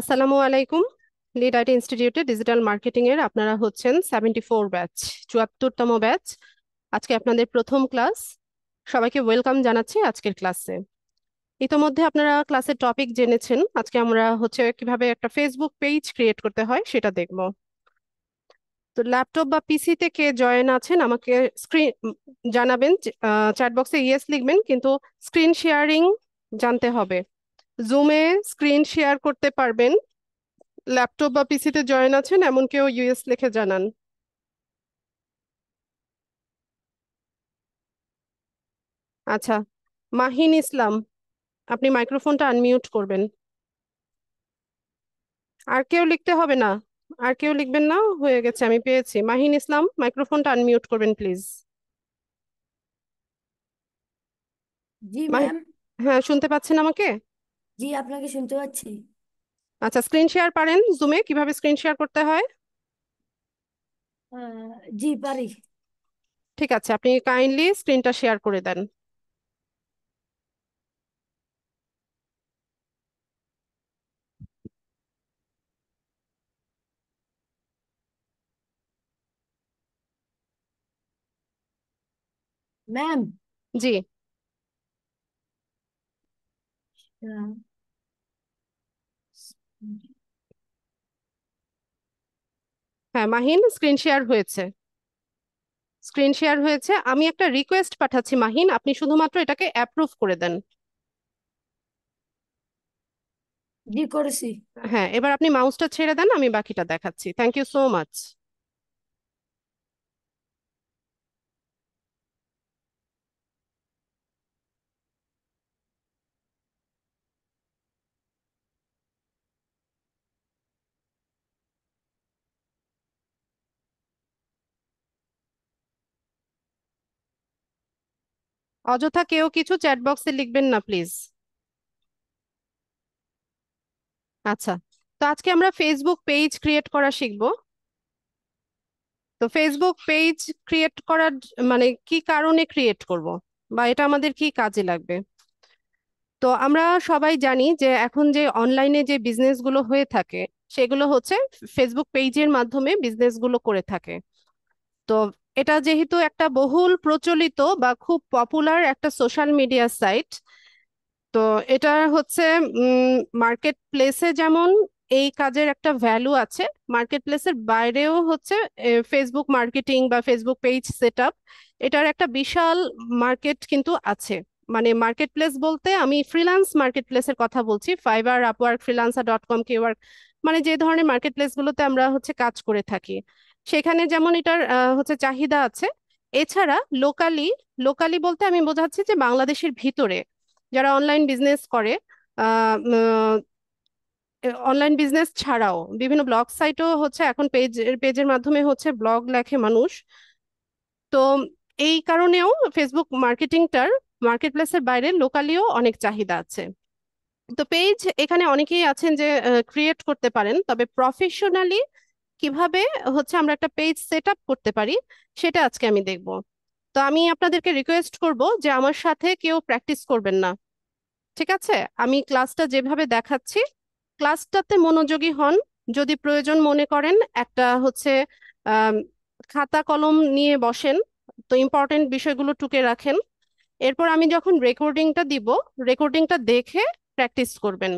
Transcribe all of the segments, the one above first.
আসসালামু আলাইকুম lead IT ইনস্টিটিউটে ডিজিটাল মার্কেটিং এর আপনারা হচ্ছেন সেভেন্টি ফোর ব্যাচ চুয়াত্তরতম ব্যাচ আজকে আপনাদের প্রথম ক্লাস সবাইকে ওয়েলকাম জানাচ্ছি আজকের ক্লাসে ইতোমধ্যে আপনারা ক্লাসের টপিক জেনেছেন আজকে আমরা হচ্ছে কিভাবে একটা ফেসবুক পেজ ক্রিয়েট করতে হয় সেটা দেখব তো ল্যাপটপ বা পিসিতে কে জয়েন আছেন আমাকে স্ক্রিন জানাবেন চ্যাট বক্সে ইয়েস লিখবেন কিন্তু স্ক্রিন শেয়ারিং জানতে হবে জুমে স্ক্রিন শেয়ার করতে পারবেন ল্যাপটপ বা পিসিতে জয়েন আছেন এমন কেউ ইউএস লিখে জানান আচ্ছা মাহিন ইসলাম আপনি মাইক্রোফোনটা আনমিউট করবেন আর কেউ লিখতে হবে না আর কেউ লিখবেন না হয়ে গেছে আমি পেয়েছি মাহিন ইসলাম মাইক্রোফোনটা আনমিউট করবেন প্লিজ হ্যাঁ শুনতে পাচ্ছেন আমাকে জি আপনাকে শুনতে পাচ্ছি আচ্ছা স্ক্রিন শেয়ার পারেন জুমে কিভাবে স্ক্রিন শেয়ার করতে হয় জি পারি ঠিক আছে আপনি কাইন্ডলি স্ক্রিনটা শেয়ার করে দেন ম্যাম জি হ্যাঁ মাহিন স্ক্রিন শেয়ার হয়েছে স্ক্রিন শেয়ার হয়েছে আমি একটা রিকোয়েস্ট পাঠাচ্ছি মাহিন আপনি শুধুমাত্র এটাকে অ্যাপ্রুভ করে দেন করেছি হ্যাঁ এবার আপনি মাউসটা ছেড়ে দেন আমি বাকিটা দেখাচ্ছি থ্যাংক ইউ সো মাচ অযথা কেউ কিছু চ্যাট বক্সে লিখবেন না প্লিজ আচ্ছা তো আজকে আমরা ফেসবুক পেজ ক্রিয়েট করা শিখব তো ফেসবুক পেজ ক্রিয়েট করার মানে কি কারণে ক্রিয়েট করব বা এটা আমাদের কি কাজে লাগবে তো আমরা সবাই জানি যে এখন যে অনলাইনে যে বিজনেসগুলো হয়ে থাকে সেগুলো হচ্ছে ফেসবুক পেজের মাধ্যমে বিজনেসগুলো করে থাকে তো এটা যেহেতু একটা বহুল প্রচলিত বা খুব পপুলার একটা সোশ্যাল মিডিয়া সাইট তো এটা হচ্ছে মার্কেট প্লেসে যেমন এই কাজের একটা ভ্যালু আছে মার্কেট প্লেসের বাইরেও হচ্ছে ফেসবুক মার্কেটিং বা ফেসবুক পেজ সেট আপ এটার একটা বিশাল মার্কেট কিন্তু আছে মানে মার্কেট প্লেস বলতে আমি ফ্রিলান্স মার্কেট প্লেসের কথা বলছি Fiverr Upwork freelancer dot com Kwork মানে যে ধরনের মার্কেট প্লেসগুলোতে আমরা হচ্ছে কাজ করে থাকি সেখানে যেমন এটার হচ্ছে চাহিদা আছে এছাড়া লোকালি লোকালি বলতে আমি বোঝাচ্ছি যে বাংলাদেশের ভিতরে যারা অনলাইন বিজনেস করে অনলাইন বিজনেস ছাড়াও বিভিন্ন ব্লগ সাইটও হচ্ছে এখন পেজ পেজের মাধ্যমে হচ্ছে ব্লগ লেখে মানুষ তো এই কারণেও ফেসবুক মার্কেটিংটার মার্কেট প্লেসের বাইরে লোকালিও অনেক চাহিদা আছে তো পেজ এখানে অনেকেই আছেন যে ক্রিয়েট করতে পারেন তবে প্রফেশনালি কিভাবে হচ্ছে আমরা একটা পেজ সেট আপ করতে পারি সেটা আজকে আমি দেখব তো আমি আপনাদেরকে রিকোয়েস্ট করব যে আমার সাথে কেউ প্র্যাকটিস করবেন না ঠিক আছে আমি ক্লাসটা যেভাবে দেখাচ্ছি ক্লাসটাতে মনোযোগী হন যদি প্রয়োজন মনে করেন একটা হচ্ছে খাতা কলম নিয়ে বসেন তো ইম্পর্টেন্ট বিষয়গুলো টুকে রাখেন এরপর আমি যখন রেকর্ডিংটা দিব রেকর্ডিংটা দেখে প্র্যাকটিস করবেন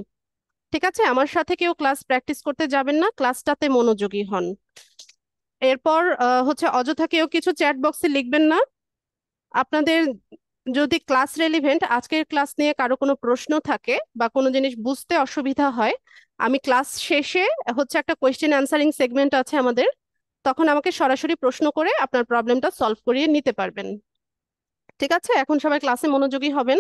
ঠিক আছে আমার সাথে কেউ ক্লাস প্র্যাকটিস করতে যাবেন না ক্লাসটাতে মনোযোগী হন এরপর হচ্ছে অযথা কেউ কিছু চ্যাট বক্সে লিখবেন না আপনাদের যদি ক্লাস রেলিভেন্ট আজকের ক্লাস নিয়ে কারো কোনো প্রশ্ন থাকে বা কোনো জিনিস বুঝতে অসুবিধা হয় আমি ক্লাস শেষে হচ্ছে একটা কোয়েশ্চেন অ্যান্সারিং সেগমেন্ট আছে আমাদের তখন আমাকে সরাসরি প্রশ্ন করে আপনার প্রবলেমটা সলভ করিয়ে নিতে পারবেন ঠিক আছে এখন সবাই ক্লাসে মনোযোগী হবেন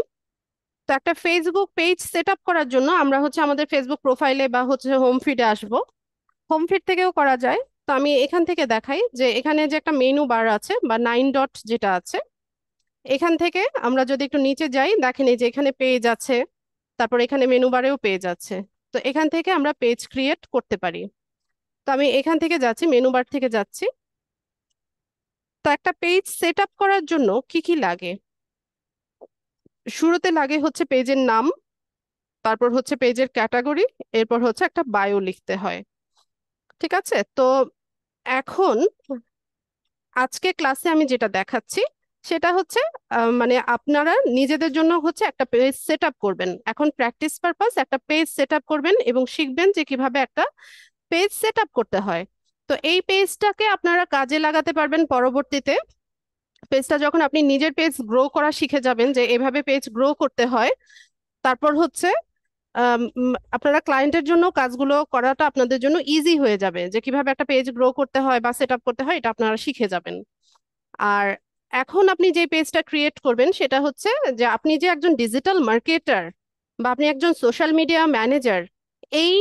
তো একটা ফেসবুক পেজ সেট আপ করার জন্য আমরা হচ্ছে আমাদের ফেসবুক প্রোফাইলে বা হচ্ছে হোম ফিডে আসবো হোম ফিড থেকেও করা যায় তো আমি এখান থেকে দেখাই যে এখানে যে একটা মেনু বার আছে বা নাইন ডট যেটা আছে এখান থেকে আমরা যদি একটু নিচে যাই দেখেন এই যে এখানে পেজ আছে তারপর এখানে মেনু বারেও পেজ আছে তো এখান থেকে আমরা পেজ ক্রিয়েট করতে পারি তো আমি এখান থেকে যাচ্ছি মেনু বার থেকে যাচ্ছি তো একটা পেজ সেট আপ করার জন্য কি কি লাগে শুরুতে লাগে হচ্ছে পেজের নাম তারপর হচ্ছে পেজের ক্যাটাগরি এরপর হচ্ছে একটা বায়ো লিখতে হয় ঠিক আছে তো এখন আজকে ক্লাসে আমি যেটা দেখাচ্ছি সেটা হচ্ছে মানে আপনারা নিজেদের জন্য হচ্ছে একটা পেজ সেট আপ করবেন এখন প্র্যাকটিস পারপাস একটা পেজ সেট আপ করবেন এবং শিখবেন যে কিভাবে একটা পেজ সেট আপ করতে হয় তো এই পেজটাকে আপনারা কাজে লাগাতে পারবেন পরবর্তীতে পেজটা যখন আপনি নিজের পেজ গ্রো করা শিখে যাবেন যে এভাবে পেজ গ্রো করতে হয় তারপর হচ্ছে আপনারা ক্লায়েন্টের জন্য কাজগুলো করাটা আপনাদের জন্য ইজি হয়ে যাবে যে কিভাবে একটা পেজ গ্রো করতে হয় বা সেট করতে হয় এটা আপনারা শিখে যাবেন আর এখন আপনি যে পেজটা ক্রিয়েট করবেন সেটা হচ্ছে যে আপনি যে একজন ডিজিটাল মার্কেটার বা আপনি একজন সোশ্যাল মিডিয়া ম্যানেজার এই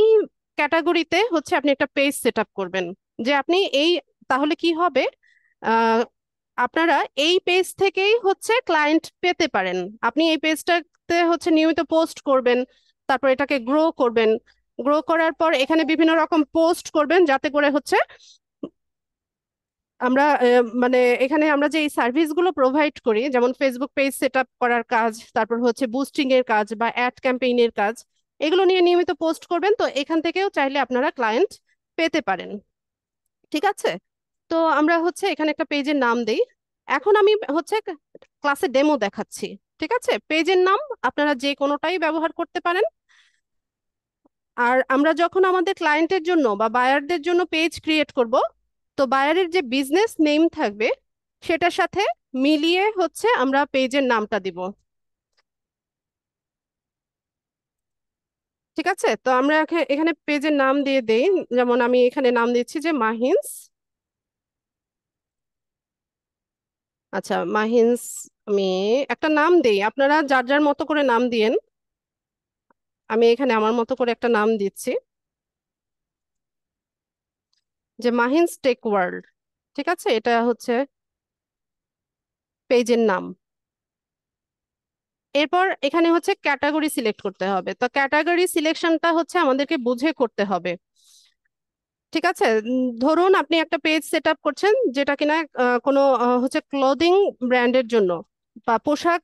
ক্যাটাগরিতে হচ্ছে আপনি একটা পেজ সেট করবেন যে আপনি এই তাহলে কি হবে আপনারা এই পেজ থেকেই হচ্ছে ক্লায়েন্ট পেতে পারেন আপনি এই পেজটাতে হচ্ছে নিয়মিত পোস্ট করবেন তারপর এটাকে গ্রো করবেন গ্রো করার পর এখানে বিভিন্ন রকম পোস্ট করবেন যাতে করে হচ্ছে আমরা মানে এখানে আমরা যে এই সার্ভিসগুলো প্রোভাইড করি যেমন ফেসবুক পেজ সেট আপ করার কাজ তারপর হচ্ছে বুস্টিং এর কাজ বা অ্যাড ক্যাম্পেইনের কাজ এগুলো নিয়ে নিয়মিত পোস্ট করবেন তো এখান থেকেও চাইলে আপনারা ক্লায়েন্ট পেতে পারেন ঠিক আছে তো আমরা হচ্ছে এখানে একটা পেজের নাম দিই এখন আমি হচ্ছে ক্লাসে ডেমো দেখাচ্ছি ঠিক আছে পেজের নাম আপনারা যে কোনোটাই ব্যবহার করতে পারেন আর আমরা যখন আমাদের ক্লায়েন্টের জন্য বা বায়ারদের জন্য পেজ ক্রিয়েট করব তো বায়ারের যে বিজনেস নেম থাকবে সেটার সাথে মিলিয়ে হচ্ছে আমরা পেজের নামটা দিব ঠিক আছে তো আমরা এখানে পেজের নাম দিয়ে দেই যেমন আমি এখানে নাম দিচ্ছি যে মাহিন্স আচ্ছা মাহিনস আমি একটা নাম দেই আপনারা যার যার মতো করে নাম দিয়েন আমি এখানে আমার মতো করে একটা নাম দিচ্ছি যে মাহিনস টেক ওয়ার্ল্ড ঠিক আছে এটা হচ্ছে পেজের নাম এরপর এখানে হচ্ছে ক্যাটাগরি সিলেক্ট করতে হবে তো ক্যাটাগরি সিলেকশনটা হচ্ছে আমাদেরকে বুঝে করতে হবে ঠিক আছে ধরুন আপনি একটা পেজ সেট আপ করছেন যেটা কিনা কোনো হচ্ছে ক্লোদিং ব্র্যান্ডের জন্য বা পোশাক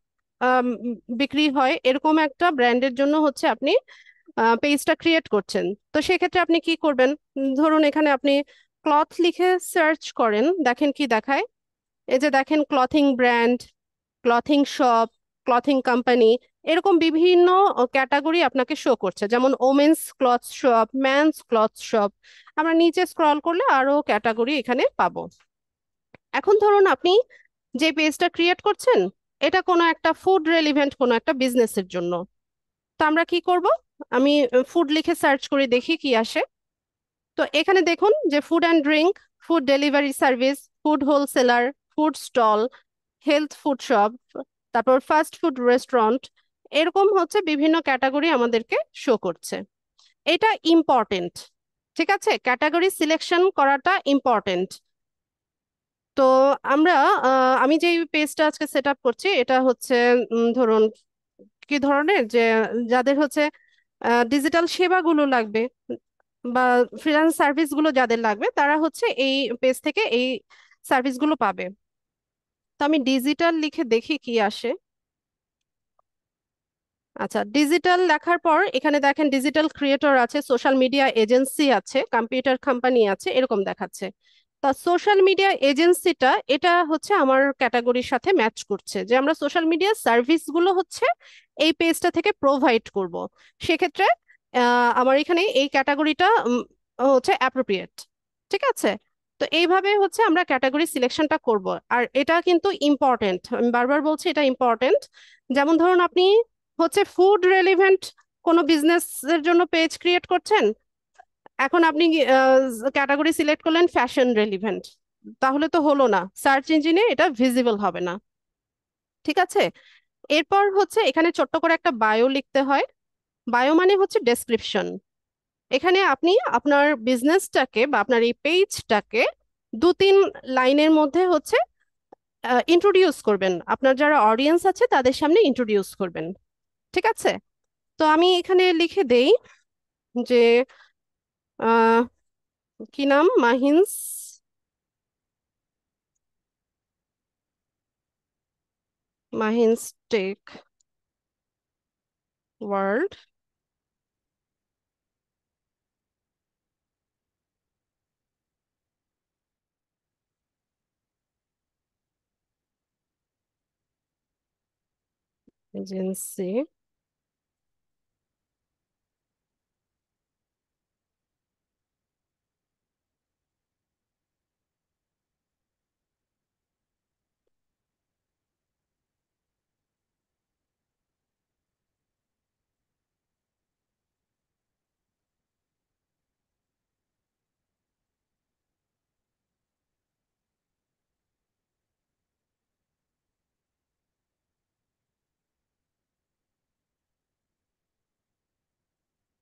বিক্রি হয় এরকম একটা ব্র্যান্ডের জন্য হচ্ছে আপনি পেজটা ক্রিয়েট করছেন তো সেক্ষেত্রে আপনি কি করবেন ধরুন এখানে আপনি ক্লথ লিখে সার্চ করেন দেখেন কি দেখায় এই যে দেখেন clothing brand clothing shop clothing company এরকম বিভিন্ন ক্যাটাগরি আপনাকে শো করছে যেমন women's cloth shop men's cloth shop আমরা নিচে স্ক্রল করলে আরো ক্যাটাগরি এখানে পাবো এখন ধরুন আপনি যে পেজটা ক্রিয়েট করছেন এটা কোনো একটা ফুড রেলিভেন্ট কোনো একটা বিজনেসের জন্য তো আমরা কি করব আমি ফুড লিখে সার্চ করে দেখি কি আসে তো এখানে দেখুন যে food and drink food delivery service food wholesaler food stall health food shop তারপর ফাস্ট ফুড রেস্টুরেন্ট এরকম হচ্ছে বিভিন্ন ক্যাটাগরি আমাদেরকে শো করছে এটা ইম্পর্টেন্ট ঠিক আছে ক্যাটাগরি সিলেকশন করাটা ইম্পর্টেন্ট তো আমরা আমি যে পেজটা আজকে সেট আপ করছি এটা হচ্ছে ধরুন কি ধরনের যে যাদের হচ্ছে ডিজিটাল সেবাগুলো লাগবে বা ফ্রিল্যান্স সার্ভিসগুলো যাদের লাগবে তারা হচ্ছে এই পেজ থেকে এই সার্ভিসগুলো পাবে তো আমি ডিজিটাল লিখে দেখি কি আসে আচ্ছা ডিজিটাল লেখার পর এখানে দেখেন ডিজিটাল ক্রিয়েটর আছে সোশ্যাল মিডিয়া এজেন্সি আছে কম্পিউটার কোম্পানি আছে এরকম দেখাচ্ছে তা সোশ্যাল মিডিয়া এজেন্সিটা এটা হচ্ছে আমার ক্যাটাগরির সাথে ম্যাচ করছে যে আমরা সোশ্যাল মিডিয়া সার্ভিসগুলো হচ্ছে এই পেজটা থেকে প্রোভাইড করব সেক্ষেত্রে আমার এখানে এই ক্যাটাগরিটা হচ্ছে অ্যাপ্রোপ্রিয়েট ঠিক আছে তো এইভাবে হচ্ছে আমরা ক্যাটাগরি সিলেকশনটা করব আর এটা কিন্তু ইম্পর্টেন্ট আমি বারবার বলছি এটা ইম্পর্টেন্ট যেমন ধরুন আপনি হচ্ছে ফুড রেলিভেন্ট কোনো বিজনেসের জন্য পেজ ক্রিয়েট করছেন এখন আপনি ক্যাটাগরি সিলেক্ট করলেন ফ্যাশন রেলিভেন্ট তাহলে তো হলো না সার্চ ইঞ্জিনে এটা ভিজিবল হবে না ঠিক আছে এরপর হচ্ছে এখানে ছোট্ট করে একটা বায়ো লিখতে হয় বায়ো মানে হচ্ছে ডেসক্রিপশন এখানে আপনি আপনার বিজনেসটাকে বা আপনার এই পেজটাকে দু তিন লাইনের মধ্যে হচ্ছে ইন্ট্রোডিউস করবেন আপনার যারা অডিয়েন্স আছে তাদের সামনে ইন্ট্রোডিউস করবেন ঠিক আছে তো আমি এখানে লিখে দেই যে কি নাম Mahin's Mahin's tech world agency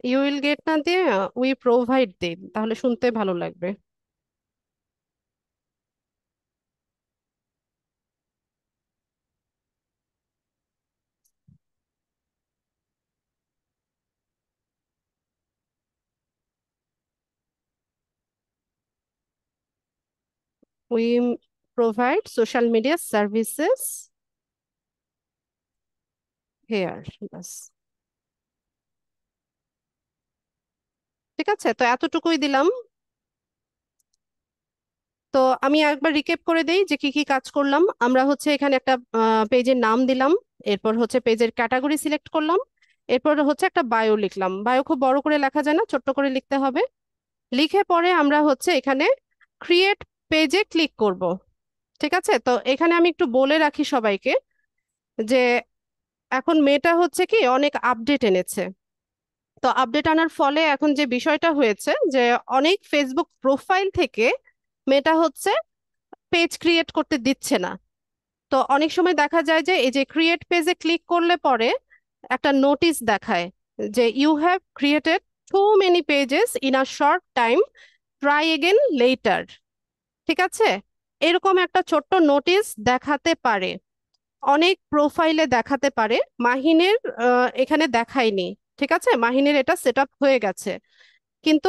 you will get না দিয়ে উই প্রোভাইড দিন তাহলে শুনতে ভালো লাগবে we provide social media services here বাস ঠিক আছে তো এতটুকুই দিলাম তো আমি একবার রিকেপ করে দেই যে কি কি কাজ করলাম আমরা হচ্ছে এখানে একটা পেজের নাম দিলাম এরপর হচ্ছে পেজের ক্যাটাগরি সিলেক্ট করলাম এরপর হচ্ছে একটা বায়ো লিখলাম বায়ো খুব বড় করে লেখা যায় না ছোট্ট করে লিখতে হবে লিখে পরে আমরা হচ্ছে এখানে ক্রিয়েট পেজে ক্লিক করব ঠিক আছে তো এখানে আমি একটু বলে রাখি সবাইকে যে এখন মেয়েটা হচ্ছে কি অনেক আপডেট এনেছে তো আপডেট আনার ফলে এখন যে বিষয়টা হয়েছে যে অনেক ফেসবুক প্রোফাইল থেকে মেটা হচ্ছে পেজ ক্রিয়েট করতে দিচ্ছে না তো অনেক সময় দেখা যায় যে এই যে ক্রিয়েট পেজে ক্লিক করলে পরে একটা নোটিশ দেখায় যে you have created too many pages in a short time try again later ঠিক আছে এরকম একটা ছোট্ট নোটিশ দেখাতে পারে অনেক প্রোফাইলে দেখাতে পারে মাহিনের এখানে দেখায়নি ঠিক আছে মাহিনের এটা সেট হয়ে গেছে কিন্তু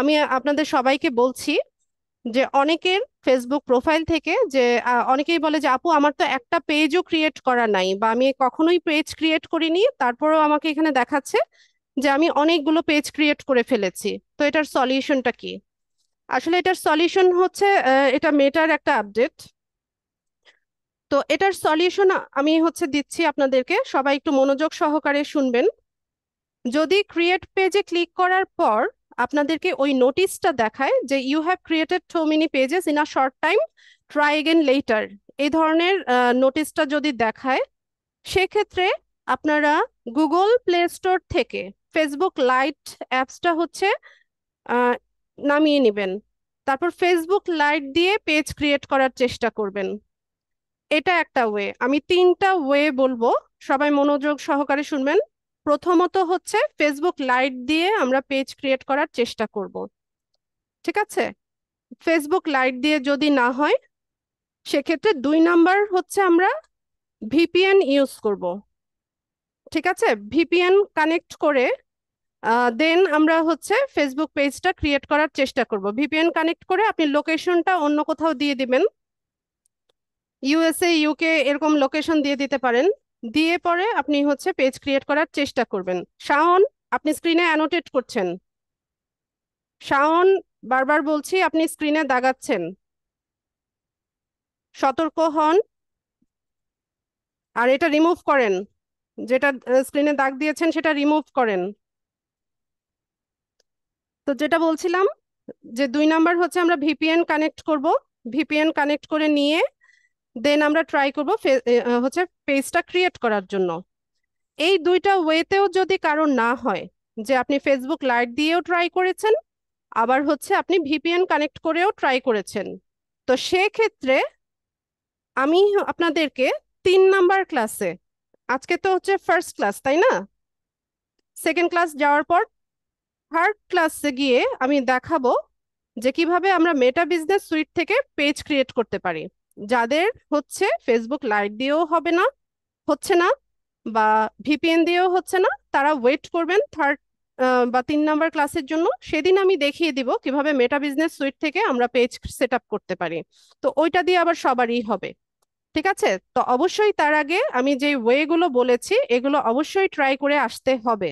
আমি আপনাদের সবাইকে বলছি যে অনেকের ফেসবুক প্রোফাইল থেকে যে অনেকেই বলে যে আপু আমার তো একটা পেজও ক্রিয়েট করা নাই বা আমি কখনোই পেজ ক্রিয়েট করিনি তারপরেও আমাকে এখানে দেখাচ্ছে যে আমি অনেকগুলো পেজ ক্রিয়েট করে ফেলেছি তো এটার সলিউশনটা কি আসলে এটার সলিউশন হচ্ছে এটা মেটার একটা আপডেট তো এটার সলিউশন আমি হচ্ছে দিচ্ছি আপনাদেরকে সবাই একটু মনোযোগ সহকারে শুনবেন যদি ক্রিয়েট পেজে ক্লিক করার পর আপনাদেরকে ওই নোটিশটা দেখায় যে you have created too many pages in a short time try again later এই ধরনের নোটিশটা যদি দেখায় সেক্ষেত্রে আপনারা গুগল প্লে স্টোর থেকে ফেসবুক লাইট অ্যাপসটা হচ্ছে নামিয়ে নেবেন তারপর ফেসবুক লাইট দিয়ে পেজ ক্রিয়েট করার চেষ্টা করবেন এটা একটা ওয়ে আমি তিনটা ওয়ে বলবো সবাই মনোযোগ সহকারে শুনবেন প্রথমত হচ্ছে ফেসবুক লাইট দিয়ে আমরা পেজ ক্রিয়েট করার চেষ্টা করব ঠিক আছে ফেসবুক লাইট দিয়ে যদি না হয় সেক্ষেত্রে দুই নাম্বার হচ্ছে আমরা ভিপিএন ইউজ করব ঠিক আছে ভিপিএন কানেক্ট করে দেন আমরা হচ্ছে ফেসবুক পেজটা ক্রিয়েট করার চেষ্টা করব ভিপিএন কানেক্ট করে আপনি লোকেশনটা অন্য কোথাও দিয়ে দিবেন ইউএসএ ইউকে এরকম লোকেশন দিয়ে দিতে পারেন দিয়ে পরে আপনি হচ্ছে পেজ ক্রিয়েট করার চেষ্টা করবেন শাওন আপনি স্ক্রিনে অ্যানোটেট করছেন শাওন বারবার বলছি আপনি স্ক্রিনে দাগাচ্ছেন সতর্ক হন আর এটা রিমুভ করেন যেটা স্ক্রিনে দাগ দিয়েছেন সেটা রিমুভ করেন তো যেটা বলছিলাম যে দুই নাম্বার হচ্ছে আমরা ভিপিএন কানেক্ট করব ভিপিএন কানেক্ট করে নিয়ে দেন আমরা ট্রাই করব হচ্ছে পেজটা ক্রিয়েট করার জন্য এই দুইটা ওয়েতেও যদি কারো না হয় যে আপনি ফেসবুক লাইট দিয়েও ট্রাই করেছেন আবার হচ্ছে আপনি ভিপিএন কানেক্ট করেও ট্রাই করেছেন তো সেক্ষেত্রে আমি আপনাদেরকে তিন নাম্বার ক্লাসে আজকে তো হচ্ছে ফার্স্ট ক্লাস তাই না সেকেন্ড ক্লাস যাওয়ার পর থার্ড ক্লাসে গিয়ে আমি দেখাবো যে কিভাবে আমরা মেটা বিজনেস সুইট থেকে পেজ ক্রিয়েট করতে পারি যাদের হচ্ছে ফেসবুক লাইট দিয়েও হবে না হচ্ছে না বা ভিপিএন দিয়েও হচ্ছে না তারা ওয়েট করবেন থার্ড বা তিন নাম্বার ক্লাসের জন্য সেদিন আমি দেখিয়ে দিব কিভাবে মেটা বিজনেস সুইট থেকে আমরা পেজ সেট আপ করতে পারি তো ওইটা দিয়ে আবার সবারই হবে ঠিক আছে তো অবশ্যই তার আগে আমি যে ওয়েগুলো বলেছি এগুলো অবশ্যই ট্রাই করে আসতে হবে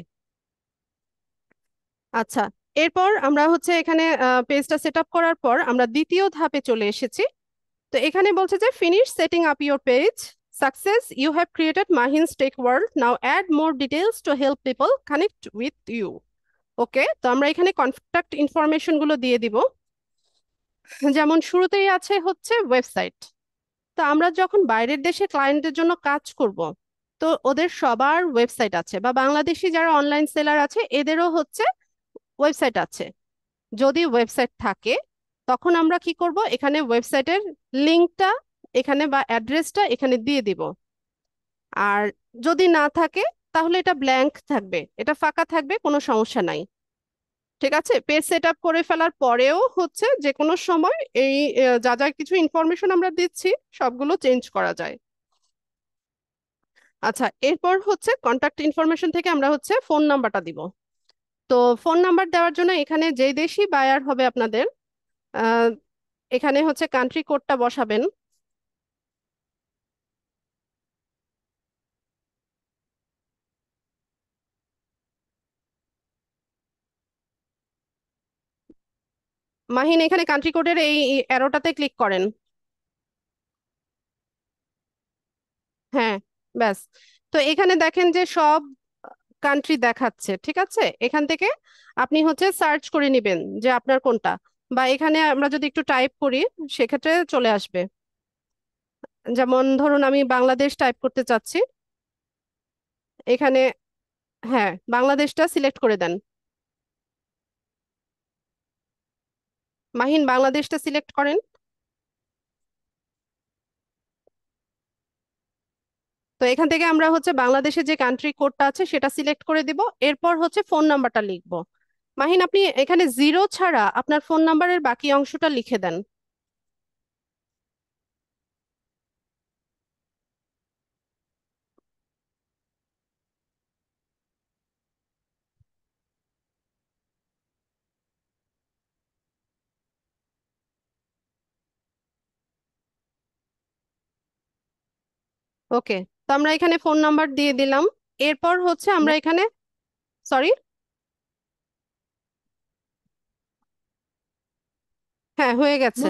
আচ্ছা এরপর আমরা হচ্ছে এখানে পেজটা সেট আপ করার পর আমরা দ্বিতীয় ধাপে চলে এসেছি তো এখানে বলছে যে finish setting up your page success you have created Mahin's tech world now add more details to help people connect with you okay তো আমরা এখানে কন্ট্যাক্ট ইনফরমেশনগুলো দিয়ে দিব যেমন শুরুতেই আছে হচ্ছে ওয়েবসাইট তো আমরা যখন বাইরের দেশে ক্লায়েন্টের জন্য কাজ করব তো ওদের সবার ওয়েবসাইট আছে বা বাংলাদেশি যারা অনলাইন সেলার আছে এদেরও হচ্ছে ওয়েবসাইট আছে যদি ওয়েবসাইট থাকে তখন আমরা কি করব এখানে ওয়েবসাইটের লিঙ্কটা এখানে বা অ্যাড্রেসটা এখানে দিয়ে দিব আর যদি না থাকে তাহলে এটা ব্ল্যাঙ্ক থাকবে এটা ফাঁকা থাকবে কোনো সমস্যা নাই ঠিক আছে পেজ সেট আপ করে ফেলার পরেও হচ্ছে যে কোনো সময় এই যা যা কিছু ইনফরমেশন আমরা দিচ্ছি সবগুলো চেঞ্জ করা যায় আচ্ছা এরপর হচ্ছে কন্ট্যাক্ট ইনফরমেশন থেকে আমরা হচ্ছে ফোন নাম্বারটা দিব তো ফোন নাম্বার দেওয়ার জন্য এখানে যেই দেশি বায়ার হবে আপনাদের এখানে হচ্ছে কান্ট্রি কোডটা বসাবেন মাহিন এখানে কান্ট্রি কোডের এই অ্যারোটাতে ক্লিক করেন হ্যাঁ ব্যাস তো এখানে দেখেন যে সব কান্ট্রি দেখাচ্ছে ঠিক আছে এখান থেকে আপনি হচ্ছে সার্চ করে নেবেন যে আপনার কোনটা বা এখানে আমরা যদি একটু টাইপ করি সেক্ষেত্রে চলে আসবে যেমন ধরুন আমি বাংলাদেশ টাইপ করতে চাচ্ছি এখানে হ্যাঁ বাংলাদেশটা সিলেক্ট করে দেন মাহিন বাংলাদেশটা সিলেক্ট করেন তো এখান থেকে আমরা হচ্ছে বাংলাদেশের যে কান্ট্রি কোডটা আছে সেটা সিলেক্ট করে দিব এরপর হচ্ছে ফোন নাম্বারটা লিখবো মাহিন আপনি এখানে জিরো ছাড়া আপনার ফোন নাম্বারের বাকি অংশটা লিখে দেন ওকে তো আমরা এখানে ফোন নাম্বার দিয়ে দিলাম এরপর হচ্ছে আমরা এখানে সরি হ্যাঁ হয়ে গেছে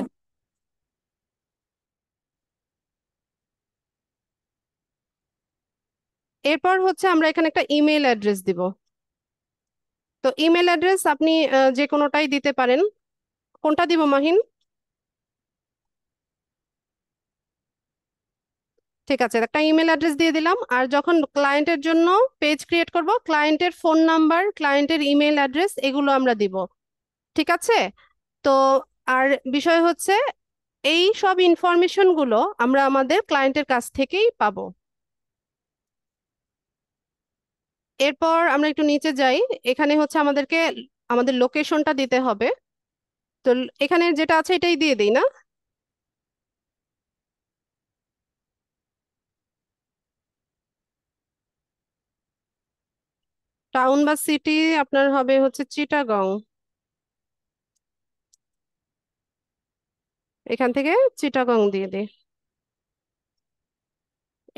এরপর হচ্ছে আমরা এখানে একটা ইমেল অ্যাড্রেস দিব তো ইমেল অ্যাড্রেস আপনি যে কোনোটাই দিতে পারেন কোনটা দিব মাহিন ঠিক আছে একটা ইমেল অ্যাড্রেস দিয়ে দিলাম আর যখন ক্লায়েন্টের জন্য পেজ ক্রিয়েট করব ক্লায়েন্টের ফোন নাম্বার ক্লায়েন্টের ইমেল অ্যাড্রেস এগুলো আমরা দিব ঠিক আছে তো আর বিষয় হচ্ছে এই সব ইনফরমেশনগুলো আমরা আমাদের ক্লায়েন্টের কাছ থেকেই পাবো এরপর আমরা একটু নিচে যাই এখানে হচ্ছে আমাদেরকে আমাদের লোকেশনটা দিতে হবে তো এখানে যেটা আছে এটাই দিয়ে দিই না টাউন বা সিটি আপনার হবে হচ্ছে চিটাগং এখান থেকে চিটাগং দিয়ে দিই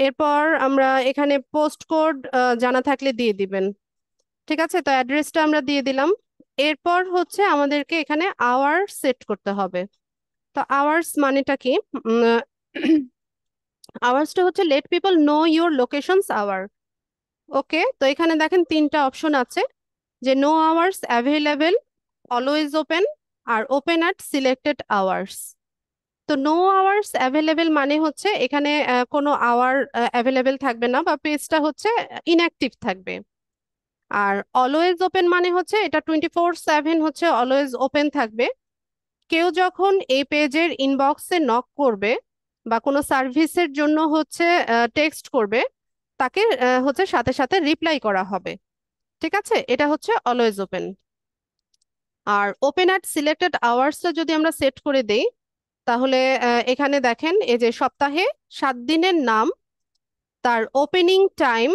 এরপর আমরা এখানে পোস্ট কোড জানা থাকলে দিয়ে দিবেন ঠিক আছে তো অ্যাড্রেসটা আমরা দিয়ে দিলাম এরপর হচ্ছে আমাদেরকে এখানে আওয়ার সেট করতে হবে তো আওয়ার্স মানেটা কি আওয়ার্সটা হচ্ছে let people know your locations hour okay তো এখানে দেখেন তিনটা অপশন আছে যে no hours available always open আর ওপেন অ্যাট সিলেক্টেড আওয়ার্স তো নো আওয়ার্স অ্যাভেলেবেল মানে হচ্ছে এখানে কোনো আওয়ার অ্যাভেলেবেল থাকবে না বা পেজটা হচ্ছে ইনঅ্যাক্টিভ থাকবে আর অলওয়েজ ওপেন মানে হচ্ছে এটা টোয়েন্টি ফোর সেভেন হচ্ছে অলওয়েজ ওপেন থাকবে কেউ যখন এই পেজের ইনবক্সে নক করবে বা কোনো সার্ভিসের জন্য হচ্ছে টেক্সট করবে তাকে হচ্ছে সাথে সাথে রিপ্লাই করা হবে ঠিক আছে এটা হচ্ছে অলওয়েজ ওপেন আর ওপেন অ্যাট সিলেক্টেড আওয়ার্সটা যদি আমরা সেট করে দেই তাহলে এখানে দেখেন এই যে সপ্তাহে সাত দিনের নাম তার ওপেনিং টাইম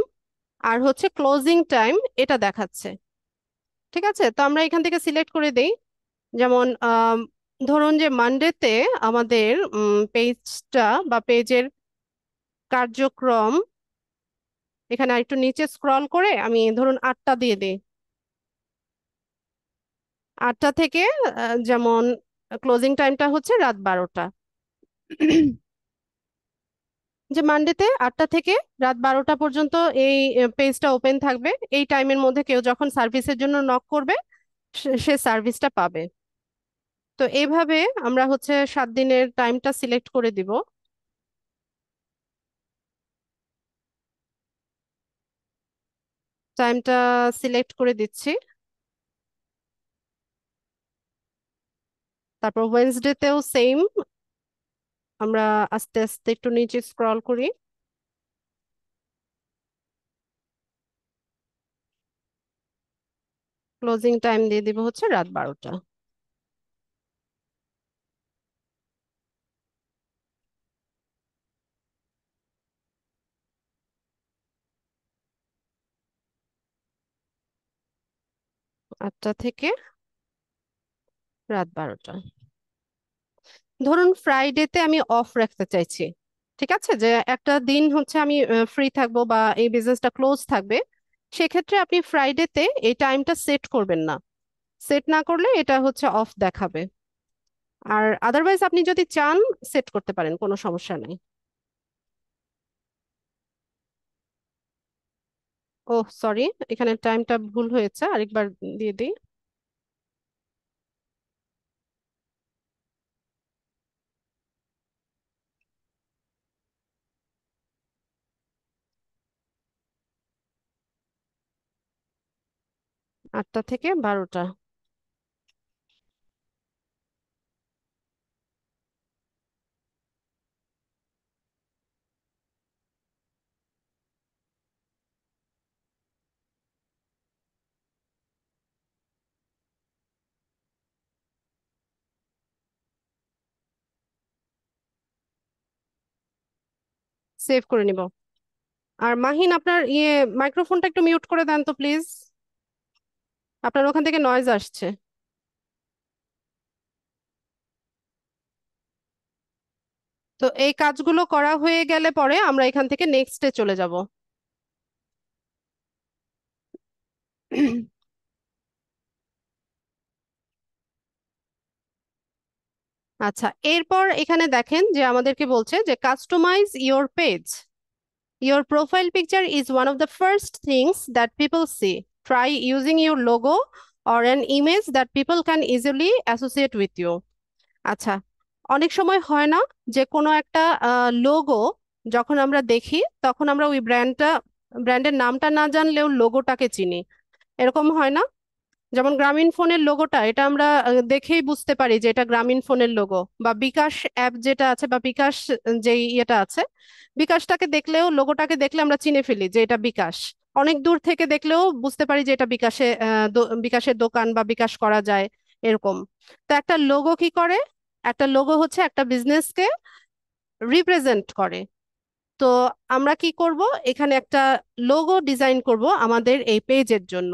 আর হচ্ছে ক্লোজিং টাইম এটা দেখাচ্ছে ঠিক আছে তো আমরা এখান থেকে সিলেক্ট করে দিই যেমন ধরুন যে মানডেতে আমাদের পেজটা বা পেজের কার্যক্রম এখানে একটু নিচে স্ক্রল করে আমি ধরুন আটটা দিয়ে দিই আটটা থেকে যেমন ক্লোজিং টাইমটা হচ্ছে রাত বারোটা যে মানডেতে আটটা থেকে রাত বারোটা পর্যন্ত এই পেজটা ওপেন থাকবে এই টাইমের মধ্যে কেউ যখন সার্ভিসের জন্য নক করবে সে সার্ভিসটা পাবে তো এইভাবে আমরা হচ্ছে সাত দিনের টাইমটা সিলেক্ট করে দিব টাইমটা সিলেক্ট করে দিচ্ছি তারপর ওয়েনসডেতেও সেম আমরা আস্তে আস্তে একটু নিচে স্ক্রল করি ক্লোজিং টাইম দিয়ে দিব হচ্ছে রাত বারোটা আটটা থেকে রাত বারোটা ধরুন ফ্রাইডেতে আমি অফ রাখতে চাইছি ঠিক আছে যে একটা দিন হচ্ছে আমি ফ্রি থাকবো বা এই বিজনেসটা ক্লোজ থাকবে সেক্ষেত্রে আপনি ফ্রাইডেতে এই টাইমটা সেট করবেন না সেট না করলে এটা হচ্ছে অফ দেখাবে আর আদারওয়াইজ আপনি যদি চান সেট করতে পারেন কোনো সমস্যা নেই ও সরি এখানে টাইমটা ভুল হয়েছে আরেকবার দিয়ে দিই আটটা থেকে বারোটা সেভ করে নিব আর মাহিন আপনার ইয়ে মাইক্রোফোনটা একটু মিউট করে দেন তো প্লিজ আপনার ওখান থেকে নয়েজ আসছে তো এই কাজগুলো করা হয়ে গেলে পরে আমরা এখান থেকে নেক্সটে চলে যাব আচ্ছা এরপর এখানে দেখেন যে আমাদেরকে বলছে যে customise your page your profile picture is one of the first things that people see try using your logo or an image that people can easily associate with you আচ্ছা অনেক সময় হয় না যে কোনো একটা লোগো যখন আমরা দেখি তখন আমরা ওই ব্র্যান্ডটা ব্র্যান্ডের নামটা না জানলেও লোগোটাকে চিনি এরকম হয় না যেমন গ্রামীণ ফোনের লোগোটা এটা আমরা দেখেই বুঝতে পারি যে এটা গ্রামীণ ফোনের লোগো বা বিকাশ অ্যাপ যেটা আছে বা বিকাশ যে ইয়েটা আছে বিকাশটাকে দেখলেও লোগোটাকে দেখলে আমরা চিনে ফেলি যে এটা বিকাশ অনেক দূর থেকে দেখলেও বুঝতে পারি যে এটা বিকাশে বিকাশের দোকান বা বিকাশ করা যায় এরকম তো একটা লোগো কি করে একটা লোগো হচ্ছে একটা বিজনেসকে রিপ্রেজেন্ট করে তো আমরা কি করব এখানে একটা লোগো ডিজাইন করব আমাদের এই পেজের জন্য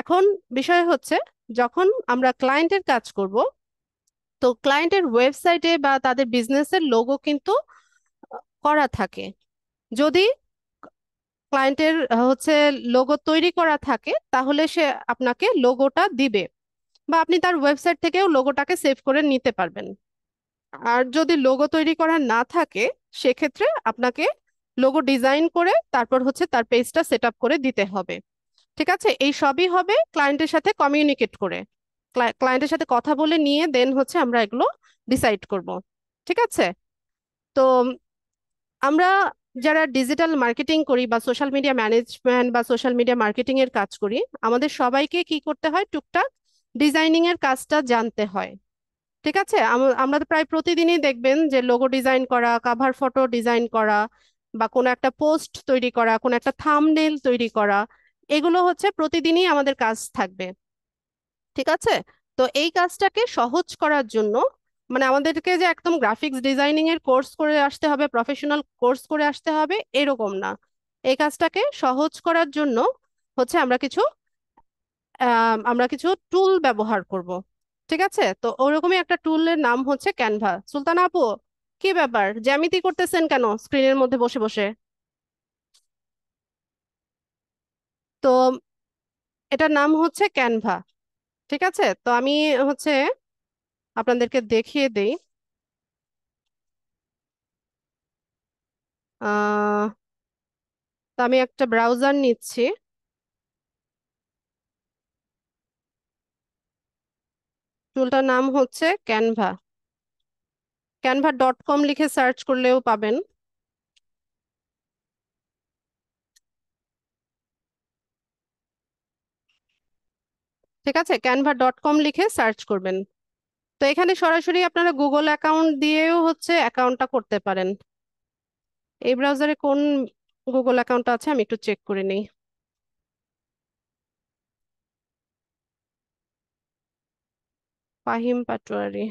এখন বিষয় হচ্ছে যখন আমরা ক্লায়েন্টের কাজ করব তো ক্লায়েন্টের ওয়েবসাইটে বা তাদের বিজনেসের লোগো কিন্তু করা থাকে যদি ক্লায়েন্টের হচ্ছে লোগো তৈরি করা থাকে তাহলে সে আপনাকে লোগোটা দিবে বা আপনি তার ওয়েবসাইট থেকেও লোগোটাকে সেভ করে নিতে পারবেন আর যদি লোগো তৈরি করা না থাকে সেক্ষেত্রে আপনাকে লোগো ডিজাইন করে তারপর হচ্ছে তার পেজটা সেট করে দিতে হবে ঠিক আছে এই সবই হবে ক্লায়েন্টের সাথে কমিউনিকেট করে ক্লায়েন্টের সাথে কথা বলে নিয়ে দেন হচ্ছে আমরা এগুলো ডিসাইড করব ঠিক আছে তো আমরা যারা ডিজিটাল মার্কেটিং করি বা সোশ্যাল মিডিয়া ম্যানেজমেন্ট বা সোশ্যাল মিডিয়া মার্কেটিং এর কাজ করি আমাদের সবাইকে কি করতে হয় টুকটাক ডিজাইনিং এর কাজটা জানতে হয় ঠিক আছে আমরা তো প্রায় প্রতিদিনই দেখবেন যে লোগো ডিজাইন করা কাভার ফটো ডিজাইন করা বা কোনো একটা পোস্ট তৈরি করা কোনো একটা থামনেল তৈরি করা এগুলো হচ্ছে প্রতিদিনই আমাদের কাজ থাকবে ঠিক আছে তো এই কাজটাকে সহজ করার জন্য মানে আমাদেরকে যে একদম গ্রাফিক্স ডিজাইনিং এর কোর্স করে আসতে হবে প্রফেশনাল কোর্স করে আসতে হবে এরকম না এই কাজটাকে সহজ করার জন্য হচ্ছে আমরা কিছু আমরা কিছু টুল ব্যবহার করব ঠিক আছে তো ওরকমই একটা টুলের নাম হচ্ছে ক্যানভা সুলতান আপু কি ব্যাপার জ্যামিতি করতেছেন কেন স্ক্রিনের মধ্যে বসে বসে তো এটার নাম হচ্ছে ক্যানভা ঠিক আছে তো আমি হচ্ছে আপনাদেরকে দেখিয়ে দেই তো আমি একটা ব্রাউজার নিচ্ছি টুলটার নাম হচ্ছে ক্যানভা ক্যানভা ডট কম লিখে সার্চ করলেও পাবেন ঠিক আছে ক্যানভা ডট কম লিখে সার্চ করবেন তো এখানে সরাসরি আপনারা গুগল অ্যাকাউন্ট দিয়েও হচ্ছে অ্যাকাউন্টটা করতে পারেন এই ব্রাউজারে কোন গুগল অ্যাকাউন্টটা আছে আমি একটু চেক করে নিই ফাহিম পাটোয়ারি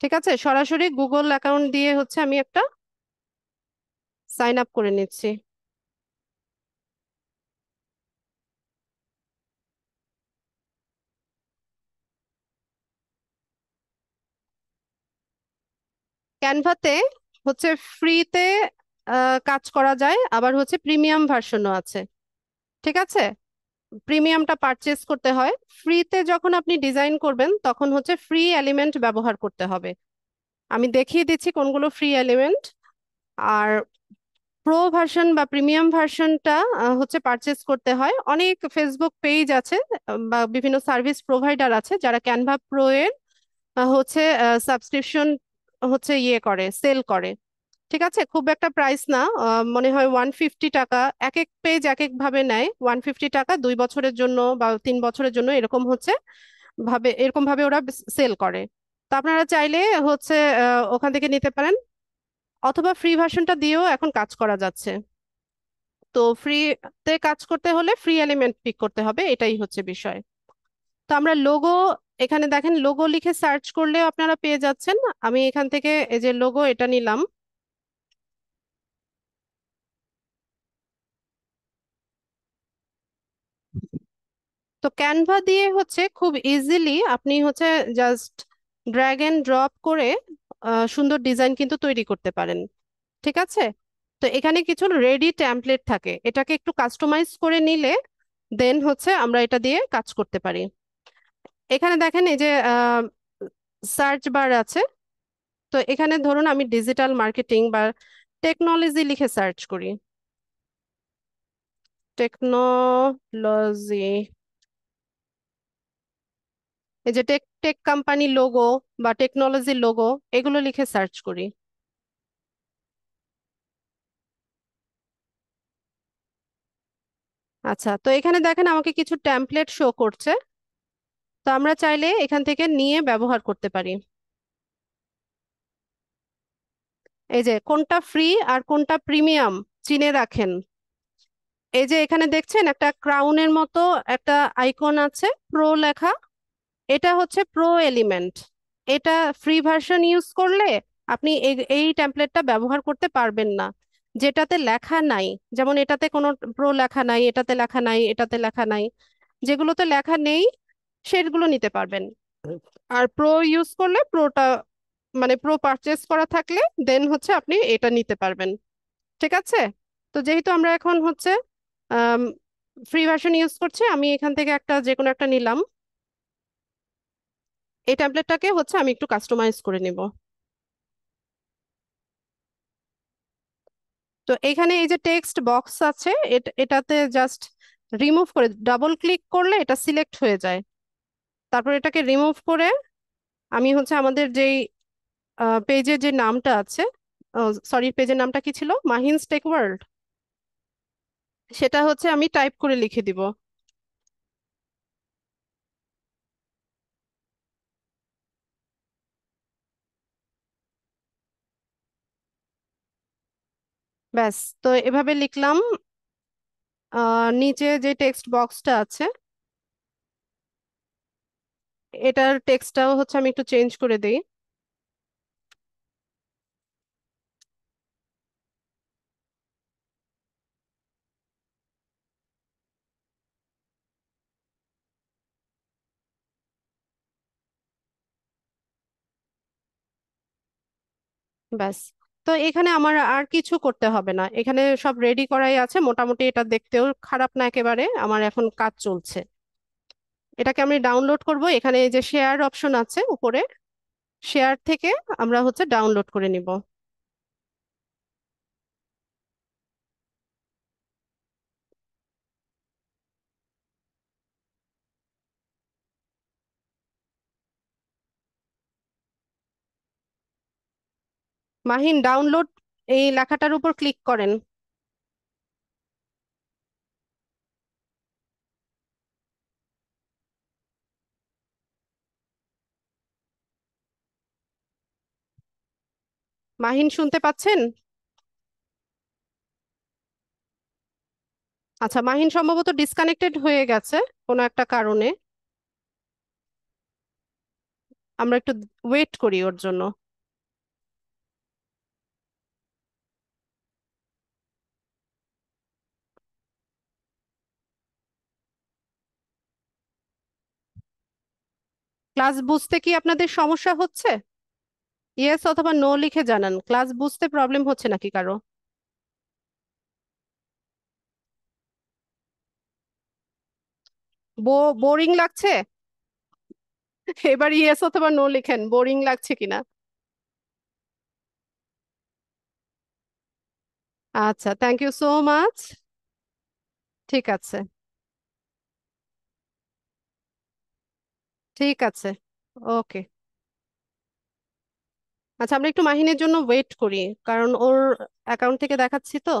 ঠিক আছে সরাসরি গুগল অ্যাকাউন্ট দিয়ে হচ্ছে আমি একটা সাইন আপ করে নিচ্ছি ক্যানভাতে হচ্ছে ফ্রিতে কাজ করা যায় আবার হচ্ছে প্রিমিয়াম ভার্সনও আছে ঠিক আছে প্রিমিয়ামটা পারচেস করতে হয় ফ্রিতে যখন আপনি ডিজাইন করবেন তখন হচ্ছে ফ্রি এলিমেন্ট ব্যবহার করতে হবে আমি দেখিয়ে দিচ্ছি কোনগুলো ফ্রি এলিমেন্ট আর প্রো ভার্সন বা প্রিমিয়াম ভার্সনটা হচ্ছে পারচেস করতে হয় অনেক ফেসবুক পেজ আছে বা বিভিন্ন সার্ভিস প্রোভাইডার আছে যারা ক্যানভা প্রো এর হচ্ছে সাবস্ক্রিপশন হচ্ছে ইয়ে করে সেল করে ঠিক আছে খুব একটা প্রাইস না মনে হয় ওয়ান ফিফটি টাকা এক এক পেজ এক এক ভাবে নেয় ওয়ান ফিফটি টাকা দুই বছরের জন্য বা তিন বছরের জন্য এরকম হচ্ছে ভাবে এরকম ভাবে ওরা সেল করে তা আপনারা চাইলে হচ্ছে ওখান থেকে নিতে পারেন অথবা ফ্রি ভার্সনটা দিয়েও এখন কাজ করা যাচ্ছে তো ফ্রিতে কাজ করতে হলে ফ্রি এলিমেন্ট পিক করতে হবে এটাই হচ্ছে বিষয় তো আমরা লোগো এখানে দেখেন লোগো লিখে সার্চ করলে আপনারা পেয়ে যাচ্ছেন আমি এখান থেকে এই যে লোগো এটা নিলাম তো ক্যানভা দিয়ে হচ্ছে খুব ইজিলি আপনি হচ্ছে জাস্ট ড্র্যাগ এন্ড ড্রপ করে সুন্দর ডিজাইন কিন্তু তৈরি করতে পারেন ঠিক আছে তো এখানে কিছু রেডি ট্যাম্পলেট থাকে এটাকে একটু কাস্টমাইজ করে নিলে দেন হচ্ছে আমরা এটা দিয়ে কাজ করতে পারি এখানে দেখেন এই যে সার্চ বার আছে তো এখানে ধরুন আমি ডিজিটাল মার্কেটিং বা টেকনোলজি লিখে সার্চ করি টেকনোলজি এই যে টেক টেক কোম্পানি লোগো বা টেকনোলজির লোগো এগুলো লিখে সার্চ করি আচ্ছা তো এখানে দেখেন আমাকে কিছু ট্যাম্পলেট শো করছে তো আমরা চাইলে এখান থেকে নিয়ে ব্যবহার করতে পারি এই যে কোনটা ফ্রি আর কোনটা প্রিমিয়াম চিনে রাখেন এই যে এখানে দেখছেন একটা ক্রাউনের মতো একটা আইকন আছে প্রো লেখা এটা হচ্ছে প্রো এলিমেন্ট এটা ফ্রি ভার্সন ইউজ করলে আপনি এই টেমপ্লেটটা ব্যবহার করতে পারবেন না যেটাতে লেখা নাই যেমন এটাতে কোনো প্রো লেখা নাই এটাতে লেখা নাই এটাতে লেখা নাই যেগুলোতে লেখা নেই সেগুলো নিতে পারবেন আর প্রো ইউজ করলে প্রোটা মানে প্রো পারচেস করা থাকলে দেন হচ্ছে আপনি এটা নিতে পারবেন ঠিক আছে তো যেহেতু আমরা এখন হচ্ছে ফ্রি ভার্সন ইউজ করছি আমি এখান থেকে একটা যে কোনো একটা নিলাম এই ট্যাবলেটটাকে হচ্ছে আমি একটু কাস্টমাইজ করে নেব তো এখানে এই যে টেক্সট বক্স আছে এটাতে জাস্ট রিমুভ করে ডাবল ক্লিক করলে এটা সিলেক্ট হয়ে যায় তারপর এটাকে রিমুভ করে আমি হচ্ছে আমাদের যেই পেজের যে নামটা আছে সরি পেজের নামটা কি ছিল মাহিন্স টেক ওয়ার্ল্ড সেটা হচ্ছে আমি টাইপ করে লিখে দিব ব্যাস তো এভাবে লিখলাম নিচে যে টেক্সট বক্সটা আছে এটার টেক্সটটাও হচ্ছে আমি একটু চেঞ্জ করে দিই ব্যাস তো এখানে আমার আর কিছু করতে হবে না এখানে সব রেডি করাই আছে মোটামুটি এটা দেখতেও খারাপ না একেবারে আমার এখন কাজ চলছে এটাকে আমি ডাউনলোড করব এখানে যে শেয়ার অপশন আছে উপরে শেয়ার থেকে আমরা হচ্ছে ডাউনলোড করে নিব মাহিন ডাউনলোড এই লেখাটার উপর ক্লিক করেন মাহিন শুনতে পাচ্ছেন আচ্ছা মাহিন সম্ভবত ডিসকানেক্টেড হয়ে গেছে কোনো একটা কারণে আমরা একটু ওয়েট করি ওর জন্য ক্লাস বুঝতে কি আপনাদের সমস্যা হচ্ছে ইয়েস অথবা নো লিখে জানান ক্লাস বুঝতে প্রবলেম হচ্ছে নাকি কারো বোরিং লাগছে এবার ইয়েস অথবা নো লিখেন বোরিং লাগছে কিনা আচ্ছা থ্যাংক ইউ সো মাচ ঠিক আছে ঠিক আছে ওকে আচ্ছা আমরা একটু মাহিনের জন্য ওয়েট করি কারণ ওর অ্যাকাউন্ট থেকে দেখাচ্ছি তো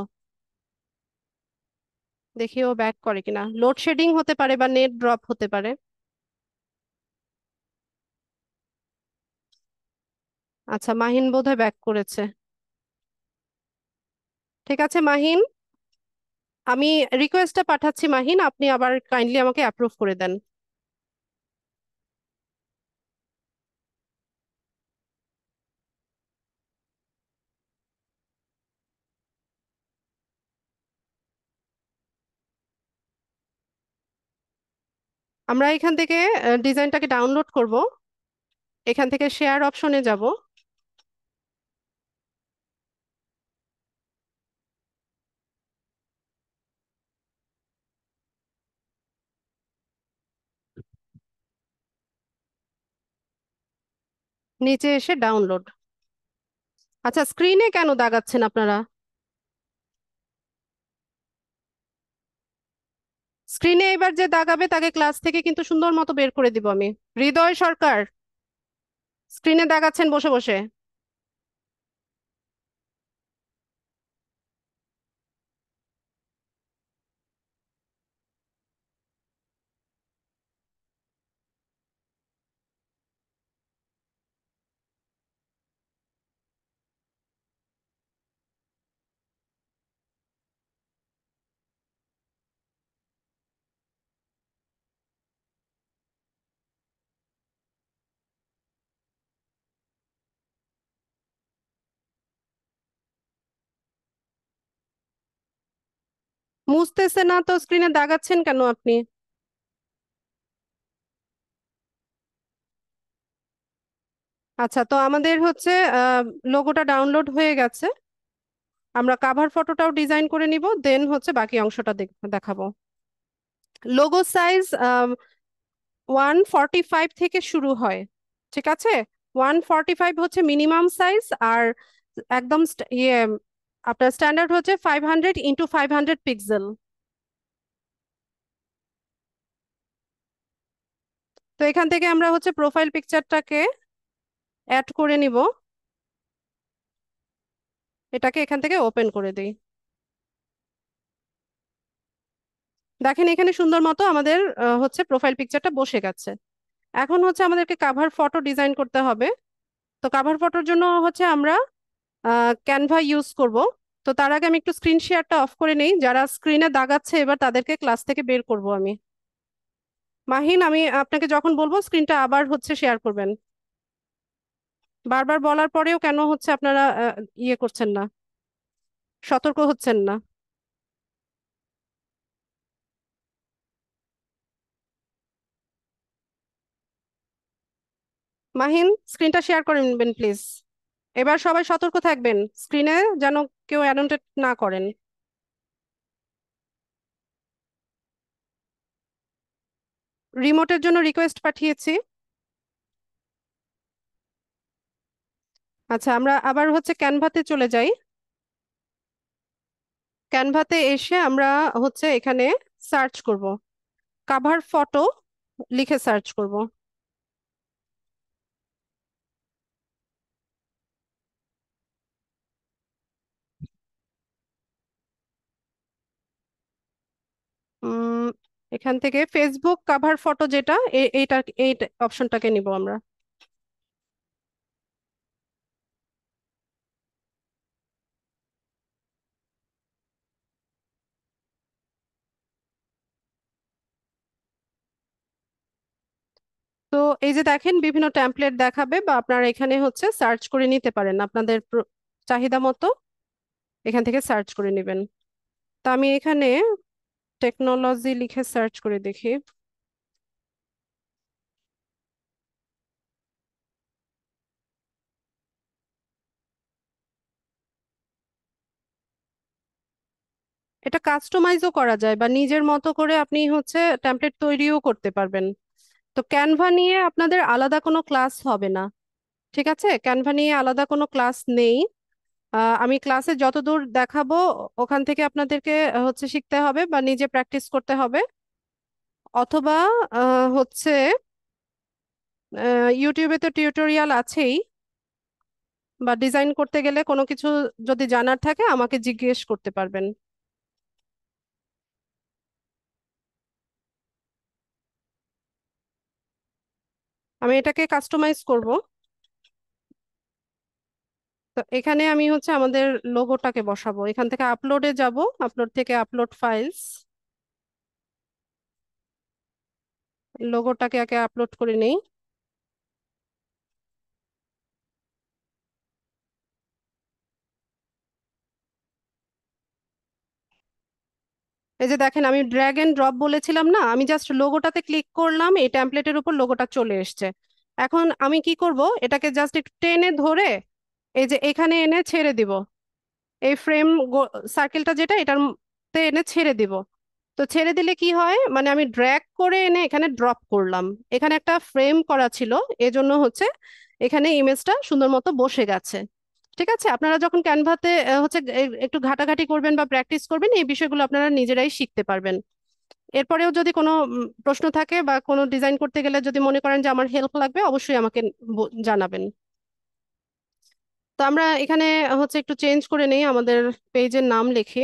দেখি ও ব্যাক করে কিনা লোডশেডিং হতে পারে বা নেট ড্রপ হতে পারে আচ্ছা মাহিন বোধহয় ব্যাক করেছে ঠিক আছে মাহিন আমি রিকোয়েস্টটা পাঠাচ্ছি মাহিন আপনি আবার কাইন্ডলি আমাকে অ্যাপ্রুভ করে দেন আমরা এখান থেকে ডিজাইনটাকে ডাউনলোড করব এখান থেকে শেয়ার অপশনে যাব নিচে এসে ডাউনলোড আচ্ছা স্ক্রিনে কেন দাগাচ্ছেন আপনারা স্ক্রিনে এবার যে দাগাবে তাকে ক্লাস থেকে কিন্তু সুন্দর মতো বের করে দিব আমি হৃদয় সরকার স্ক্রিনে দাগাচ্ছেন বসে বসে মুছতেছে না তো স্ক্রিনে দাগাচ্ছেন কেন আপনি আচ্ছা তো আমাদের হচ্ছে লোগোটা ডাউনলোড হয়ে গেছে আমরা কাভার ফটোটাও ডিজাইন করে নিব দেন হচ্ছে বাকি অংশটা দেখাবো লোগো সাইজ ওয়ান ফাইভ থেকে শুরু হয় ঠিক আছে ওয়ান ফাইভ হচ্ছে মিনিমাম সাইজ আর একদম ইয়ে আপনার স্ট্যান্ডার্ড হচ্ছে five hundred into five hundred pixel তো এখান থেকে আমরা হচ্ছে প্রোফাইল পিকচারটাকে অ্যাড করে নিব এটাকে এখান থেকে ওপেন করে দিই দেখেন এখানে সুন্দর মতো আমাদের হচ্ছে প্রোফাইল পিকচারটা বসে গেছে এখন হচ্ছে আমাদেরকে কাভার ফটো ডিজাইন করতে হবে তো কাভার ফটোর জন্য হচ্ছে আমরা ক্যানভা ইউজ করব তো তার আগে আমি একটু স্ক্রিন শেয়ারটা অফ করে নেই যারা স্ক্রিনে দাগাচ্ছে এবার তাদেরকে ক্লাস থেকে বের করব আমি মাহিন আমি আপনাকে যখন বলবো স্ক্রিনটা আবার হচ্ছে শেয়ার করবেন বারবার বলার পরেও কেন হচ্ছে আপনারা ইয়ে করছেন না সতর্ক হচ্ছেন না মাহিন স্ক্রিনটা শেয়ার করে নেবেন প্লিজ এবার সবাই সতর্ক থাকবেন স্ক্রিনে যেন কেউ অ্যাডন্টেড না করেন রিমোটের জন্য রিকোয়েস্ট পাঠিয়েছি আচ্ছা আমরা আবার হচ্ছে ক্যানভাতে চলে যাই ক্যানভাতে এসে আমরা হচ্ছে এখানে সার্চ করব কাভার ফটো লিখে সার্চ করব এখান থেকে ফেসবুক কাভার ফটো যেটা এইটা এই অপশনটাকে নিব আমরা তো এই যে দেখেন বিভিন্ন ট্যাম্পলেট দেখাবে বা আপনারা এখানে হচ্ছে সার্চ করে নিতে পারেন আপনাদের চাহিদা মতো এখান থেকে সার্চ করে নেবেন তো আমি এখানে টেকনোলজি লিখে সার্চ করে দেখি এটা কাস্টমাইজও করা যায় বা নিজের মতো করে আপনি হচ্ছে ট্যাম্পলেট তৈরিও করতে পারবেন তো ক্যানভা নিয়ে আপনাদের আলাদা কোনো ক্লাস হবে না ঠিক আছে ক্যানভা নিয়ে আলাদা কোনো ক্লাস নেই আমি ক্লাসে যতদূর দেখাবো ওখান থেকে আপনাদেরকে হচ্ছে শিখতে হবে বা নিজে প্র্যাকটিস করতে হবে অথবা হচ্ছে ইউটিউবে তো টিউটোরিয়াল আছেই বা ডিজাইন করতে গেলে কোনো কিছু যদি জানার থাকে আমাকে জিজ্ঞেস করতে পারবেন আমি এটাকে কাস্টমাইজ করব তো এখানে আমি হচ্ছে আমাদের লোগোটাকে বসাবো এখান থেকে আপলোডে যাব আপলোড থেকে আপলোড ফাইলস লোগোটাকে আগে আপলোড করে নেই এই যে দেখেন আমি ড্র্যাগ এন্ড ড্রপ বলেছিলাম না আমি জাস্ট লোগোটাতে ক্লিক করলাম এই ট্যাম্পলেটের উপর লোগোটা চলে এসছে এখন আমি কি করব এটাকে জাস্ট একটু টেনে ধরে এই যে এখানে এনে ছেড়ে দিব এই ফ্রেম সার্কেলটা যেটা এটার এনে ছেড়ে দিব তো ছেড়ে দিলে কি হয় মানে আমি ড্র্যাগ করে এনে এখানে ড্রপ করলাম এখানে একটা ফ্রেম করা ছিল এজন্য হচ্ছে এখানে ইমেজটা সুন্দর মতো বসে গেছে ঠিক আছে আপনারা যখন ক্যানভাতে হচ্ছে একটু ঘাটাঘাটি করবেন বা প্র্যাকটিস করবেন এই বিষয়গুলো আপনারা নিজেরাই শিখতে পারবেন এরপরেও যদি কোনো প্রশ্ন থাকে বা কোনো ডিজাইন করতে গেলে যদি মনে করেন যে আমার হেল্প লাগবে অবশ্যই আমাকে জানাবেন তো আমরা এখানে হচ্ছে একটু চেঞ্জ করে নেই আমাদের পেজের নাম লিখে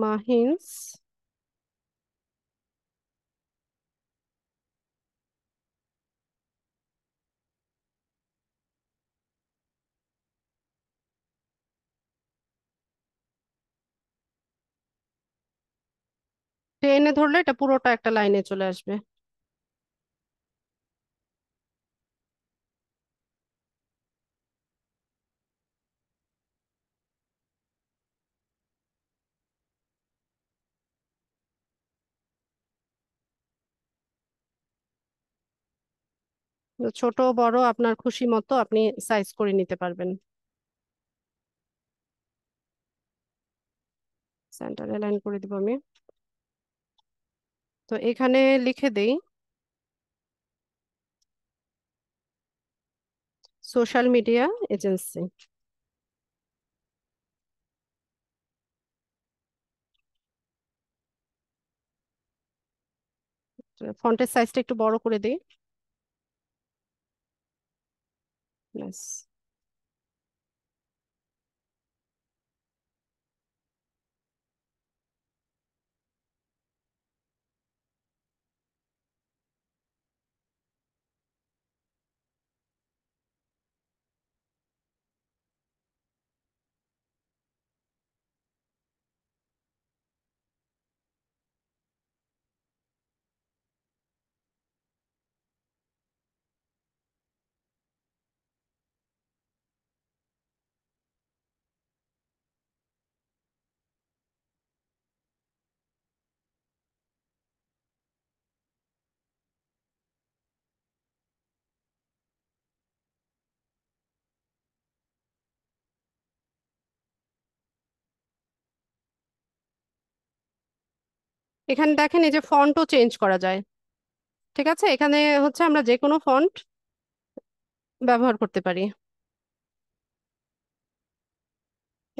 মা hins টেনে ধরলে এটা পুরোটা একটা লাইনে চলে আসবে ছোট বড় আপনার খুশি মতো আপনি সাইজ করে নিতে পারবেন সেন্টারে লাইন করে দিব আমি তো এখানে লিখে দেই সোশ্যাল মিডিয়া এজেন্সি ফন্টের সাইজটা একটু বড় করে দিই helpless. এখানে দেখেন এই যে ফন্টও চেঞ্জ করা যায় ঠিক আছে এখানে হচ্ছে আমরা যে কোনো ফন্ট ব্যবহার করতে পারি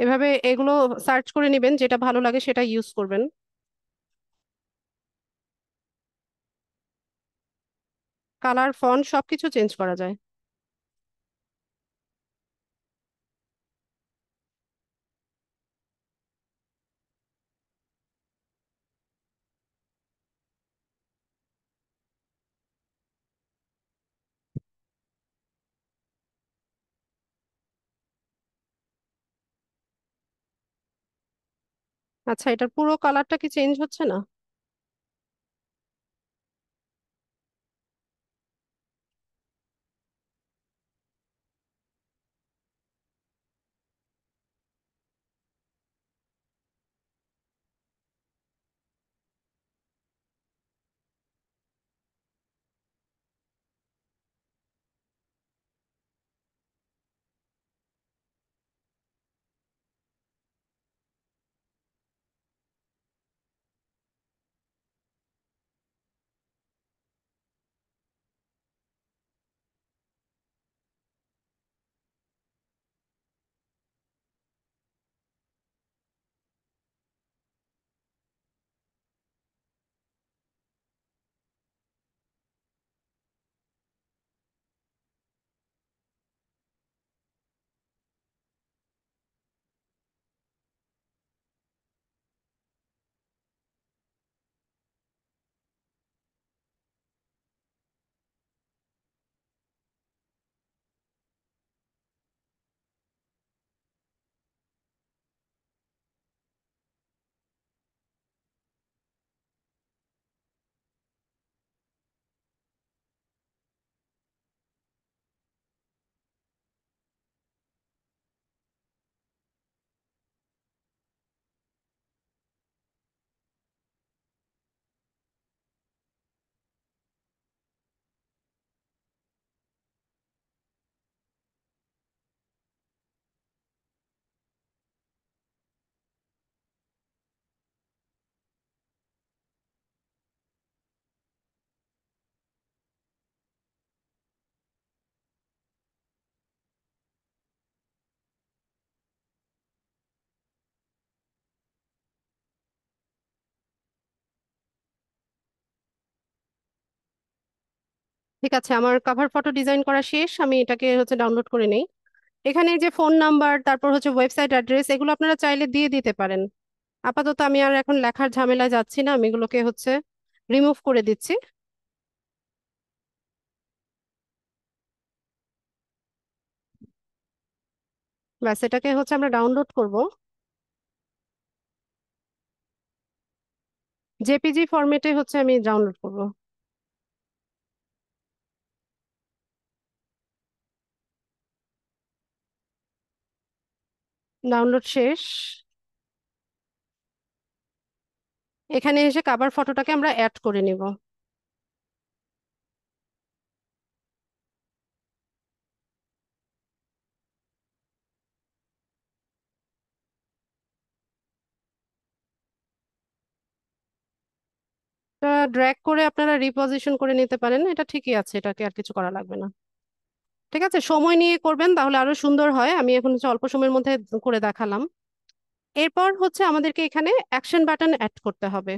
এভাবে এগুলো সার্চ করে নেবেন যেটা ভালো লাগে সেটা ইউজ করবেন কালার ফন্ট সবকিছু চেঞ্জ করা যায় আচ্ছা এটার পুরো কালারটা কি চেঞ্জ হচ্ছে না ঠিক আছে আমার কাভার ফটো ডিজাইন করা শেষ আমি এটাকে হচ্ছে ডাউনলোড করে নেই এখানে যে ফোন নাম্বার তারপর হচ্ছে ওয়েবসাইট অ্যাড্রেস এগুলো আপনারা চাইলে দিয়ে দিতে পারেন আপাতত আমি আর এখন লেখার ঝামেলায় যাচ্ছি না আমি এগুলোকে হচ্ছে রিমুভ করে দিচ্ছি ব্যাস এটাকে হচ্ছে আমরা ডাউনলোড করব জেপিজি ফরম্যাটে হচ্ছে আমি ডাউনলোড করব ডাউনলোড শেষ এখানে এসে কাবার ফটোটাকে আমরা অ্যাড করে নেব ড্র্যাগ করে আপনারা রিপজিশন করে নিতে পারেন এটা ঠিকই আছে এটাকে আর কিছু করা লাগবে না ঠিক আছে সময় নিয়ে করবেন তাহলে আরো সুন্দর হয় আমি এখন হচ্ছে অল্প সময়ের মধ্যে করে দেখালাম এরপর হচ্ছে আমাদেরকে এখানে অ্যাকশন বাটন অ্যাড করতে হবে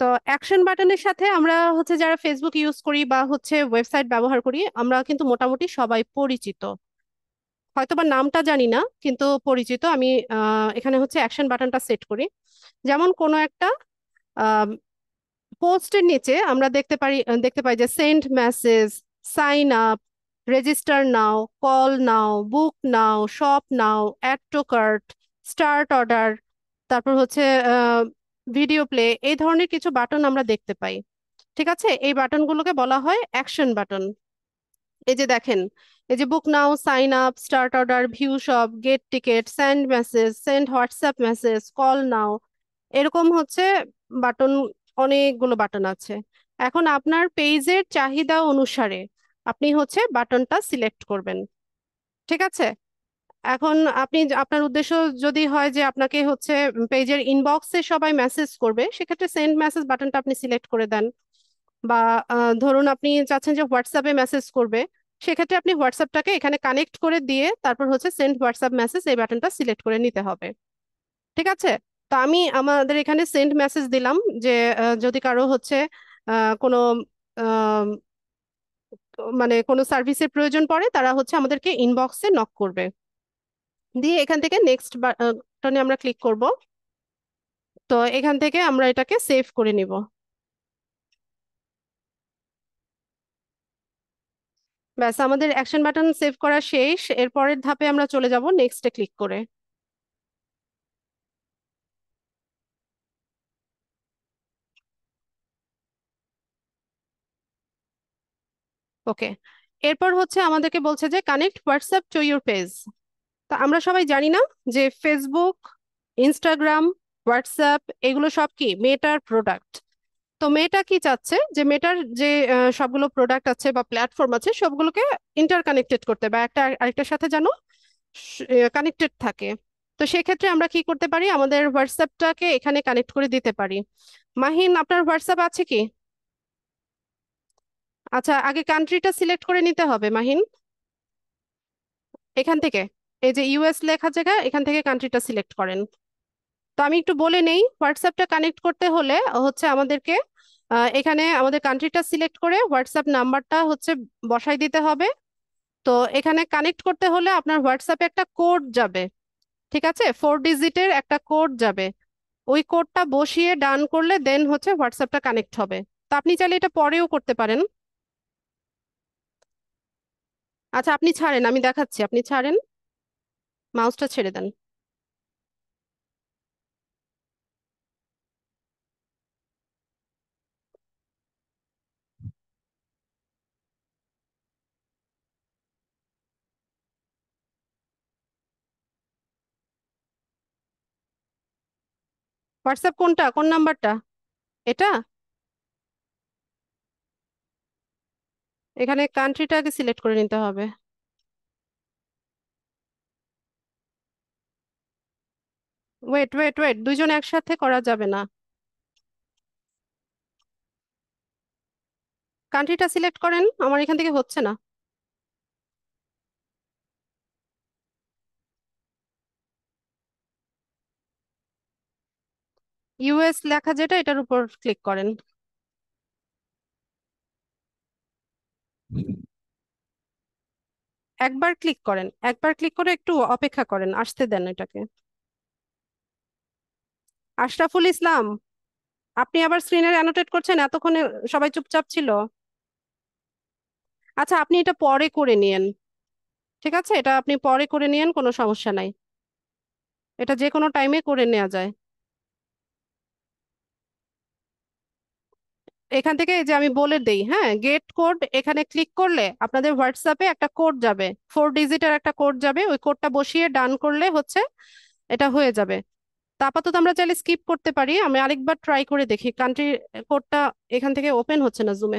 তো অ্যাকশন বাটনের সাথে আমরা হচ্ছে যারা ফেসবুক ইউজ করি বা হচ্ছে ওয়েবসাইট ব্যবহার করি আমরা কিন্তু মোটামুটি সবাই পরিচিত হয়তো বা নামটা জানি না কিন্তু পরিচিত আমি এখানে হচ্ছে অ্যাকশন বাটনটা সেট করি যেমন কোনো একটা পোস্টের নিচে আমরা দেখতে পারি দেখতে পাই যে send message sign up register now call now book now shop now add cart start order তারপর হচ্ছে ভিডিও প্লে এই ধরনের কিছু বাটন আমরা দেখতে পাই ঠিক আছে এই বাটনগুলোকে বলা হয় অ্যাকশন বাটন এই যে দেখেন এই যে book now sign up start order view shop get ticket send message send WhatsApp message call now এরকম হচ্ছে বাটন অনেকগুলো বাটন আছে এখন আপনার পেজের চাহিদা অনুসারে আপনি হচ্ছে বাটনটা সিলেক্ট করবেন ঠিক আছে এখন আপনি আপনার উদ্দেশ্য যদি হয় যে আপনাকে হচ্ছে পেজের ইনবক্সে সবাই মেসেজ করবে সেক্ষেত্রে সেন্ড মেসেজ বাটনটা আপনি সিলেক্ট করে দেন বা ধরুন আপনি চাচ্ছেন যে হোয়াটসঅ্যাপে মেসেজ করবে সেক্ষেত্রে আপনি হোয়াটসঅ্যাপটাকে এখানে কানেক্ট করে দিয়ে তারপর হচ্ছে সেন্ড হোয়াটসঅ্যাপ মেসেজ এই বাটনটা সিলেক্ট করে নিতে হবে ঠিক আছে তো আমি আমাদের এখানে সেন্ড মেসেজ দিলাম যে যদি কারো হচ্ছে কোনো মানে কোনো সার্ভিসের প্রয়োজন পড়ে তারা হচ্ছে আমাদেরকে ইনবক্সে নক করবে দিয়ে এখান থেকে নেক্সট বাটনে আমরা ক্লিক করব তো এখান থেকে আমরা এটাকে সেভ করে নিব ব্যাস আমাদের অ্যাকশন বাটন সেভ করা শেষ এরপরের ধাপে আমরা চলে যাব নেক্সটে ক্লিক করে ওকে এরপর হচ্ছে আমাদেরকে বলছে যে connect WhatsApp to your page তা আমরা সবাই জানি না যে ফেসবুক ইনস্টাগ্রাম হোয়াটসঅ্যাপ এগুলো সব কি মেটার প্রোডাক্ট তো মেটা কি চাচ্ছে যে মেটার যে সবগুলো প্রোডাক্ট আছে বা প্ল্যাটফর্ম আছে সবগুলোকে ইন্টার কানেক্টেড করতে বা একটা আরেকটার সাথে যেন কানেক্টেড থাকে তো সেক্ষেত্রে আমরা কি করতে পারি আমাদের হোয়াটসঅ্যাপটাকে এখানে কানেক্ট করে দিতে পারি মাহিন আপনার হোয়াটসঅ্যাপ আছে কি আচ্ছা আগে কান্ট্রিটা সিলেক্ট করে নিতে হবে মাহিন এখান থেকে এই যে ইউএস লেখা জায়গা এখান থেকে কান্ট্রিটা সিলেক্ট করেন তো আমি একটু বলে নেই হোয়াটসঅ্যাপটা কানেক্ট করতে হলে হচ্ছে আমাদেরকে এখানে আমাদের কান্ট্রিটা সিলেক্ট করে হোয়াটসঅ্যাপ নাম্বারটা হচ্ছে বসাই দিতে হবে তো এখানে কানেক্ট করতে হলে আপনার হোয়াটসঅ্যাপে একটা কোড যাবে ঠিক আছে ফোর ডিজিটের একটা কোড যাবে ওই কোডটা বসিয়ে ডান করলে দেন হচ্ছে হোয়াটসঅ্যাপটা কানেক্ট হবে তো আপনি চাইলে এটা পরেও করতে পারেন আচ্ছা আপনি ছাড়েন আমি দেখাচ্ছি আপনি ছাড়েন মাউসটা ছেড়ে দেন হোয়াটসঅ্যাপ কোনটা কোন নাম্বারটা এটা এখানে কান্ট্রিটা আগে সিলেক্ট করে নিতে হবে ওয়েট ওয়েট ওয়েট দুজন একসাথে করা যাবে না কান্ট্রিটা সিলেক্ট করেন আমার এখান থেকে হচ্ছে না ইউএস লেখা যেটা এটার উপর ক্লিক করেন একবার ক্লিক করেন একবার ক্লিক করে একটু অপেক্ষা করেন আসতে দেন এটাকে আশরাফুল ইসলাম আপনি আবার স্ক্রিনে অ্যানোটেট করছেন এতক্ষণে সবাই চুপচাপ ছিল আচ্ছা আপনি এটা পরে করে নিয়েন ঠিক আছে এটা আপনি পরে করে নিয়েন কোনো সমস্যা নাই এটা যে কোনো টাইমে করে নেওয়া যায় এখান থেকে যে আমি বলে দেই হ্যাঁ গেট কোড এখানে ক্লিক করলে আপনাদের হোয়াটসঅ্যাপে একটা কোড যাবে ফোর ডিজিটের একটা কোড যাবে ওই কোডটা বসিয়ে ডান করলে হচ্ছে এটা হয়ে যাবে আপাতত আমরা চাইলে স্কিপ করতে পারি আমি আরেকবার ট্রাই করে দেখি কান্ট্রি কোডটা এখান থেকে ওপেন হচ্ছে না জুমে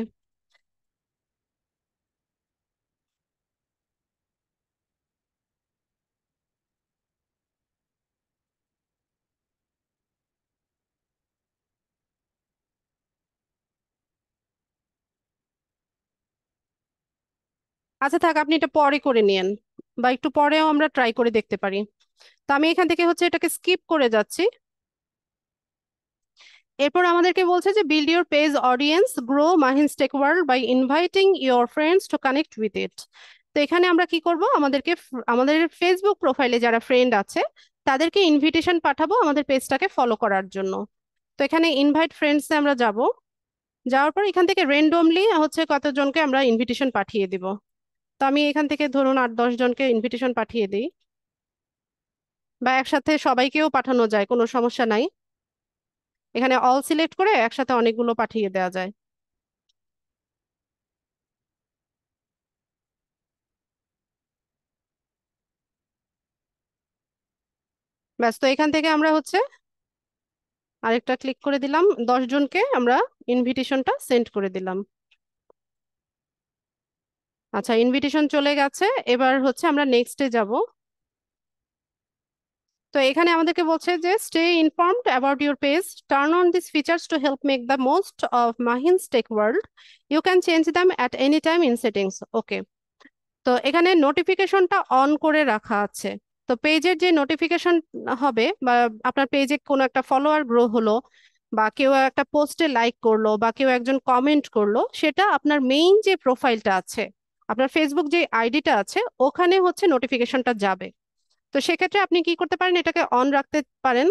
আচ্ছা থাক আপনি এটা পরে করে নিয়েন বা একটু পরেও আমরা ট্রাই করে দেখতে পারি তো আমি এখান থেকে হচ্ছে এটাকে স্কিপ করে যাচ্ছি এরপর আমাদেরকে বলছে যে build your page audience grow Mahin's tech world by inviting your friends to connect with it তো এখানে আমরা কি করব আমাদেরকে আমাদের ফেসবুক প্রোফাইলে যারা ফ্রেন্ড আছে তাদেরকে ইনভিটেশন পাঠাবো আমাদের পেজটাকে ফলো করার জন্য তো এখানে ইনভাইট ফ্রেন্ডসে আমরা যাব যাওয়ার পর এখান থেকে র্যান্ডমলি হচ্ছে কতজনকে আমরা ইনভিটেশন পাঠিয়ে দিব তো আমি এখান থেকে ধরুন আট দশ জনকে ইনভিটেশন পাঠিয়ে দিই বা একসাথে সবাইকেও পাঠানো যায় কোনো সমস্যা নাই এখানে অল সিলেক্ট করে একসাথে অনেকগুলো পাঠিয়ে দেওয়া যায় ব্যাস তো এখান থেকে আমরা হচ্ছে আরেকটা ক্লিক করে দিলাম দশজনকে আমরা ইনভিটেশনটা সেন্ড করে দিলাম আচ্ছা ইনভিটেশন চলে গেছে এবার হচ্ছে আমরা নেক্সটে যাব তো এখানে আমাদেরকে বলছে যে stay informed about your page turn on this features to help make the most of Mahin's tech world you can change them at any time in settings okay তো এখানে নোটিফিকেশনটা অন করে রাখা আছে তো পেজের যে নোটিফিকেশন হবে বা আপনার পেজে কোনো একটা ফলোয়ার গ্রো হলো বা কেউ একটা পোস্টে লাইক করলো বা কেউ একজন কমেন্ট করলো সেটা আপনার মেইন যে প্রোফাইলটা আছে আপনার ফেসবুক যে আইডিটা আছে ওখানে হচ্ছে নোটিফিকেশনটা যাবে তো সেক্ষেত্রে আপনি কি করতে পারেন এটাকে অন রাখতে পারেন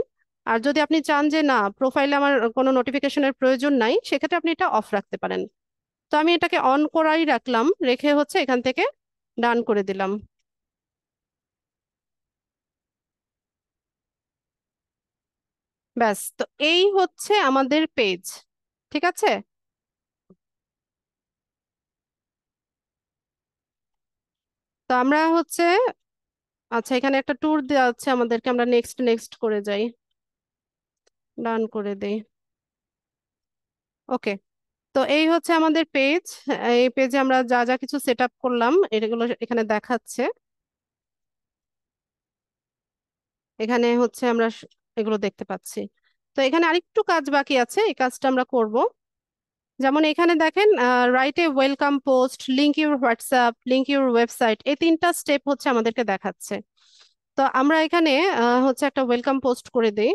আর যদি আপনি চান যে না প্রোফাইলে আমার কোনো নোটিফিকেশনের প্রয়োজন নাই সেক্ষেত্রে আপনি এটা অফ রাখতে পারেন তো আমি এটাকে অন করাই রাখলাম রেখে হচ্ছে এখান থেকে ডান করে দিলাম ব্যাস তো এই হচ্ছে আমাদের পেজ ঠিক আছে তো আমরা হচ্ছে আচ্ছা এখানে একটা ট্যুর দেওয়া আছে আমাদেরকে আমরা নেক্সট নেক্সট করে যাই ডান করে দেই ওকে তো এই হচ্ছে আমাদের পেজ এই পেজে আমরা যা যা কিছু সেট আপ করলাম এগুলো এখানে দেখাচ্ছে এখানে হচ্ছে আমরা এগুলো দেখতে পাচ্ছি তো এখানে আরেকটু কাজ বাকি আছে এই কাজটা আমরা করব যেমন এখানে দেখেন write a welcome post link your WhatsApp link your website এই তিনটা স্টেপ হচ্ছে আমাদেরকে দেখাচ্ছে তো আমরা এখানে হচ্ছে একটা ওয়েলকাম পোস্ট করে দিই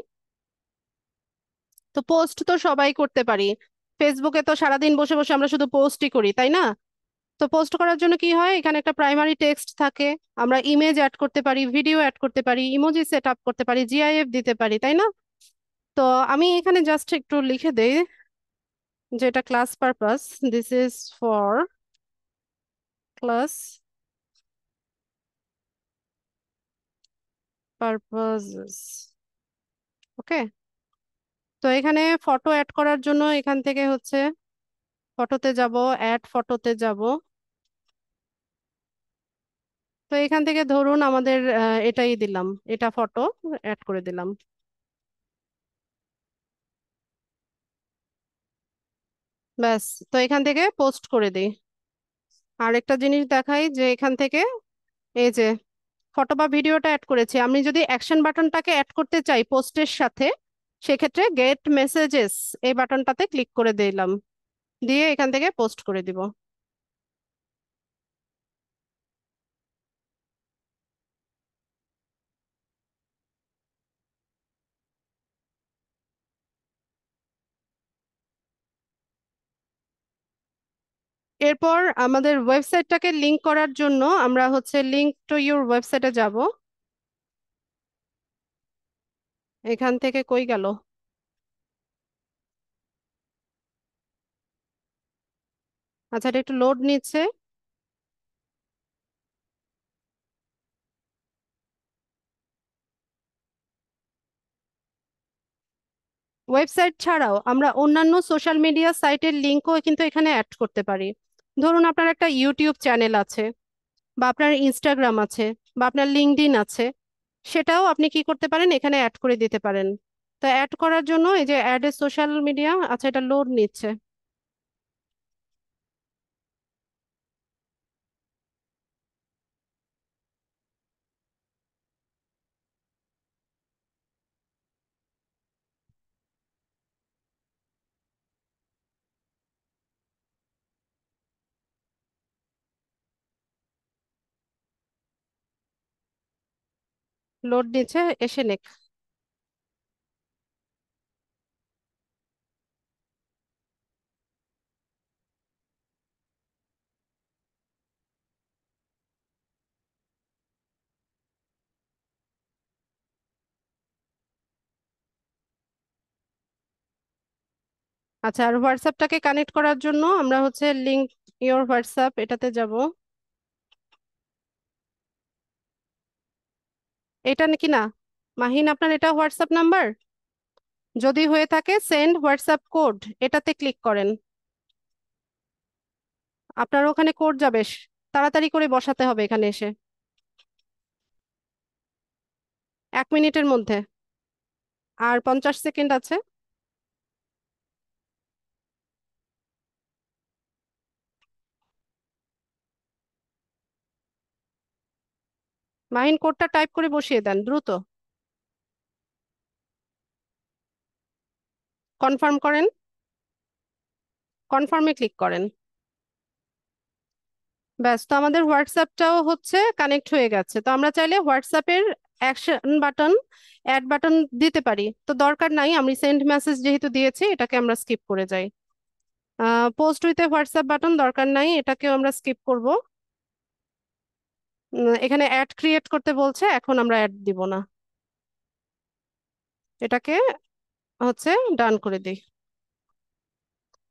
তো পোস্ট তো সবাই করতে পারি ফেসবুকে তো সারাদিন বসে বসে আমরা শুধু পোস্টই করি তাই না তো পোস্ট করার জন্য কি হয় এখানে একটা প্রাইমারি টেক্সট থাকে আমরা ইমেজ অ্যাড করতে পারি ভিডিও অ্যাড করতে পারি ইমোজি সেট আপ করতে পারি জিআইএফ দিতে পারি তাই না তো আমি এখানে জাস্ট একটু লিখে দেই যেটা class purpose this is for class purpose okay তো এখানে ফটো অ্যাড করার জন্য এখান থেকে হচ্ছে ফটোতে যাব অ্যাড ফটোতে যাব তো এখান থেকে ধরুন আমাদের এটাই দিলাম এটা ফটো অ্যাড করে দিলাম ব্যাস তো এখান থেকে পোস্ট করে দিই আর একটা জিনিস দেখাই যে এখান থেকে এই যে ফটো বা ভিডিওটা অ্যাড করেছি আমি যদি অ্যাকশন বাটনটাকে অ্যাড করতে চাই পোস্টের সাথে সেক্ষেত্রে গেট মেসেজেস এই বাটনটাতে ক্লিক করে দিলাম দিয়ে এখান থেকে পোস্ট করে দিব এরপর আমাদের ওয়েবসাইটটাকে লিংক করার জন্য আমরা হচ্ছে লিংক টু ইউর ওয়েবসাইটে যাব এখান থেকে কই গেল আচ্ছা এটা একটু লোড নিচ্ছে ওয়েবসাইট ছাড়াও আমরা অন্যান্য সোশ্যাল মিডিয়া সাইটের লিঙ্কও কিন্তু এখানে অ্যাড করতে পারি ধরুন আপনার একটা ইউটিউব চ্যানেল আছে বা আপনার ইনস্টাগ্রাম আছে বা আপনার লিঙ্কডিন আছে সেটাও আপনি কি করতে পারেন এখানে অ্যাড করে দিতে পারেন তো অ্যাড করার জন্য এই যে অ্যাড এ সোশ্যাল মিডিয়া আচ্ছা এটা লোড নিচ্ছে লোড নিচ্ছে এসে নেক আচ্ছা আর হোয়াটসঅ্যাপটাকে কানেক্ট করার জন্য আমরা হচ্ছে লিঙ্ক ইওর হোয়াটসঅ্যাপ এটাতে যাব এটা নাকি না মাহিন আপনার এটা হোয়াটসঅ্যাপ নাম্বার যদি হয়ে থাকে সেন্ড হোয়াটসঅ্যাপ কোড এটাতে ক্লিক করেন আপনার ওখানে কোড যাবে তাড়াতাড়ি করে বসাতে হবে এখানে এসে এক মিনিটের মধ্যে আর পঞ্চাশ সেকেন্ড আছে মাহিন কোডটা টাইপ করে বসিয়ে দেন দ্রুত কনফার্ম করেন কনফার্মে ক্লিক করেন ব্যাস তো আমাদের হোয়াটসঅ্যাপটাও হচ্ছে কানেক্ট হয়ে গেছে তো আমরা চাইলে হোয়াটসঅ্যাপের অ্যাকশন বাটন অ্যাড বাটন দিতে পারি তো দরকার নাই আমি সেন্ড মেসেজ যেহেতু দিয়েছি এটাকে আমরা স্কিপ করে যাই পোস্ট উইথে হোয়াটসঅ্যাপ বাটন দরকার নাই এটাকেও আমরা স্কিপ করব এখানে অ্যাড ক্রিয়েট করতে বলছে এখন আমরা অ্যাড দিব না এটাকে হচ্ছে ডান করে দিই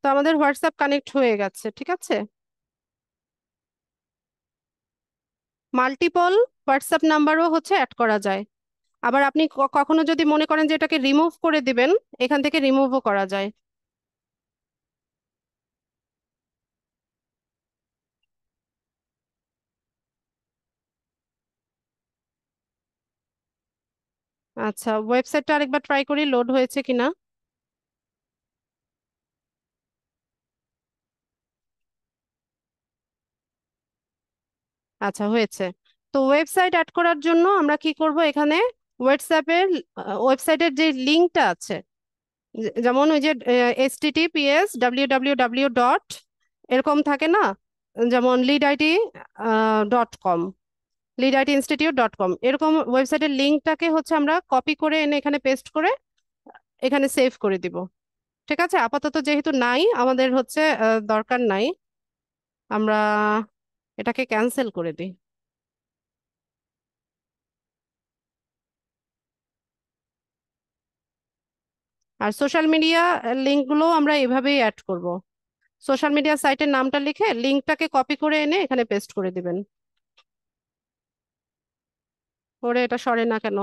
তো আমাদের হোয়াটসঅ্যাপ কানেক্ট হয়ে গেছে ঠিক আছে মাল্টিপল হোয়াটসঅ্যাপ নাম্বারও হচ্ছে অ্যাড করা যায় আবার আপনি কখনো যদি মনে করেন যে এটাকে রিমুভ করে দিবেন এখান থেকে রিমুভও করা যায় আচ্ছা ওয়েবসাইটটা আরেকবার ট্রাই করি লোড হয়েছে কিনা আচ্ছা হয়েছে তো ওয়েবসাইট অ্যাড করার জন্য আমরা কি করব এখানে হোয়াটসঅ্যাপের ওয়েবসাইটের যে লিঙ্কটা আছে যেমন ওই যে এস ডাব্লিউ ডাব্লিউ ডাব্লিউ ডট এরকম থাকে না যেমন lead IT dot com lead IT institute dot com এরকম ওয়েবসাইটের লিঙ্কটাকে হচ্ছে আমরা কপি করে এনে এখানে পেস্ট করে এখানে সেভ করে দিব ঠিক আছে আপাতত যেহেতু নাই আমাদের হচ্ছে দরকার নাই আমরা এটাকে ক্যান্সেল করে দিই আর সোশ্যাল মিডিয়া লিঙ্কগুলো আমরা এভাবেই অ্যাড করব সোশ্যাল মিডিয়া সাইটের নামটা লিখে লিঙ্কটাকে কপি করে এনে এখানে পেস্ট করে দিবেন করে এটা সরে না কেন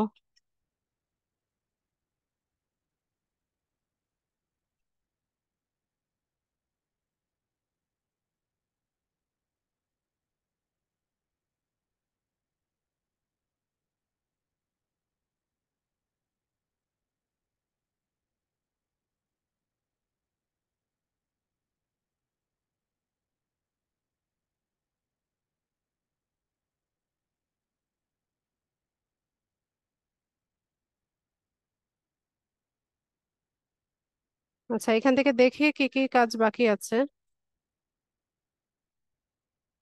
আচ্ছা এখান থেকে দেখি কি কি কাজ বাকি আছে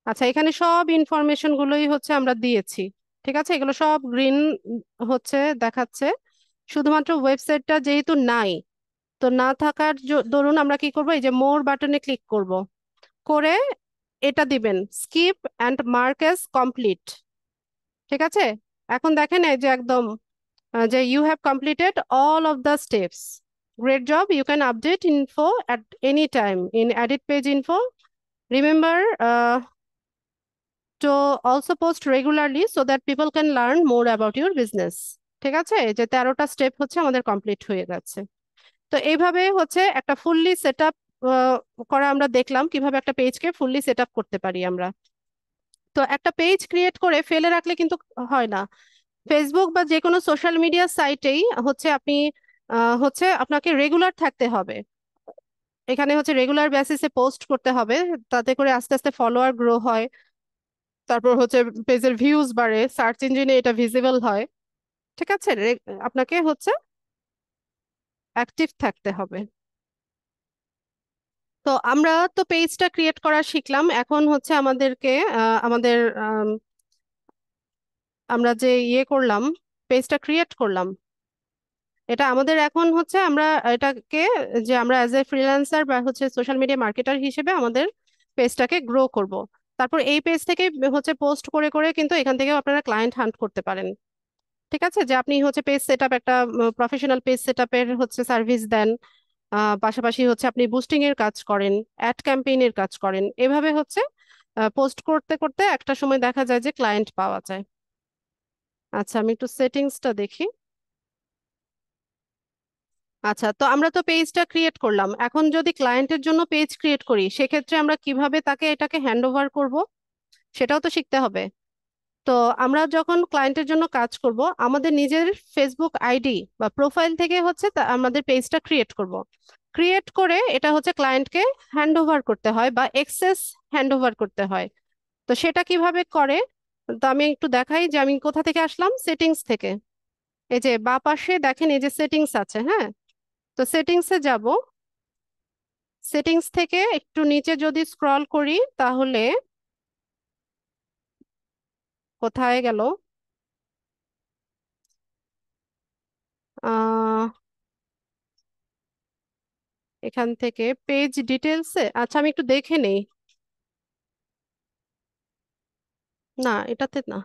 আচ্ছা এখানে সব ইনফরমেশন গুলোই হচ্ছে আমরা দিয়েছি ঠিক আছে এগুলো সব গ্রিন হচ্ছে দেখাচ্ছে শুধুমাত্র ওয়েবসাইটটা যেহেতু নাই তো না থাকার দরুন আমরা কি করব এই যে মোর বাটনে ক্লিক করব করে এটা দিবেন স্কিপ অ্যান্ড মার্ক কমপ্লিট ঠিক আছে এখন দেখেন এই যে একদম যে you have completed all of the steps Great job. You can update info at any time in edit page info. Remember uh, to also post regularly so that people can learn more about your business. ঠিক আছে যে তেরোটা step হচ্ছে আমাদের complete হয়ে যাচ্ছে তো এইভাবে হচ্ছে একটা ফুললি সেট আপ করা আমরা দেখলাম কিভাবে একটা পেজকে ফুললি সেট আপ করতে পারি আমরা তো একটা পেজ ক্রিয়েট করে ফেলে রাখলে কিন্তু হয় না ফেসবুক বা যে কোনো সোশ্যাল মিডিয়া সাইটেই হচ্ছে আপনি হচ্ছে আপনাকে রেগুলার থাকতে হবে এখানে হচ্ছে রেগুলার বেসিসে পোস্ট করতে হবে তাতে করে আস্তে আস্তে ফলোয়ার গ্রো হয় তারপর হচ্ছে পেজের ভিউজ বাড়ে সার্চ ইঞ্জিনে এটা ভিজিবল হয় ঠিক আছে আপনাকে হচ্ছে অ্যাক্টিভ থাকতে হবে তো আমরা তো পেজটা ক্রিয়েট করা শিখলাম এখন হচ্ছে আমাদেরকে আমাদের আমরা যে ইয়ে করলাম পেজটা ক্রিয়েট করলাম এটা আমাদের এখন হচ্ছে আমরা এটাকে যে আমরা অ্যাজ এ ফ্রিল্যান্সার বা হচ্ছে সোশ্যাল মিডিয়া মার্কেটার হিসেবে আমাদের পেজটাকে গ্রো করব তারপর এই পেজ থেকে হচ্ছে পোস্ট করে করে কিন্তু এখান থেকেও আপনারা ক্লায়েন্ট হান্ট করতে পারেন ঠিক আছে যে আপনি হচ্ছে পেজ সেট একটা প্রফেশনাল পেজ সেট হচ্ছে সার্ভিস দেন পাশাপাশি হচ্ছে আপনি বুস্টিং এর কাজ করেন অ্যাড ক্যাম্পেইনের কাজ করেন এভাবে হচ্ছে পোস্ট করতে করতে একটা সময় দেখা যায় যে ক্লায়েন্ট পাওয়া যায় আচ্ছা আমি একটু সেটিংসটা দেখি আচ্ছা তো আমরা তো পেজটা ক্রিয়েট করলাম এখন যদি ক্লায়েন্টের জন্য পেজ ক্রিয়েট করি সেক্ষেত্রে আমরা কিভাবে তাকে এটাকে হ্যান্ড ওভার করবো সেটাও তো শিখতে হবে তো আমরা যখন ক্লায়েন্টের জন্য কাজ করব আমাদের নিজের ফেসবুক আইডি বা প্রোফাইল থেকে হচ্ছে আমাদের পেজটা ক্রিয়েট করব ক্রিয়েট করে এটা হচ্ছে ক্লায়েন্টকে হ্যান্ড ওভার করতে হয় বা এক্সেস হ্যান্ড ওভার করতে হয় তো সেটা কিভাবে করে তো আমি একটু দেখাই যে আমি কোথা থেকে আসলাম সেটিংস থেকে এই যে বা পাশে দেখেন এই যে সেটিংস আছে হ্যাঁ তো সেটিংসে যাব সেটিংস থেকে একটু নিচে যদি স্ক্রল করি তাহলে কোথায় গেল এখান থেকে পেজ ডিটেলসে আচ্ছা আমি একটু দেখে নেই না এটাতে না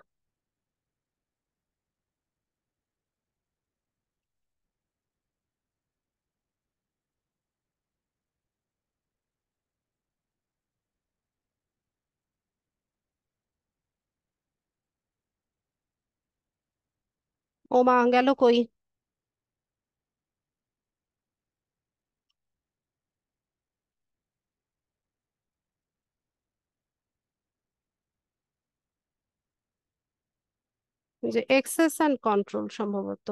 ও মা গেল কই যে এক্সেস অ্যান্ড কন্ট্রোল সম্ভবত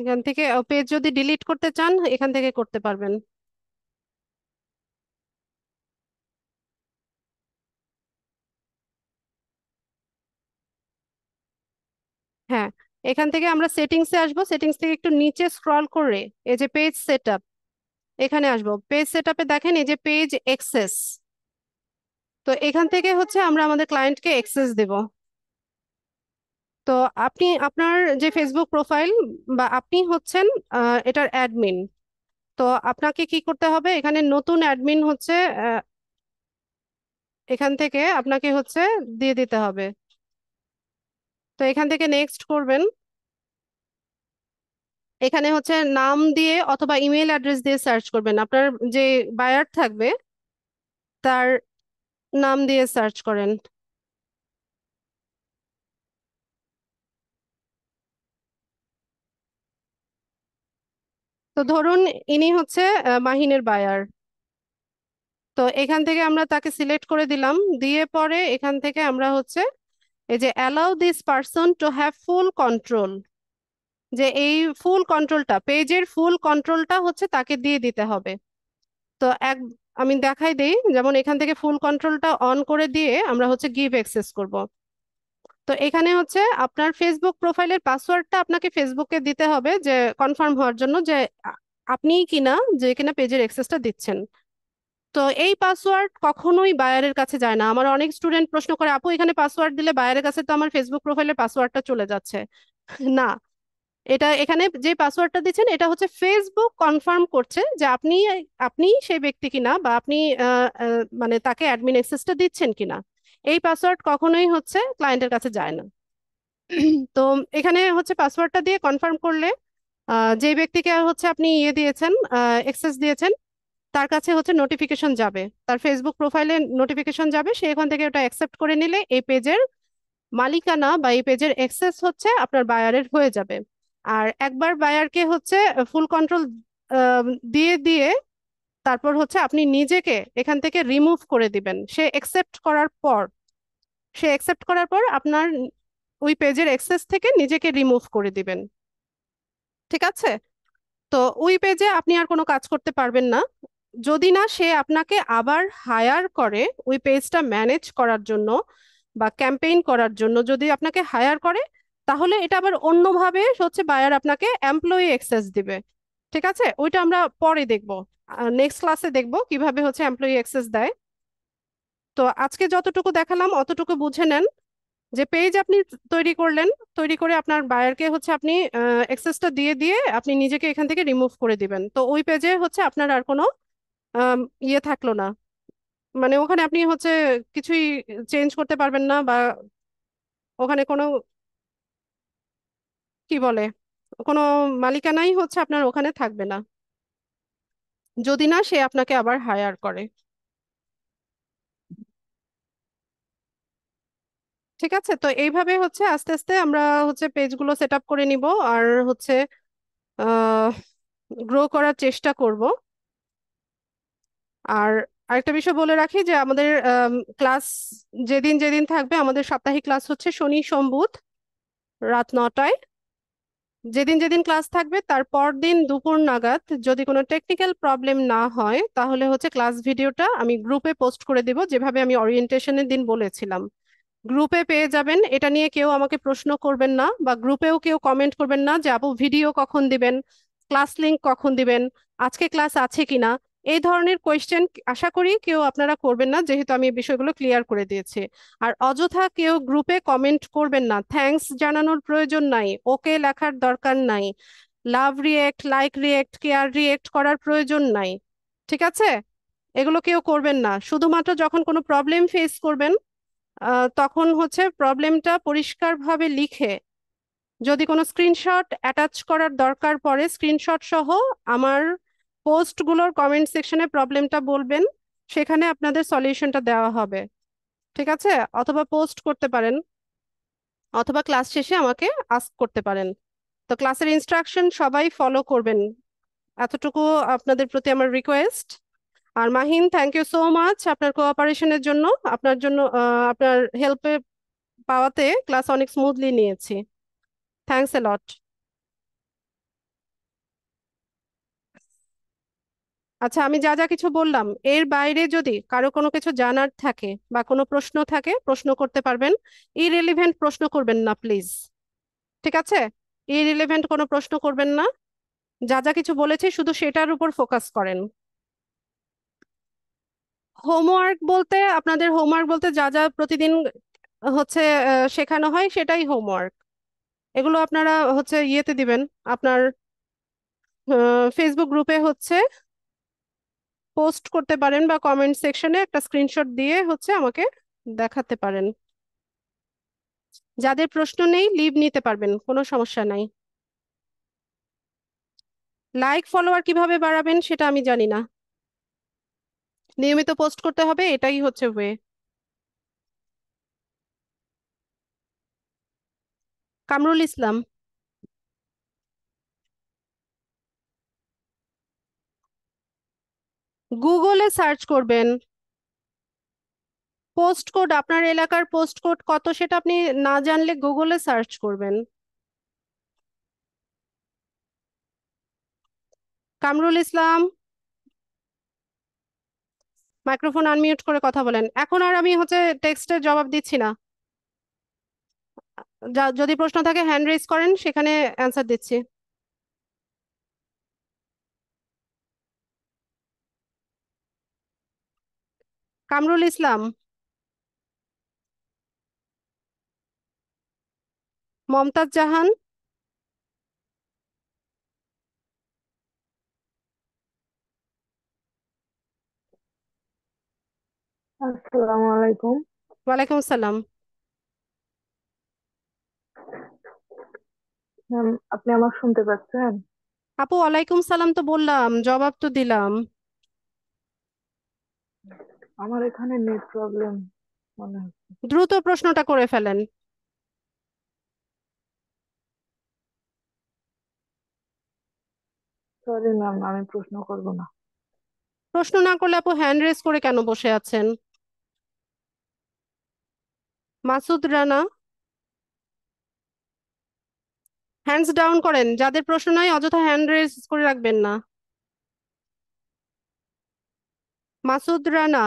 এখান থেকে পেজ যদি ডিলিট করতে চান এখান থেকে করতে পারবেন হ্যাঁ এখান থেকে আমরা সেটিংসে আসবো সেটিংস থেকে একটু নিচে স্ক্রল করে এই যে পেজ সেট এখানে আসবো পেজ সেট আপে দেখেন এই যে পেজ এক্সেস তো এখান থেকে হচ্ছে আমরা আমাদের ক্লায়েন্টকে এক্সেস দেব তো আপনি আপনার যে ফেসবুক প্রোফাইল বা আপনি হচ্ছেন এটার অ্যাডমিন তো আপনাকে কি করতে হবে এখানে নতুন অ্যাডমিন হচ্ছে এখান থেকে আপনাকে হচ্ছে দিয়ে দিতে হবে তো এখান থেকে নেক্সট করবেন এখানে হচ্ছে নাম দিয়ে অথবা ইমেল অ্যাড্রেস দিয়ে সার্চ করবেন আপনার যে বায়ার থাকবে তার নাম দিয়ে সার্চ করেন তো ধরুন ইনি হচ্ছে মাহিনের বায়ার তো এখান থেকে আমরা তাকে সিলেক্ট করে দিলাম দিয়ে পরে এখান থেকে আমরা হচ্ছে এই যে allow this person to have full control যে এই ফুল কন্ট্রোলটা পেজের ফুল কন্ট্রোলটা হচ্ছে তাকে দিয়ে দিতে হবে তো এক আমি দেখাই দিই যেমন এখান থেকে ফুল কন্ট্রোলটা অন করে দিয়ে আমরা হচ্ছে গিভ অ্যাক্সেস করব তো এখানে হচ্ছে আপনার ফেসবুক প্রোফাইলের পাসওয়ার্ডটা আপনাকে ফেসবুকে দিতে হবে যে কনফার্ম হওয়ার জন্য যে আপনিই কিনা যে কিনা পেজের অ্যাক্সেসটা দিচ্ছেন তো এই পাসওয়ার্ড কখনোই বায়ারের কাছে যায় না আমার অনেক স্টুডেন্ট প্রশ্ন করে আপু এখানে পাসওয়ার্ড দিলে বায়ারের কাছে তো আমার ফেসবুক প্রোফাইলের পাসওয়ার্ডটা চলে যাচ্ছে না এটা এখানে যে পাসওয়ার্ডটা দিচ্ছেন এটা হচ্ছে ফেসবুক কনফার্ম করছে যে আপনি আপনি সেই ব্যক্তি কিনা বা আপনি মানে তাকে অ্যাডমিন অ্যাক্সেসটা দিচ্ছেন কিনা এই পাসওয়ার্ড কখনোই হচ্ছে ক্লায়েন্টের কাছে যায় না তো এখানে হচ্ছে পাসওয়ার্ডটা দিয়ে কনফার্ম করলে যে ব্যক্তিকে হচ্ছে আপনি ইয়ে দিয়েছেন অ্যাক্সেস দিয়েছেন তার কাছে হচ্ছে নোটিফিকেশন যাবে তার ফেসবুক প্রোফাইলে নোটিফিকেশন যাবে সে এখান থেকে ওটা অ্যাকসেপ্ট করে নিলে এই পেজের মালিকানা বা এই পেজের অ্যাক্সেস হচ্ছে আপনার বায়ারের হয়ে যাবে আর একবার বায়ারকে হচ্ছে ফুল কন্ট্রোল দিয়ে দিয়ে তারপর হচ্ছে আপনি নিজেকে এখান থেকে রিমুভ করে দিবেন সে অ্যাকসেপ্ট করার পর সে অ্যাকসেপ্ট করার পর আপনার ওই পেজের অ্যাক্সেস থেকে নিজেকে রিমুভ করে দিবেন ঠিক আছে তো ওই পেজে আপনি আর কোনো কাজ করতে পারবেন না যদি না সে আপনাকে আবার হায়ার করে ওই পেজটা ম্যানেজ করার জন্য বা ক্যাম্পেইন করার জন্য যদি আপনাকে হায়ার করে তাহলে এটা আবার অন্যভাবে হচ্ছে বায়ার আপনাকে এমপ্লয়ি এক্সেস দিবে ঠিক আছে ওইটা আমরা পরে দেখব নেক্সট ক্লাসে দেখব কিভাবে হচ্ছে এমপ্লয়ি এক্সেস দেয় তো আজকে যতটুকু দেখালাম অতটুকু বুঝে নেন যে পেজ আপনি তৈরি করলেন তৈরি করে আপনার বায়ারকে হচ্ছে আপনি অ্যাক্সেসটা দিয়ে দিয়ে আপনি নিজেকে এখান থেকে রিমুভ করে দিবেন তো ওই পেজে হচ্ছে আপনার আর কোনো ইয়ে থাকলো না মানে ওখানে আপনি হচ্ছে কিছুই চেঞ্জ করতে পারবেন না বা ওখানে কোনো কি বলে কোনো মালিকানাই হচ্ছে আপনার ওখানে থাকবে না যদি না সে আপনাকে আবার হায়ার করে ঠিক আছে তো এইভাবে হচ্ছে আস্তে আস্তে আমরা হচ্ছে পেজগুলো সেট আপ করে নিব আর হচ্ছে গ্রো করার চেষ্টা করব আর আরেকটা বিষয় বলে রাখি যে আমাদের ক্লাস যেদিন যেদিন থাকবে আমাদের সাপ্তাহিক ক্লাস হচ্ছে শনি সোম বুধ রাত নটায় যেদিন যেদিন ক্লাস থাকবে তার দিন দুপুর নাগাদ যদি কোনো টেকনিক্যাল প্রবলেম না হয় তাহলে হচ্ছে ক্লাস ভিডিওটা আমি গ্রুপে পোস্ট করে দেব যেভাবে আমি অরিয়েন্টেশনের দিন বলেছিলাম গ্রুপে পেয়ে যাবেন এটা নিয়ে কেউ আমাকে প্রশ্ন করবেন না বা গ্রুপেও কেউ কমেন্ট করবেন না যে আপু ভিডিও কখন দিবেন ক্লাস লিঙ্ক কখন দিবেন আজকে ক্লাস আছে কিনা এই ধরনের কোয়েশ্চেন আশা করি কেউ আপনারা করবেন না যেহেতু আমি বিষয়গুলো ক্লিয়ার করে দিয়েছি আর অযথা কেউ গ্রুপে কমেন্ট করবেন না থ্যাংকস জানানোর প্রয়োজন নাই ওকে লেখার দরকার নাই love react like react care react করার প্রয়োজন নাই ঠিক আছে এগুলো কেউ করবেন না শুধুমাত্র যখন কোনো প্রবলেম ফেস করবেন তখন হচ্ছে প্রবলেমটা পরিষ্কারভাবে লিখে যদি কোনো স্ক্রিনশট অ্যাটাচ করার দরকার পড়ে স্ক্রিনশট সহ আমার পোস্টগুলোর কমেন্ট সেকশনে প্রবলেমটা বলবেন সেখানে আপনাদের সলিউশনটা দেওয়া হবে ঠিক আছে অথবা পোস্ট করতে পারেন অথবা ক্লাস শেষে আমাকে আস্ক করতে পারেন তো ক্লাসের ইনস্ট্রাকশন সবাই ফলো করবেন এতটুকু আপনাদের প্রতি আমার রিকোয়েস্ট আর Mahin thank you so much আপনার কোঅপারেশনের জন্য আপনার জন্য আপনার হেল্পে পাওয়াতে ক্লাস অনেক স্মুথলি নিয়েছি থ্যাংকস এ লট আচ্ছা আমি যা যা কিছু বললাম এর বাইরে যদি কারো কোনো কিছু জানার থাকে বা কোনো প্রশ্ন থাকে প্রশ্ন করতে পারবেন ইরেলিভেন্ট প্রশ্ন করবেন না প্লিজ ঠিক আছে ইরেলিভেন্ট কোনো প্রশ্ন করবেন না যা যা কিছু বলেছি শুধু সেটার উপর ফোকাস করেন হোমওয়ার্ক বলতে আপনাদের হোমওয়ার্ক বলতে যা যা প্রতিদিন হচ্ছে শেখানো হয় সেটাই হোমওয়ার্ক এগুলো আপনারা হচ্ছে ইয়েতে দিবেন আপনার ফেসবুক গ্রুপে হচ্ছে পোস্ট করতে পারেন বা কমেন্ট সেকশনে একটা স্ক্রিনশট দিয়ে হচ্ছে আমাকে দেখাতে পারেন যাদের প্রশ্ন নেই লিভ নিতে পারবেন কোনো সমস্যা নাই লাইক ফলোয়ার কিভাবে বাড়াবেন সেটা আমি জানি না নিয়মিত পোস্ট করতে হবে এটাই হচ্ছে ওয়ে কামরুল ইসলাম গুগলে সার্চ করবেন পোস্ট কোড আপনার এলাকার পোস্ট কোড কত সেটা আপনি না জানলে গুগলে সার্চ করবেন কামরুল ইসলাম মাইক্রোফোন আনমিউট করে কথা বলেন এখন আর আমি হচ্ছে টেক্সটের জবাব দিচ্ছি না যদি প্রশ্ন থাকে হ্যান্ড রেজ করেন সেখানে অ্যান্সার দিচ্ছি কামরুল ইসলাম মমতাজ জাহান আসসালামু আলাইকুম ওয়ালাইকুম আসসালাম ম্যাম আপনি আমার শুনতে পাচ্ছেন আপু ওয়ালাইকুম সালাম তো বললাম জবাব তো দিলাম আমার এখানে নেট প্রবলেম মনে হচ্ছে দ্রুত প্রশ্নটা করে ফেলেন সরি ম্যাম আমি প্রশ্ন করব না প্রশ্ন না করলে আপু হ্যান্ড রেজ করে কেন বসে আছেন মাসুদ রানা হ্যান্ডস ডাউন করেন যাদের প্রশ্ন নাই অযথা হ্যান্ড রেজ করে রাখবেন না মাসুদ রানা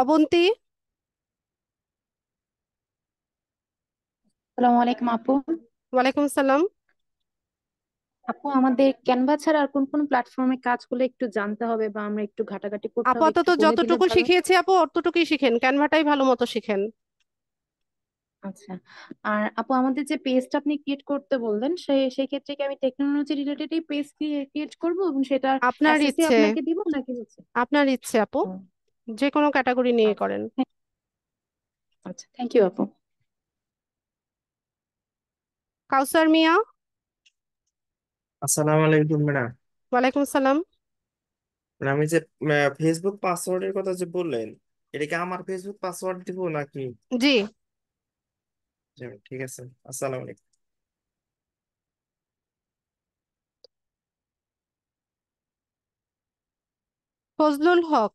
অবন্তী আসসালামু আলাইকুম আপু ওয়ালাইকুম আসসালাম আপু আমাদের ক্যানভা ছাড়া আর কোন কোন প্ল্যাটফর্মে কাজগুলো একটু জানতে হবে বা আমরা একটু ঘাটাঘাটি করতে হবে আপাতত একটু বলে দিলে যতটুকু ভালো শিখিয়েছি আপু অতটুকুই শিখেন ক্যানভাটাই ভালো মতো শিখেন আচ্ছা আর আপু আমাদের যে পেজটা আপনি ক্রিয়েট করতে বললেন সেই সেই ক্ষেত্রে কি আমি টেকনোলজি রিলেটেড এই পেজ ক্রিয়েট করবো এবং সেটা আপনার অ্যাক্সেসই ইচ্ছে আপনাকে দিব নাকি হচ্ছে আপনার ইচ্ছে আপু যে কোনো ক্যাটাগরি নিয়ে আচ্ছা। করেন হ্যাঁ। আচ্ছা থ্যাংক ইউ আপু কাউসার মিয়া আসসালামু আলাইকুম ম্যাডাম ওয়ালাইকুম আসসালাম আমি যে ফেসবুক পাসওয়ার্ডের কথা যে বললেন এটা কি আমার ফেসবুক পাসওয়ার্ড দিব নাকি জি আচ্ছা, ঠিক আছে আসসালাম আলাইকুম ফজলুল হক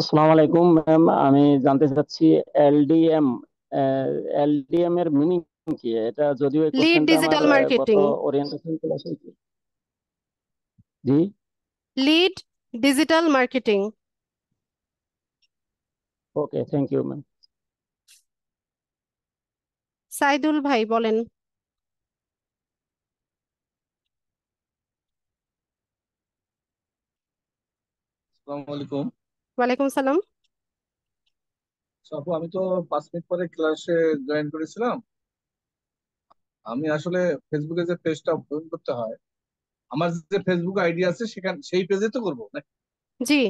আসসালামু আলাইকুম ম্যাম আমি জানতে চাচ্ছি এলডিএম এলডিএম এর মিনিং কি এটা যদিও লিড ডিজিটাল মার্কেটিং ওরিয়েন্টেশন ক্লাসে জি lead digital marketing okay thank you ma'am Saidul ভাই বলেন আসসালামু আলাইকুম ওয়ালাইকুম সালাম আপু আমি তো পাঁচ মিনিট পরে ক্লাসে জয়েন করেছিলাম আমি আসলে ফেসবুকে যে পেজটা ওপেন করতে হয় আমার যে ফেসবুক আইডি আছে সেখান সেই পেজে তো করবো না জি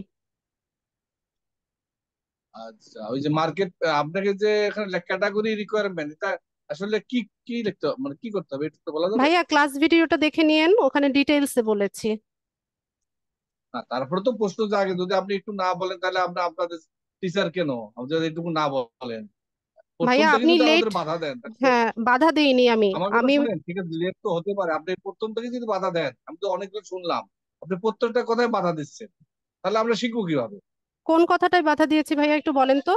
আচ্ছা ওই যে মার্কেট আপনাকে যে এখানে ক্যাটাগরি রিকোয়ারমেন্ট এটা আসলে কি কি লিখতে মানে কি করতে হবে এটা তো বলা যাবে ভাইয়া ক্লাস ভিডিওটা দেখে নিয়েন ওখানে ডিটেইলসে বলেছি তারপরে তো প্রশ্ন জাগে যদি আপনি একটু না বলেন তাহলে আমরা আপনাদের টিচার কেন যদি একটুকু না বলেন ভাইয়া আপনি লেট বাধা দেন হ্যাঁ বাধা দেইনি আমি আমি ঠিক আছে লেট তো হতে পারে আপনি প্রথম থেকে যদি বাধা দেন আমি তো অনেকগুলো শুনলাম আপনি প্রত্যেকটা কথায় বাধা দিচ্ছেন তাহলে আমরা শিখবো কিভাবে কোন কথাটাই বাধা দিয়েছি ভাইয়া একটু বলেন তো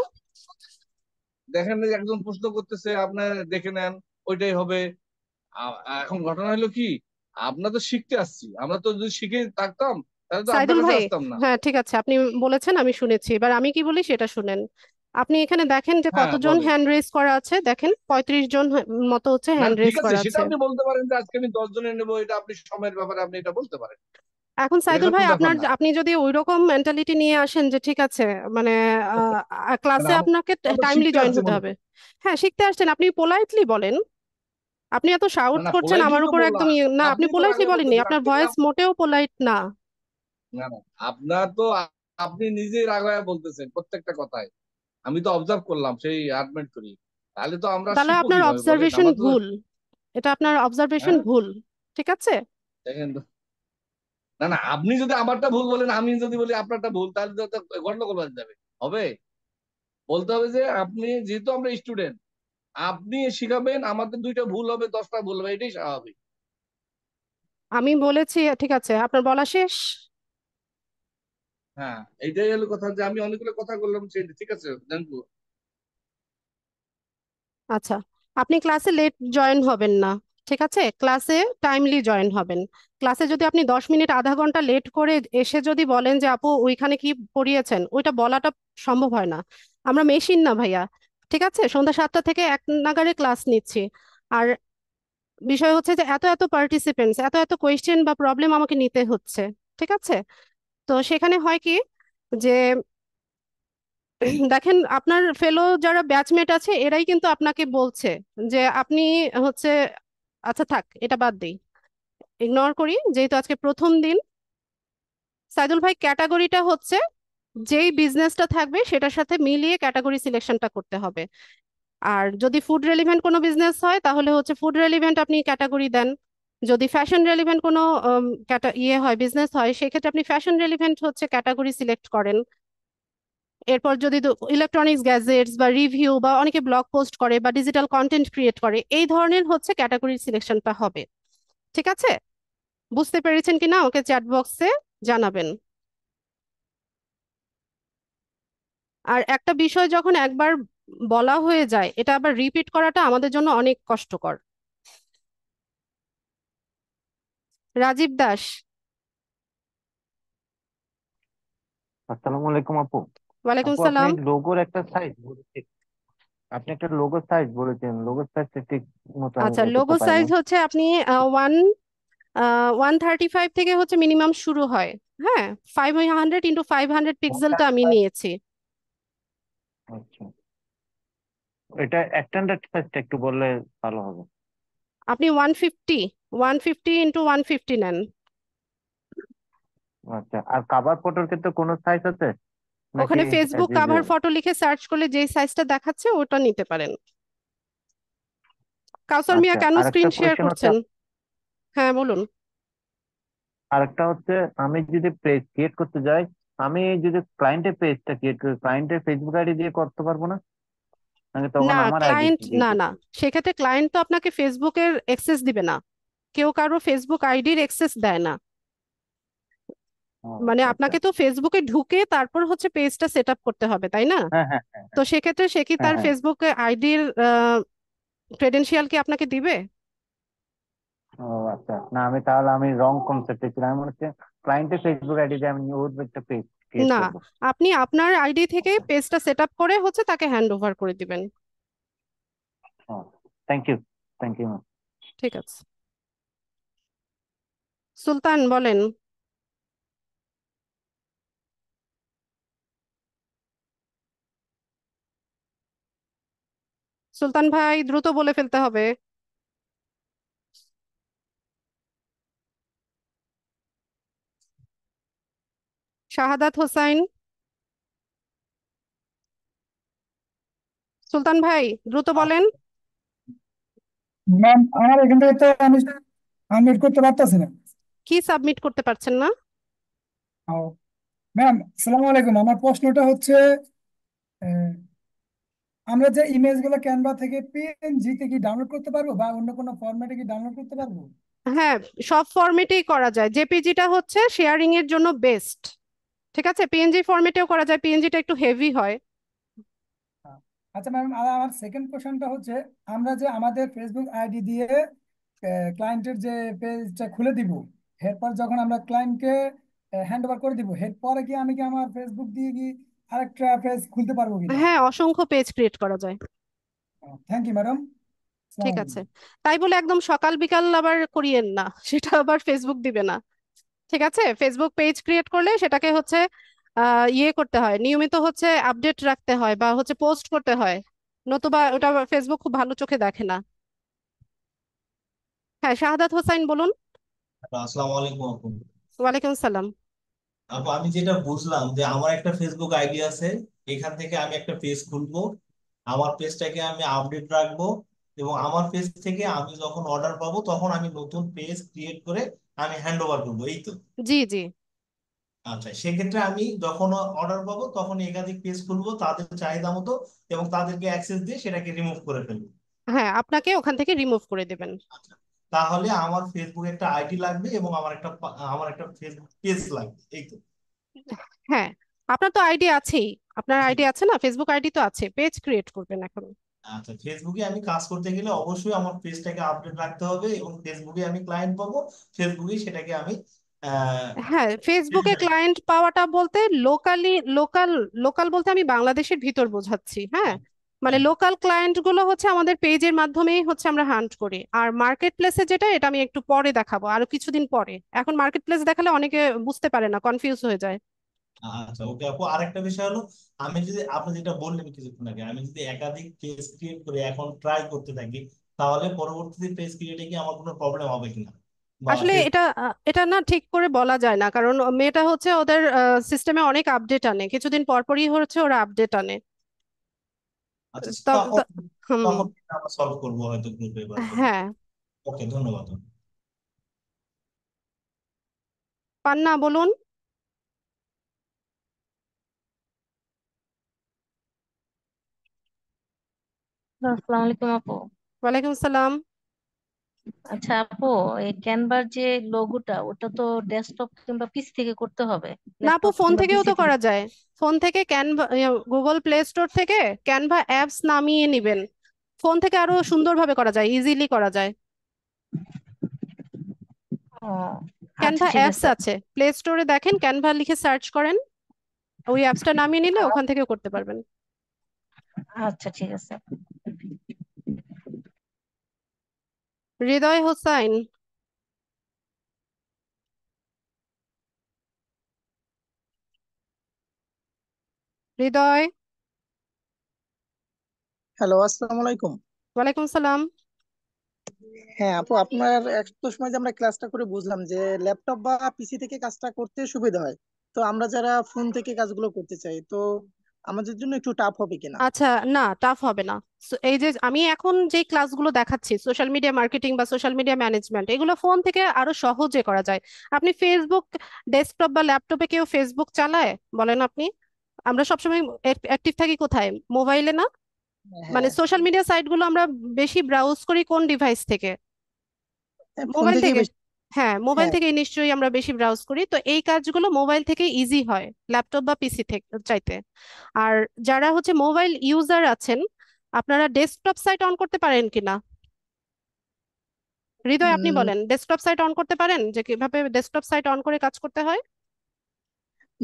দেখেন একজন প্রশ্ন করতেছে আপনার দেখে নেন ওইটাই হবে এখন ঘটনা হলো কি আমরা তো শিখতে আসছি আমরা তো যদি শিখে থাকতাম সাইদুল ভাই হ্যাঁ ঠিক আছে আপনি বলেছেন আমি শুনেছি এবার আমি কি বলি সেটা শুনেন আপনি এখানে দেখেন যে হ্যাঁ, কতজন হ্যান্ড রেজ করা আছে দেখেন পঁয়ত্রিশ জন মতো হচ্ছে হ্যান্ড রেজ করা আছে আপনি বলতে পারেন যে আজকে আমি দশ জনের নেবো এটা আপনি সময়ের ব্যাপারে আপনি এটা বলতে পারেন এখন সাইদুল ভাই আপনার আপনি যদি ওই রকম মেন্টালিটি নিয়ে আসেন যে ঠিক আছে মানে ক্লাসে আপনাকে টাইমলি জয়েন হতে হবে হ্যাঁ শিখতে আসছেন আপনি পোলাইটলি বলেন আপনি এত শাউট করছেন আমার উপর একদম না আপনি পোলাইটলি বলেননি আপনার ভয়েস মোটেও পোলাইট না না না আপনার তো আপনি নিজেই রাগায় বলতেছেন প্রত্যেকটা কথায় আমি তো অবজার্ভ করলাম সেই আর্গমেন্ট করি তাহলে তো আমরা তাহলে আপনার অবজারভেশন ভুল এটা আপনার অবজারভেশন হ্যাঁ। ভুল ঠিক আছে দেখেন না না আপনি যদি আমারটা ভুল বলেন আমি যদি বলি আপনারটা ভুল তাহলে তো গন্ডগোল হয়ে যাবে হবে বলতে হবে যে আপনি যেহেতু আমরা স্টুডেন্ট আপনি শিখাবেন আমাদের দুইটা ভুল হবে দশটা ভুল হবে এটাই স্বাভাবিক আমি বলেছি ঠিক আছে আপনার বলা শেষ হ্যাঁ এটাই হলো কথা যে আমি অনেকগুলো কথা বললাম সেটা ঠিক আছে জানবো আচ্ছা আপনি ক্লাসে লেট জয়েন হবেন না ঠিক আছে ক্লাসে টাইমলি জয়েন হবেন ক্লাসে যদি আপনি দশ মিনিট আধা ঘন্টা লেট করে এসে যদি বলেন যে আপু ওইখানে কি পড়িয়েছেন ওইটা বলাটা সম্ভব হয় না আমরা মেশিন না ভাইয়া ঠিক আছে সন্ধ্যা সাতটা থেকে এক নাগারে ক্লাস নিচ্ছি আর বিষয় হচ্ছে যে এত এত পার্টিসিপেন্টস এত এত কোয়েশ্চেন বা প্রবলেম আমাকে নিতে হচ্ছে ঠিক আছে তো সেখানে হয় কি যে দেখেন আপনার ফেলো যারা ব্যাচমেট আছে এরাই কিন্তু আপনাকে বলছে যে আপনি হচ্ছে আচ্ছা থাক এটা বাদ দিই ইগনোর করি যেহেতু আজকে প্রথম দিন সাইদুল ভাই ক্যাটাগরিটা হচ্ছে যেই বিজনেসটা থাকবে সেটার সাথে মিলিয়ে ক্যাটাগরি সিলেকশনটা করতে হবে আর যদি ফুড রেলিভেন্ট কোনো বিজনেস হয় তাহলে হচ্ছে ফুড রেলিভেন্ট আপনি ক্যাটাগরি দেন যদি ফ্যাশন রেলিভেন্ট কোনো ইয়ে হয় বিজনেস হয় সেক্ষেত্রে আপনি ফ্যাশন রেলিভেন্ট হচ্ছে ক্যাটাগরি সিলেক্ট করেন এরপর যদি ইলেকট্রনিক্স গ্যাজেটস বা রিভিউ বা অনেকে ব্লগ পোস্ট করে বা ডিজিটাল কন্টেন্ট ক্রিয়েট করে এই ধরনের হচ্ছে ক্যাটাগরি সিলেকশনটা হবে ঠিক আছে বুঝতে পেরেছেন কি না ওকে চ্যাট বক্সে জানাবেন আর একটা বিষয় যখন একবার বলা হয়ে যায় এটা আবার রিপিট করাটা আমাদের জন্য অনেক কষ্টকর রাজীব দাস আসসালামু আলাইকুম আপু ওয়ালাইকুম আপু সালাম লোগোর একটা সাইজ বলেছেন আপনি একটা লোগো সাইজ বলেছেন লোগো সাইজ ঠিক মতো আচ্ছা লোগো সাইজ হচ্ছে আপনি ওয়ান ওয়ান থার্টি ফাইভ থেকে হচ্ছে মিনিমাম শুরু হয় হ্যাঁ five hundred into five hundred pixel তো আমি নিয়েছি আচ্ছা এটা স্ট্যান্ডার্ড সাইজটা একটু বললে ভালো হবে আপনি one fifty one fifty into one fifty নেন আচ্ছা আর কভার ফটোর ক্ষেত্রে কোন সাইজ আছে ওখানে ফেসবুক কভার ফটো লিখে সার্চ করলে যেই সাইজটা দেখাচ্ছে ওটা নিতে পারেন কাউসার মিয়া আচ্ছা, কেন স্ক্রিন শেয়ার করছেন হ্যাঁ বলুন আরেকটা হচ্ছে আমি যদি পেজ ক্রিয়েট করতে যাই আমি যদি ক্লায়েন্টের পেজটা ক্রিয়েট করি ক্লায়েন্টের ফেসবুক আইডি দিয়ে করতে পারবো না তখন না আমার ক্লায়েন্ট না না সেক্ষেত্রে ক্লায়েন্ট তো আপনাকে ফেসবুকের অ্যাক্সেস দিবে না কেউ কারো ফেসবুক আইডির অ্যাক্সেস দেয় না আচ্ছা, মানে আচ্ছা। আপনাকে তো ফেসবুকে ঢুকে তারপর হচ্ছে পেজটা সেট আপ করতে হবে তাই না হ্যাঁ, হ্যাঁ, হ্যাঁ। তো সেক্ষেত্রে সে কি তার ফেসবুক আইডির ক্রেডেনশিয়াল কি আপনাকে দিবে ও আচ্ছা না আমি তাহলে আমি রং কনসেপ্টে ছিলাম আমি হচ্ছে ক্লায়েন্টের ফেসবুক আইডি দিয়ে আমি ওর একটা পেজ না আপনি আপনার আইডি থেকে পেজটা সেট আপ করে হচ্ছে তাকে হ্যান্ড ওভার করে দিবেন থ্যাংক ইউ থ্যাংক ইউ ঠিক আছে সুলতান বলেন সুলতান ভাই দ্রুত বলে ফেলতে হবে শাহাদাত হোসাইন সুলতান ভাই দ্রুত বলেন ম্যাম আমার এখান থেকে তো আমি করতে পারতেছি না কি সাবমিট করতে পারছেন না ম্যাম আসসালামু আলাইকুম আমার প্রশ্নটা হচ্ছে আমরা যে ইমেজগুলো ক্যানভা থেকে পিএনজি তে কি ডাউনলোড করতে পারবো বা অন্য কোনো ফরম্যাটে কি ডাউনলোড করতে পারবো হ্যাঁ সব ফরম্যাটেই করা যায় জেপিজিটা হচ্ছে শেয়ারিং এর জন্য বেস্ট ঠিক আছে পিএনজি ফরম্যাটেও করা যায় পিএনজিটা একটু হেভি হয় হ্যাঁ। আচ্ছা ম্যাম আর আমার সেকেন্ড কোশ্চেনটা হচ্ছে আমরা যে আমাদের ফেসবুক আইডি দিয়ে ক্লায়েন্টের যে পেজটা খুলে দিব এরপর যখন আমরা ক্লায়েন্টকে হ্যান্ড ওভার করে দিব এরপরে কি আমি কি আমার ফেসবুক দিয়ে কি আরেকটা পেজ খুলতে পারবো কি হ্যাঁ অসংখ্য পেজ ক্রিয়েট করা যায় থ্যাংক ইউ ম্যাডাম ঠিক আছে তাই বলে একদম সকাল বিকাল আবার করিয়েন না সেটা আবার ফেসবুক দিবে না ঠিক আছে ফেসবুক পেজ ক্রিয়েট করলে সেটাকে হচ্ছে ইয়ে করতে হয় নিয়মিত হচ্ছে আপডেট রাখতে হয় বা হচ্ছে পোস্ট করতে হয় নতুবা ওটা ফেসবুক খুব ভালো চোখে দেখে না হ্যাঁ শাহাদাত হোসাইন বলুন আসসালামু আলাইকুম আপু ওয়ালাইকুম সালাম আপু আমি যেটা বুঝলাম যে আমার একটা ফেসবুক আইডি আছে এখান থেকে আমি একটা পেজ খুলব আমার পেজটাকে আমি আপডেট রাখবো এবং আমার পেজ থেকে আমি যখন অর্ডার পাবো তখন আমি নতুন পেজ ক্রিয়েট করে আমি হ্যান্ড ওভার করবো এই তো জি জি আচ্ছা সেক্ষেত্রে আমি যখন অর্ডার পাবো তখন একাধিক পেজ খুলবো তাদের চাহিদা মতো এবং তাদেরকে অ্যাক্সেস দিয়ে সেটাকে রিমুভ করে ফেলবো হ্যাঁ আপনাকে ওখান থেকে রিমুভ করে দেবেন আচ্ছা তাহলে আমার ফেসবুক একটা আইডি লাগবে এবং আমার একটা আমার একটা ফেসবুক পেজ লাগবে এই তো হ্যাঁ আপনার তো আইডি আছেই আপনার আইডি আছে না ফেসবুক আইডি তো আছে পেজ ক্রিয়েট করবেন এখন আচ্ছা ফেসবুকে আমি কাজ করতে গেলে অবশ্যই আমার পেজটাকে আপডেট রাখতে হবে এবং ফেসবুকে আমি ক্লায়েন্ট পাবো ফেসবুকে সেটাকে আমি হ্যাঁ ফেসবুকে ক্লায়েন্ট পাওয়াটা বলতে লোকালি লোকাল লোকাল বলতে আমি বাংলাদেশের ভিতর বোঝাচ্ছি হ্যাঁ মানে লোকাল ক্লায়েন্ট গুলো হচ্ছে আমাদের পেজের মাধ্যমেই হচ্ছে আমরা হান্ট করি আর মার্কেট প্লেসে যেটা এটা আমি একটু পরে দেখাবো আরো কিছুদিন পরে এখন মার্কেট প্লেস দেখালে অনেকে বুঝতে পারে না কনফিউজ হয়ে যায় আচ্ছা ওকে আপু আরেকটা বিষয় হলো আমি যদি আপনি যেটা বললেন কিছুক্ষণ আগে আমি যদি একাধিক পেজ ক্রিয়েট করে এখন ট্রাই করতে থাকি তাহলে পরবর্তীতে পেজ ক্রিয়েটে কি আমার কোনো প্রবলেম হবে কিনা আসলে এটা এটা না ঠিক করে বলা যায় না কারণ মেয়েটা হচ্ছে ওদের সিস্টেমে অনেক আপডেট আনে কিছুদিন পরপরই হচ্ছে ওরা আপডেট আনে আচ্ছা আমরা সলভ করবো হয়তো গ্রুপে এবার করে হ্যাঁ ওকে ধন্যবাদ পান্না বলুন আসসালামু আলাইকুম আপু ওয়ালাইকুম আসসালাম আচ্ছা আপু এই ক্যানভার যে লোগোটা ওটা তো ডেস্কটপ কিংবা পিসি থেকে করতে হবে না আপু ফোন থেকেও তো করা যায় ফোন থেকে ক্যানভা গুগল প্লে স্টোর থেকে ক্যানভা অ্যাপস নামিয়ে নিবেন ফোন থেকে আরো সুন্দরভাবে করা যায় ইজিলি করা যায় ও ক্যানভা আচ্ছা অ্যাপস আছে প্লে স্টোরে দেখেন ক্যানভা লিখে সার্চ করেন ওই অ্যাপসটা নামিয়ে নিলে আচ্ছা। ওখান থেকেও করতে পারবেন আচ্ছা ঠিক আছে হৃদয় হোসাইন হৃদয় হ্যালো আসসালামু আলাইকুম ওয়ালাইকুম সালাম হ্যাঁ আপু আপনার একটু সময় যে আমরা ক্লাসটা করে বুঝলাম যে ল্যাপটপ বা পিসি থেকে কাজটা করতে সুবিধা হয় তো আমরা যারা ফোন থেকে কাজগুলো করতে চাই তো আমাদের জন্য একটু টাফ হবে কিনা আচ্ছা না টাফ হবে না এই যে আমি এখন যে ক্লাসগুলো দেখাচ্ছি সোশ্যাল মিডিয়া মার্কেটিং বা সোশ্যাল মিডিয়া ম্যানেজমেন্ট এগুলো ফোন থেকে আরো সহজে করা যায় আপনি ফেসবুক ডেস্কটপ বা ল্যাপটপে কেউ ফেসবুক চালায় বলেন আপনি আমরা সবসময় অ্যাক্টিভ থাকি কোথায় মোবাইলে না হ্যাঁ, মানে সোশ্যাল মিডিয়া সাইটগুলো আমরা বেশি ব্রাউজ করি কোন ডিভাইস থেকে মোবাইল হ্যাঁ, থেকে হ্যাঁ মোবাইল হ্যাঁ। থেকে নিশ্চয়ই আমরা বেশি ব্রাউজ করি তো এই কাজগুলো মোবাইল থেকে ইজি হয় ল্যাপটপ বা পিসি থেকে চাইতে আর যারা হচ্ছে মোবাইল ইউজার আছেন আপনারা ডেস্কটপ সাইট অন করতে পারেন কিনা হৃদয় আপনি বলেন ডেস্কটপ সাইট অন করতে পারেন যে কিভাবে ডেস্কটপ সাইট অন করে কাজ করতে হয়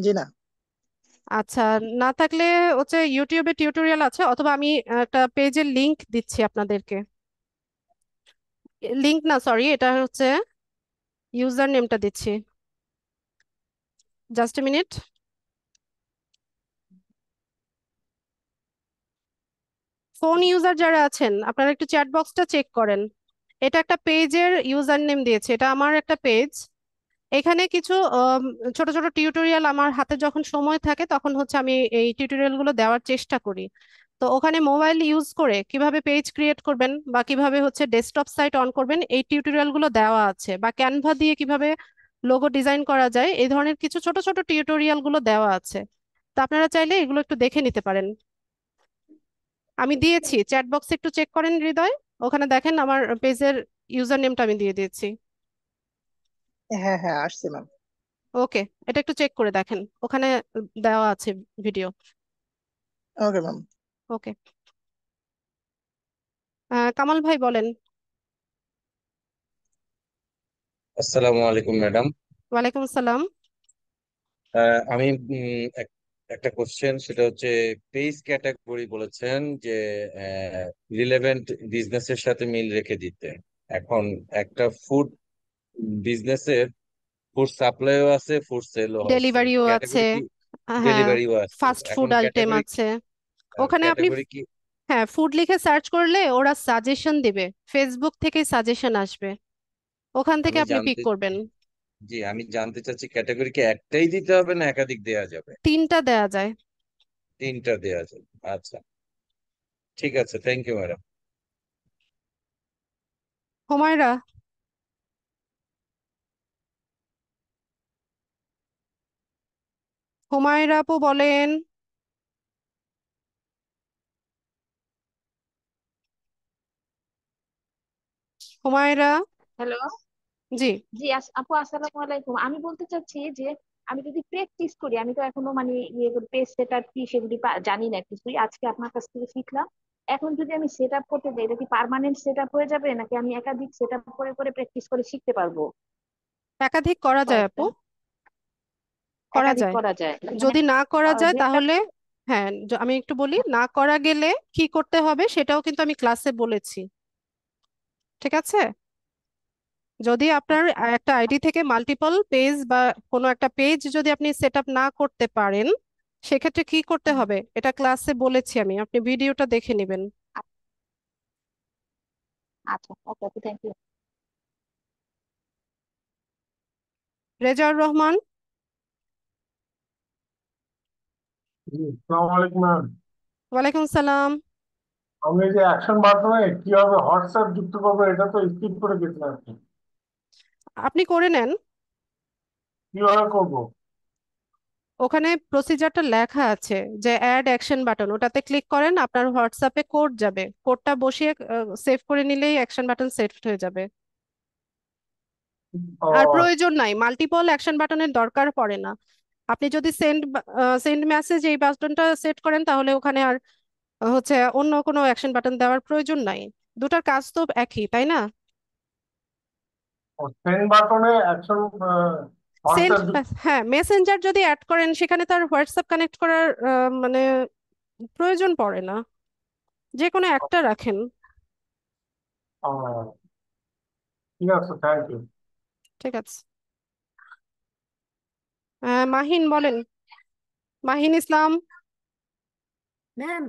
জি না আচ্ছা না থাকলে হচ্ছে ইউটিউবে টিউটোরিয়াল আছে অথবা আমি একটা পেজের লিংক দিচ্ছি আপনাদেরকে লিংক না সরি এটা হচ্ছে ইউজার নেমটা দিচ্ছি just a minute phone user যারা আছেন আপনারা একটু চ্যাট বক্সটা চেক করেন এটা একটা পেজের ইউজার নেম দিয়েছে এটা আমার একটা পেজ এখানে কিছু ছোট ছোট টিউটোরিয়াল আমার হাতে যখন সময় থাকে তখন হচ্ছে আমি এই টিউটোরিয়ালগুলো দেওয়ার চেষ্টা করি তো ওখানে মোবাইল ইউজ করে কিভাবে পেজ ক্রিয়েট করবেন বা কিভাবে হচ্ছে ডেস্কটপ সাইট অন করবেন এই টিউটোরিয়ালগুলো দেওয়া আছে বা ক্যানভা দিয়ে কিভাবে লোগো ডিজাইন করা যায় এই ধরনের কিছু ছোট ছোট টিউটোরিয়ালগুলো দেওয়া আছে তো আপনারা চাইলে এগুলো একটু দেখে নিতে পারেন আমি দিয়েছি চ্যাট বক্সে একটু চেক করেন হৃদয় ওখানে দেখেন আমার পেজের ইউজার নেমটা আমি দিয়ে দিয়েছি হ্যাঁ হ্যাঁ আসছে ম্যাম ওকে এটা একটু চেক করে দেখেন ওখানে দেওয়া আছে video okay ma'am okay Kamal ভাই বলেন আসসালামু আলাইকুম ম্যাডাম ওয়ালাইকুম আসসালাম আমি একটা কোশ্চেন সেটা হচ্ছে পেজ ক্যাটাগরি বলেছেন যে রিলেভেন্ট বিজনেসের সাথে মিল রেখে দিতে এখন একটা ফুড বিজনেসের ফুড সাপ্লাইও আছে ফুড সেলও আছে ডেলিভারিও আছে ডেলিভারিও হ্যাঁ, আছে ফাস্ট ফুড আইটেম ক্যাটাগরি আছে ওখানে আপনি ক্যাটাগরি কি হ্যাঁ ফুড লিখে সার্চ করলে ওরা সাজেশন দিবে ফেসবুক থেকে সাজেশন আসবে ওখান থেকে আমি আপনি জানতে পিক করবেন জি আমি জানতে চাচ্ছি ক্যাটাগরি কি একটাই দিতে হবে না একাধিক দেয়া যাবে তিনটা দেয়া যায় তিনটা দেয়া যাবে আচ্ছা ঠিক আছে thank you madam Humaira Humaira আপু বলেন হুমায়রা হ্যালো জি জি আপু আসসালামু আলাইকুম আমি বলতে চাচ্ছি যে আমি যদি প্র্যাকটিস করি আমি তো এখনো মানে ইয়ে পেজ সেট আপ কি সেগুলি জানি না কিছুই আজকে আপনার কাছ থেকে শিখলাম এখন যদি আমি সেট আপ করতে যাই এটা কি পার্মানেন্ট সেট আপ হয়ে যাবে নাকি আমি একাধিক সেট আপ করে করে প্র্যাকটিস করে শিখতে পারবো একাধিক করা যায় আপু করা একাধিক যায় করা যায় যদি না করা যায় যেটা তাহলে হ্যাঁ আমি একটু বলি না করা গেলে কি করতে হবে সেটাও কিন্তু আমি ক্লাসে বলেছি ঠিক আছে যদি আপনার একটা আইডি থেকে মাল্টিপল পেজ বা কোনো একটা পেজ যদি আপনি সেট আপ না করতে পারেন সেক্ষেত্রে কি করতে হবে এটা ক্লাসে বলেছি আমি আপনি ভিডিওটা দেখে নেবেন আচ্ছা, রহমান ওয়ালাইকুম সালাম আমি যে অ্যাকশন কিভাবে হোয়াটসঅ্যাপ যুক্ত করবো এটা তো স্কিপ করে গেছিলাম আপনি করে নেন কিভাবে করবো ওখানে প্রসিজারটা লেখা আছে যে অ্যাড অ্যাকশন বাটন ওটাতে ক্লিক করেন আপনার হোয়াটসঅ্যাপে কোড যাবে কোডটা বসিয়ে সেভ করে নিলেই অ্যাকশন বাটন সেট হয়ে যাবে আর প্রয়োজন নাই মাল্টিপল অ্যাকশন বাটনের দরকার পড়ে না আপনি যদি সেন্ড সেন্ড মেসেজ এই বাটনটা সেট করেন তাহলে ওখানে আর হচ্ছে অন্য কোনো অ্যাকশন বাটন দেওয়ার প্রয়োজন নাই দুটার কাজ তো একই তাই না সেন্ড বাটনে অ্যাকশন সেন্ড হ্যাঁ মেসেঞ্জার যদি অ্যাড করেন সেখানে তার হোয়াটসঅ্যাপ কানেক্ট করার মানে প্রয়োজন পড়ে না যে কোনো একটা রাখেন ঠিক আছে থ্যাংক ইউ ঠিক আছে মাহিন বলেন মাহিন ইসলাম ম্যাম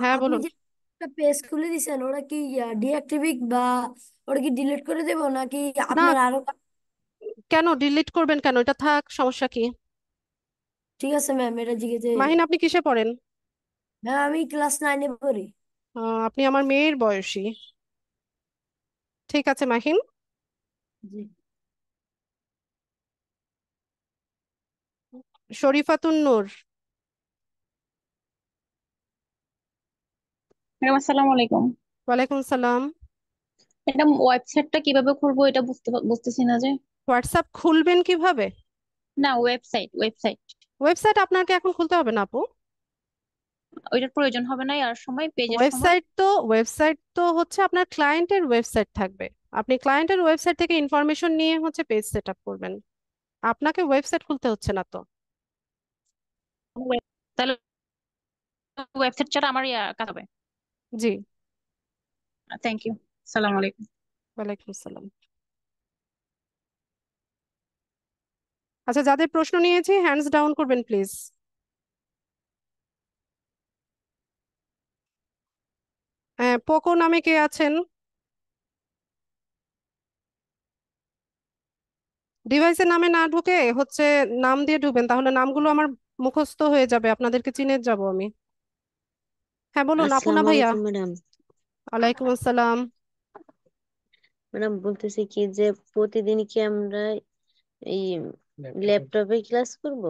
হ্যাঁ আপনি বলুন যে পেজ খুলে দিয়েছেন ওরা কি ডিঅ্যাক্টিভেট বা ওরা কি ডিলিট করে দেব নাকি না আপনার আরো কেন ডিলিট করবেন কেন এটা থাক সমস্যা কি ঠিক আছে ম্যাম এটা জিজ্ঞেস মাহিন আপনি কিসে পড়েন হ্যাঁ আমি ক্লাস নাইনে পড়ি আহ, আপনি আমার মেয়ের বয়সী ঠিক আছে মাহিন জি শরীফাতুন নূর ম্যাডাম আসসালামু আলাইকুম ওয়ালাইকুম সালাম ম্যাডাম ওয়েবসাইটটা কিভাবে খুলবো এটা বুঝতে বুঝতেছি না যে হোয়াটসঅ্যাপ খুলবেন কিভাবে না ওয়েবসাইট ওয়েবসাইট ওয়েবসাইট আপনাকে এখন খুলতে হবে না আপু ওইটার প্রয়োজন হবে না আর সময় পেজের সময় ওয়েবসাইট তো ওয়েবসাইট তো হচ্ছে আপনার ক্লায়েন্টের ওয়েবসাইট থাকবে আপনি ক্লায়েন্টের ওয়েবসাইট থেকে ইনফরমেশন নিয়ে হচ্ছে পেজ সেট আপ করবেন আপনাকে ওয়েবসাইট খুলতে হচ্ছে না তো web- তাহলে ওয়েবসাইট ছাড়া আমার কাজ হবে জি থ্যাংক ইউ সালাম আলাইকুম ওয়ালাইকুম আসসালাম আচ্ছা যাদের প্রশ্ন নিয়েছি হ্যান্ডস ডাউন করবেন প্লিজ হ্যাঁ পোকো নামে কে আছেন ডিভাইসের নামে না ঢুকে হচ্ছে নাম দিয়ে ঢুকবেন তাহলে নামগুলো আমার মুখস্থ হয়ে যাবে আপনাদেরকে চিনে যাব আমি হ্যাঁ বলুন আপুনা আসসালামু ভাইয়া আলাইকুম ম্যাডাম ওয়ালাইকুম আসসালাম ম্যাডাম বলতেছি কি যে প্রতিদিন কি আমরা এই ল্যাপটপে ক্লাস করব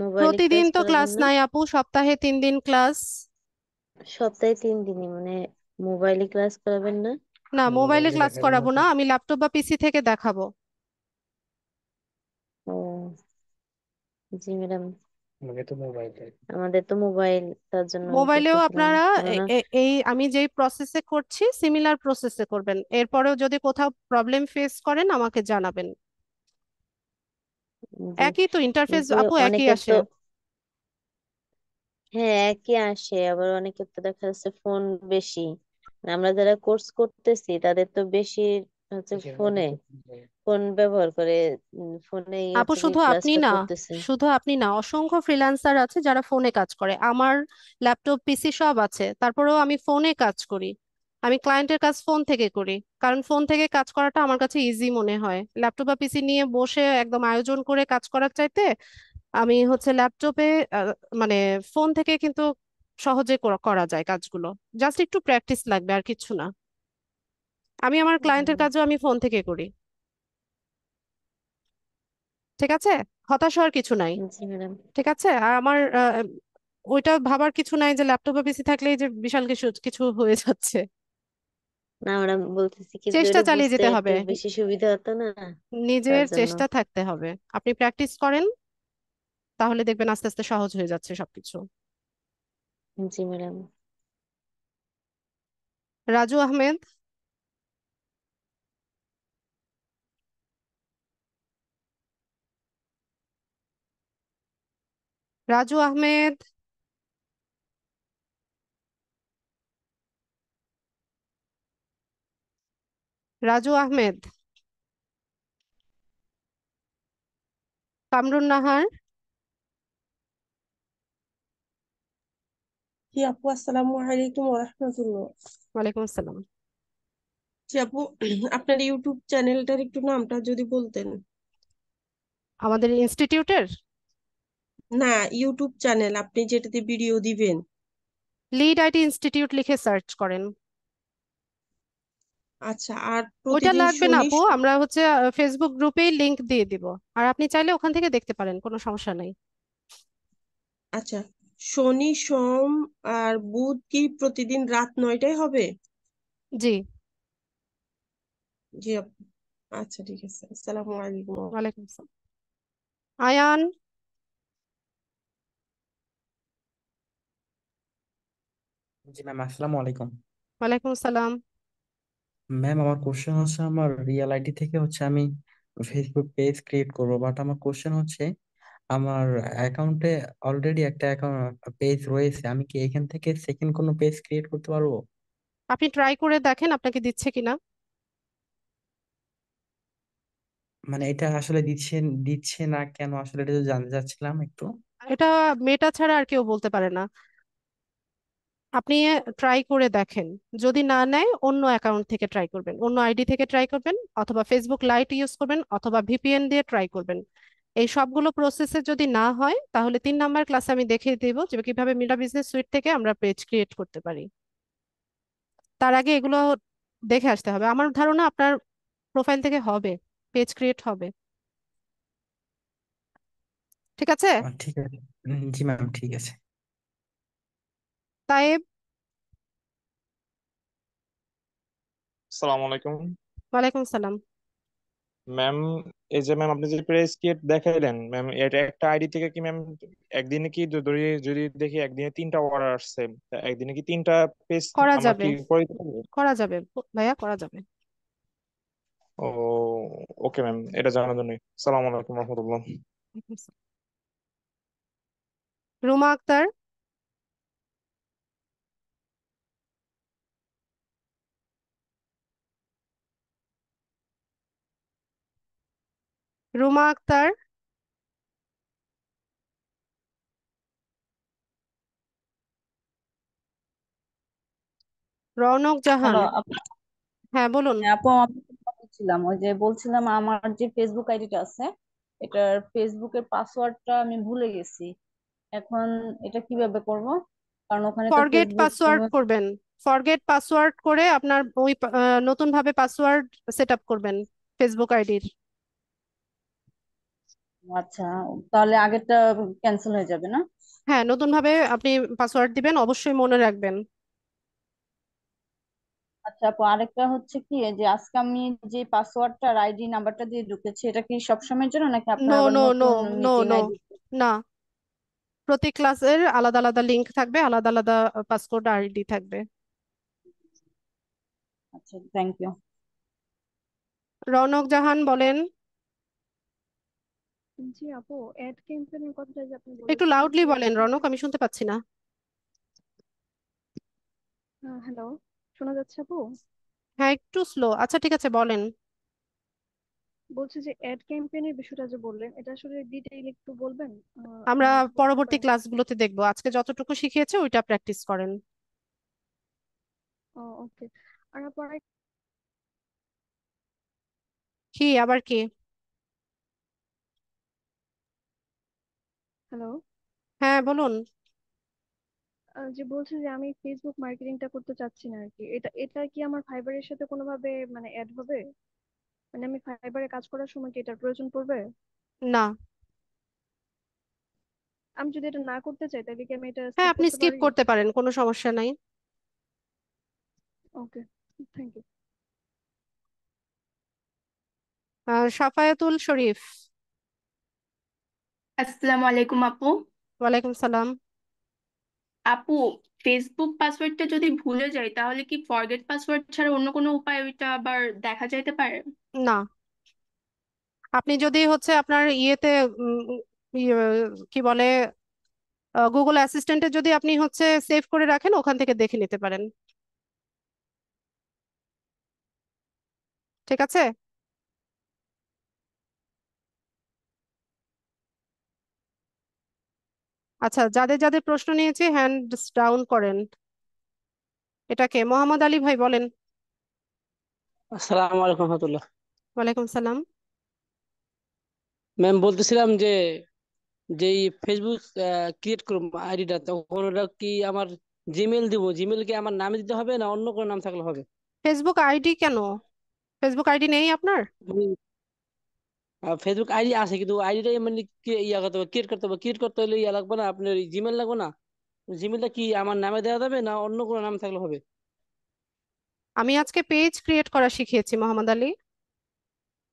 মোবাইলে প্রতিদিন ক্লাস তো করা ক্লাস যাবে না নাই আপু সপ্তাহে তিন দিন ক্লাস সপ্তাহে তিন দিনই মানে মোবাইলে ক্লাস করাবেন না না মোবাইলে মোবাইলে ক্লাস দেখাবেন করাবো না আমি ল্যাপটপ বা পিসি থেকে দেখাবো ও জি ম্যাডাম আমাকে তো তাই আমাদের তো মোবাইল তার জন্য মোবাইলেও আপনারা এই আমি যেই প্রসেসে করছি সিমিলার প্রসেসে করবেন এরপরেও যদি কোথাও প্রবলেম ফেস করেন আমাকে জানাবেন একই তো ইন্টারফেস আপু একই আসে হ্যাঁ একই আসে আবার অনেকের তো দেখা যাচ্ছে ফোন বেশি আমরা যারা কোর্স করতেছি তাদের তো বেশি হচ্ছে ফোনে ফোন ব্যবহার করে ফোনে আপু শুধু আপনি না শুধু আপনি না অসংখ্য ফ্রিল্যান্সার আছে যারা ফোনে কাজ করে আমার ল্যাপটপ পিসি সব আছে তারপরেও আমি ফোনে কাজ করি আমি ক্লায়েন্টের কাজ ফোন থেকে করি কারণ ফোন থেকে কাজ করাটা আমার কাছে ইজি মনে হয় ল্যাপটপ বা পিসি নিয়ে বসে একদম আয়োজন করে কাজ করার চাইতে আমি হচ্ছে ল্যাপটপে মানে ফোন থেকে কিন্তু সহজে করা যায় কাজগুলো জাস্ট একটু প্র্যাকটিস লাগবে আর কিছু না আমি আমার ক্লায়েন্টের কাজও আমি ফোন থেকে করি ঠিক আছে হতাশ হওয়ার কিছু নাই ঠিক আছে আর আমার ওইটা ভাবার কিছু নাই যে ল্যাপটপ বা পিসি থাকলেই যে বিশাল কিছু কিছু হয়ে যাচ্ছে চেষ্টা চালিয়ে যেতে হবে বেশি সুবিধা হতো না নিজের চেষ্টা থাকতে হবে আপনি প্র্যাকটিস করেন তাহলে দেখবেন আস্তে আস্তে সহজ হয়ে যাচ্ছে সবকিছু রাজু আহমেদ রাজু আহমেদ রাজু আহমেদ কামরুন নাহার জি আপু আসসালামু আলাইকুম ওয়া রাহমাতুল্লাহ ওয়া আসসালাম জি আপু আপনার ইউটিউব চ্যানেলটার একটু নামটা যদি বলতেন আমাদের ইনস্টিটিউটের না ইউটিউব চ্যানেল আপনি যেটাতে ভিডিও দিবেন লিড আইটি ইনস্টিটিউট লিখে সার্চ করেন আচ্ছা আর ওটা প্রতিদিন লাগবে না শনি আপু আমরা হচ্ছে ফেসবুক গ্রুপেই লিংক দিয়ে দিব আর আপনি চাইলে ওখান থেকে দেখতে পারেন কোনো সমস্যা নাই আচ্ছা শনি সোম আর বুধ কি প্রতিদিন রাত নয়টায় হবে জি জি আচ্ছা ঠিক আছে আসসালামু আলাইকুম ওয়ালাইকুম আসসালাম আয়ান জি ম্যাম আসসালামু আলাইকুম ওয়ালাইকুম ম্যাম আমার কোশ্চেন হচ্ছে আমার রিয়েল আইডি থেকে হচ্ছে আমি ফেসবুক পেজ ক্রিয়েট বাট আমার কোশ্চেন হচ্ছে আমার অ্যাকাউন্টে অলরেডি একটা অ্যাকাউন্ট পেজ রয়েছে আমি কি এখান থেকে সেকেন্ড কোনো পেজ ক্রিয়েট করতে পারবো আপনি ট্রাই করে দেখেন আপনাকে দিচ্ছে কিনা মানে এটা আসলে দিচ্ছে দিচ্ছে না কেন আসলে এটা জানতে চাচ্ছিলাম একটু এটা মেটা ছাড়া আর কেউ বলতে পারে না আপনি ট্রাই করে দেখেন যদি না নেয় অন্য অ্যাকাউন্ট থেকে ট্রাই করবেন অন্য আইডি থেকে ট্রাই করবেন অথবা ফেসবুক লাইট ইউজ করবেন অথবা ভিপিএন দিয়ে ট্রাই করবেন এই সবগুলো প্রসেসে যদি না হয় তাহলে তিন নাম্বার ক্লাসে আমি দেখিয়ে দেবো যে কিভাবে মিডা বিজনেস সুইট থেকে আমরা পেজ ক্রিয়েট করতে পারি তার আগে এগুলো দেখে আসতে হবে আমার ধারণা আপনার প্রোফাইল থেকে হবে পেজ ক্রিয়েট হবে ঠিক আছে ঠিক আছে জি ম্যাম ঠিক আছে তায়েব আলাইকুম ওয়ালাইকুম সালাম ম্যাম এই যে ম্যাম আপনি যে দেখাইলেন ম্যাম এটা একটা আইডি থেকে কি ম্যাম একদিনে কি যদি দেখি একদিনে তিনটা অর্ডার আসছে একদিনে কি তিনটা পেজ করা যাবে কি করা যাবে ভাইয়া করা যাবে ও ওকে ম্যাম এটা জানার জন্য সালাম আলাইকুম রহমতুল্লাহ রুমা আক্তার রুমা আক্তার রৌনক জাহান হ্যাঁ বলুন হ্যাঁ, আপু বলছিলাম ওই যে বলছিলাম আমার যে ফেসবুক আইডিটা আছে এটার ফেসবুকের পাসওয়ার্ডটা আমি ভুলে গেছি এখন এটা কিভাবে করব কারণ ওখানে তো ফরগেট ফেসবুক পাসওয়ার্ড করবেন ফরগেট পাসওয়ার্ড করে আপনার ওই নতুন ভাবে পাসওয়ার্ড সেট আপ করবেন ফেসবুক আইডির আচ্ছা তাহলে আগেরটা ক্যান্সেল হয়ে যাবে না হ্যাঁ নতুন ভাবে আপনি পাসওয়ার্ড দিবেন অবশ্যই মনে রাখবেন আচ্ছা আপু আরেকটা হচ্ছে কি যে আজকে আমি যে পাসওয়ার্ডটা আর আইডি নাম্বারটা দিয়ে ঢুকেছি এটা কি সবসময়ের জন্য নাকি আপনার নো আবার নো নো নতুন নো মিটিং নো আইডি না প্রতি ক্লাসের আলাদা আলাদা লিংক থাকবে আলাদা আলাদা পাসপোর্ট আইডি থাকবে আচ্ছা থ্যাংক ইউ রৌনক জাহান বলেন জি আপু অ্যাড ক্যাম্পেইনের কথাটা যে আপনি একটু লাউডলি বলেন রনক আমি শুনতে পাচ্ছি না হ্যালো শোনা যাচ্ছে আপু হ্যাঁ একটু স্লো আচ্ছা ঠিক আছে বলেন বলছি যে অ্যাড ক্যাম্পেইনের বিষয়টা যে বললেন এটা আসলে ডিটেইল একটু বলবেন আমরা পরবর্তী ক্লাসগুলোতে দেখবো আজকে যতটুকু শিখিয়েছে ওইটা প্র্যাকটিস করেন ওকে আর আপু কি আবার কি হ্যালো হ্যাঁ বলুন যে বলছি যে আমি ফেসবুক মার্কেটিংটা করতে চাচ্ছি না আর কি এটা এটা কি আমার ফাইবারের সাথে কোনোভাবে মানে অ্যাড হবে মানে আমি ফাইবারে কাজ করার সময় কি এটার প্রয়োজন পড়বে না আমি যদি এটা না করতে চাই তাহলে কি আমি এটা হ্যাঁ স্কিপ আপনি করতে স্কিপ পারি করতে পারেন কোনো সমস্যা নাই ওকে থ্যাংক ইউ আহ, সাফায়াতুল শরীফ আসসালামু আলাইকুম আপু ওয়ালাইকুম সালাম আপু ফেসবুক পাসওয়ার্ডটা যদি ভুলে যাই তাহলে কি ফরগেট পাসওয়ার্ড ছাড়া অন্য কোনো উপায় ওইটা আবার দেখা যাইতে পারে না আপনি যদি হচ্ছে আপনার ইয়েতে ইয়ে, কি বলে গুগল অ্যাসিস্ট্যান্টে যদি আপনি হচ্ছে সেভ করে রাখেন ওখান থেকে দেখে নিতে পারেন ঠিক আছে আচ্ছা যাদের যাদের প্রশ্ন নিয়েছে হ্যান্ড ডাউন করেন এটাকে মোহাম্মদ আলী ভাই বলেন আসসালামু আলাইকুম রহমতুল্লাহ ওয়ালাইকুম সালাম ম্যাম বলতেছিলাম যে যেই ফেসবুক ক্রিয়েট করব আইডিটা তখন ওটা কি আমার জিমেল দিব জিমেল কি আমার নামে দিতে হবে না অন্য কোনো নাম থাকলে হবে ফেসবুক আইডি কেন ফেসবুক আইডি নেই আপনার ফেসবুক আইডি আছে কিন্তু আইডিটা মানে ইয়া করতে হবে ক্রিয়েট করতে হবে ক্রিয়েট করতে হলে ইয়া লাগবে না আপনার জিমেল লাগবে না জিমেলটা কি আমার নামে দেওয়া যাবে না অন্য কোনো নাম থাকলে হবে আমি আজকে পেজ ক্রিয়েট করা শিখিয়েছি মোহাম্মদ আলী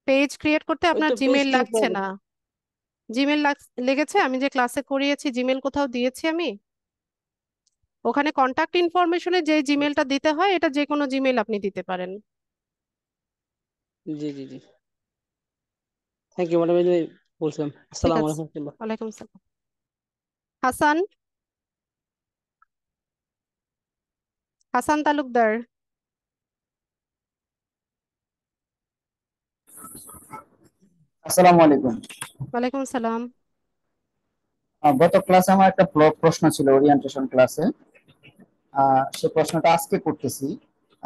পেজ ক্রিয়েট করতে আপনার জিমেল লাগছে না জিমেল লেগেছে আমি যে ক্লাসে করিয়েছি জিমেল কোথাও দিয়েছি আমি ওখানে কন্ট্যাক্ট ইনফরমেশনে যে জিমেলটা দিতে হয় এটা যে কোনো জিমেল আপনি দিতে পারেন জি জি জি থ্যাংক ইউ ম্যাডাম এই যে বলছিলাম আসসালামু আলাইকুম ওয়ালাইকুম আসসালাম হাসান হাসান তালুকদার আসসালামু আলাইকুম ওয়ালাইকুম সালাম গত ক্লাসে আমার একটা প্রশ্ন ছিল ওরিয়েন্টেশন ক্লাসে সে প্রশ্নটা আজকে করতেছি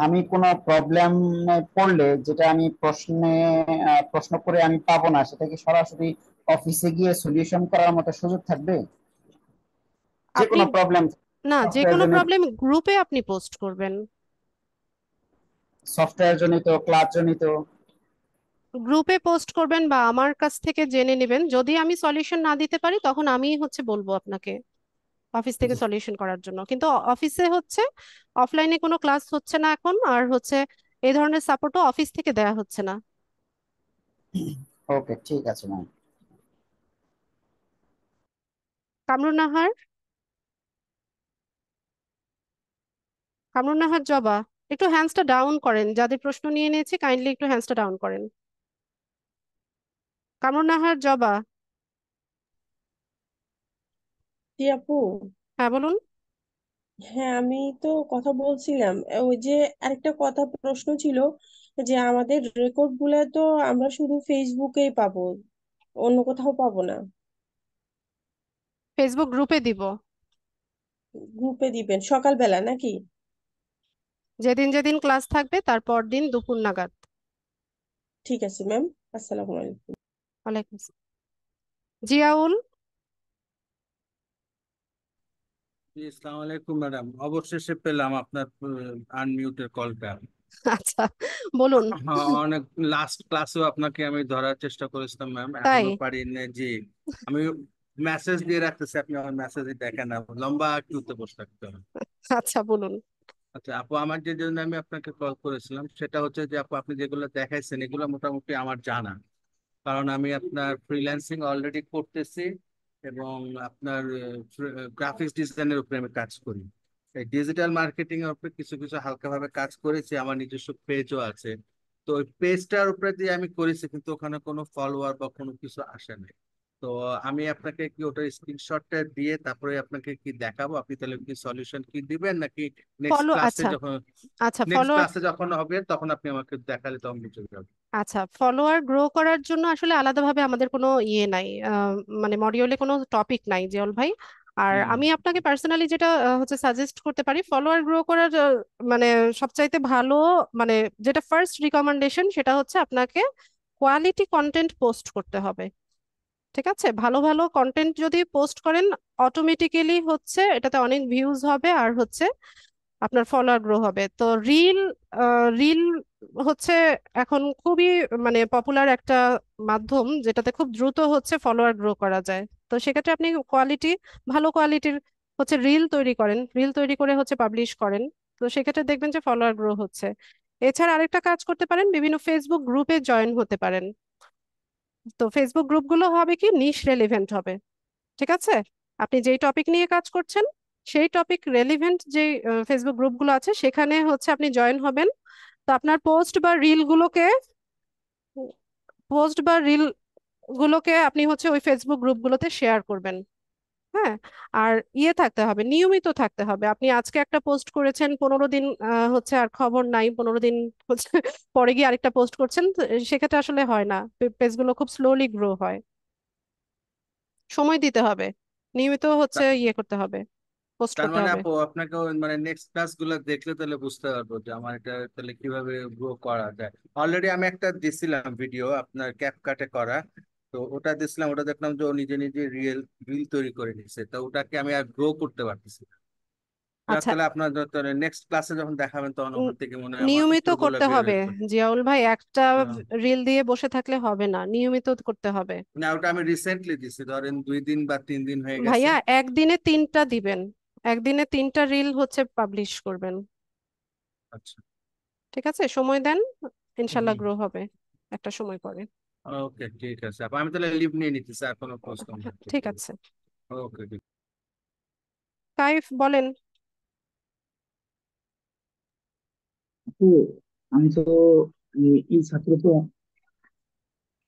আমি কোনো প্রবলেম পড়লে যেটা আমি প্রশ্নে প্রশ্ন করে আমি পাবো না সেটা কি সরাসরি অফিসে গিয়ে সলিউশন করার মতো সুযোগ থাকবে যে কোনো প্রবলেম না যে কোনো প্রবলেম গ্রুপে আপনি পোস্ট করবেন সফটওয়্যার জনিত ক্লাস জনিত গ্রুপে পোস্ট করবেন বা আমার কাছ থেকে জেনে নেবেন যদি আমি সলিউশন না দিতে পারি তখন আমিই হচ্ছে বলবো আপনাকে অফিস থেকে সলিউশন করার জন্য কিন্তু অফিসে হচ্ছে অফলাইনে কোনো ক্লাস হচ্ছে না এখন আর হচ্ছে এই ধরনের সাপোর্টও অফিস থেকে দেয়া হচ্ছে না ওকে ঠিক আছে ম্যাম কামরুন নাহার কামরুন নাহার জবা একটু হ্যান্ডসটা ডাউন করেন যাদের প্রশ্ন নিয়ে নিয়েছি কাইন্ডলি একটু হ্যান্ডসটা ডাউন করেন কামরুন নাহার জবা জি আপু হ্যাঁ বলুন হ্যাঁ আমি তো কথা বলছিলাম ওই যে আরেকটা কথা প্রশ্ন ছিল যে আমাদের রেকর্ড গুলা তো আমরা শুধু ফেসবুকেই পাবো অন্য কোথাও পাবো না ফেসবুক গ্রুপে দিব গ্রুপে দিবেন সকালবেলা নাকি যেদিন যেদিন ক্লাস থাকবে তারপর দিন দুপুর নাগাদ ঠিক আছে ম্যাম আসসালামু আলাইকুম ওয়ালাইকুম আসসালাম। জিয়াউল আলাইকুম ম্যাডাম অবশেষে পেলাম আপনার আনমিউটের কলটা আচ্ছা বলুন হ্যাঁ, অনেক লাস্ট ক্লাসেও আপনাকে আমি ধরার চেষ্টা করেছিলাম ম্যাম এখনো পারিনি জি আমি মেসেজ দিয়ে রাখতেছি আপনি আমার মেসেজ দেখেন না লম্বা কিউতে বসে থাকতে হবে আচ্ছা বলুন আচ্ছা আপু আমার যে জন্য আমি আপনাকে কল করেছিলাম সেটা হচ্ছে যে আপু আপনি যেগুলো দেখাইছেন এগুলো মোটামুটি আমার জানা কারণ আমি আপনার ফ্রিল্যান্সিং অলরেডি করতেছি এবং আপনার গ্রাফিক্স ডিজাইনের উপরে আমি কাজ করি ডিজিটাল মার্কেটিং এর উপরে কিছু কিছু হালকাভাবে কাজ করেছি আমার নিজস্ব পেজও আছে তো ওই পেজটার উপরে দিয়ে আমি করেছি কিন্তু ওখানে কোনো ফলোয়ার বা কোনো কিছু আসে নাই তো আমি আপনাকে কি ওটা স্ক্রিনশটটা দিয়ে তারপরে আপনাকে কি দেখাবো আপনি তাহলে কি সলিউশন কি দিবেন নাকি নেক্সট আচ্ছা। ক্লাসে যখন আচ্ছা নেক্সট ক্লাসে যখন হবে তখন আপনি আমাকে দেখালে তখন বুঝতে যাবে আচ্ছা ফলোয়ার গ্রো করার জন্য আসলে আলাদাভাবে আমাদের কোনো ইয়ে নাই আহ, মানে মডিউলে কোনো টপিক নাই জিয়ল ভাই আর আমি আপনাকে পার্সোনালি যেটা হচ্ছে সাজেস্ট করতে পারি ফলোয়ার গ্রো করার মানে সবচাইতে ভালো মানে যেটা ফার্স্ট রিকমেন্ডেশন সেটা হচ্ছে আপনাকে কোয়ালিটি কন্টেন্ট পোস্ট করতে হবে ঠিক আছে ভালো ভালো কন্টেন্ট যদি পোস্ট করেন অটোমেটিক্যালি হচ্ছে এটাতে অনেক ভিউজ হবে আর হচ্ছে আপনার ফলোয়ার গ্রো হবে তো রিল রিল হচ্ছে এখন খুবই মানে পপুলার একটা মাধ্যম যেটাতে খুব দ্রুত হচ্ছে ফলোয়ার গ্রো করা যায় তো সেক্ষেত্রে আপনি কোয়ালিটি ভালো কোয়ালিটির হচ্ছে রিল তৈরি করেন রিল তৈরি করে হচ্ছে পাবলিশ করেন তো সেক্ষেত্রে দেখবেন যে ফলোয়ার গ্রো হচ্ছে এছাড়া আরেকটা কাজ করতে পারেন বিভিন্ন ফেসবুক গ্রুপে জয়েন হতে পারেন তো ফেসবুক গ্রুপগুলো হবে কি নিশ রেলিভেন্ট হবে ঠিক আছে আপনি যেই টপিক নিয়ে কাজ করছেন সেই টপিক রেলিভেন্ট যে ফেসবুক গ্রুপগুলো আছে সেখানে হচ্ছে আপনি জয়েন হবেন তো আপনার পোস্ট বা রিলগুলোকে পোস্ট বা রিল গুলোকে আপনি হচ্ছে ওই ফেসবুক গ্রুপগুলোতে শেয়ার করবেন হ্যাঁ আর ইয়ে থাকতে হবে নিয়মিত থাকতে হবে আপনি আজকে একটা পোস্ট করেছেন পনেরো দিন হচ্ছে আর খবর নাই পনেরো দিন হচ্ছে পরে গিয়ে আরেকটা পোস্ট করছেন সেক্ষেত্রে আসলে হয় না পেজগুলো খুব স্লোলি গ্রো হয় সময় দিতে হবে নিয়মিত হচ্ছে ইয়ে করতে হবে পোস্ট তার করতে মানে হবে আপু আপনাকে মানে নেক্সট ক্লাস গুলো দেখলে তাহলে বুঝতে পারবো যে আমার এটা তাহলে কিভাবে গ্রো করা যায় অলরেডি আমি একটা দিছিলাম ভিডিও আপনার ক্যাপ কাটে করা তো ওটা দিছিলাম ওটা দেখলাম যে ও নিজে নিজে রিয়েল রিল তৈরি করে নিচ্ছে তো ওটাকে আমি আর গ্রো করতে পারতেছি না আপনার আচ্ছা। তাহলে আপনার নেক্সট ক্লাসে যখন দেখাবেন তখন ওর থেকে মনে হয় আমার নিয়মিত করতে বের হবে হয়ে জিয়াউল ভাই একটা রিল হ্যাঁ। দিয়ে বসে থাকলে হবে না নিয়মিত করতে হবে না ওটা আমি রিসেন্টলি দিছি ধরেন দুই দিন বা তিন দিন হয়ে গেছে ভাইয়া একদিনে তিনটা দিবেন একদিনে তিনটা রিল হচ্ছে পাবলিশ করবেন আচ্ছা ঠিক আছে সময় দেন ইনশাল্লাহ গ্রো হবে একটা সময় পরে ওকে ঠিক আছে আপা আমি তাহলে লিভ নিয়ে নিতে আর কোনো প্রশ্ন হ্যাঁ, ঠিক আছে ওকে ঠিক কাইফ বলেন আমি তো এই ছাত্র তো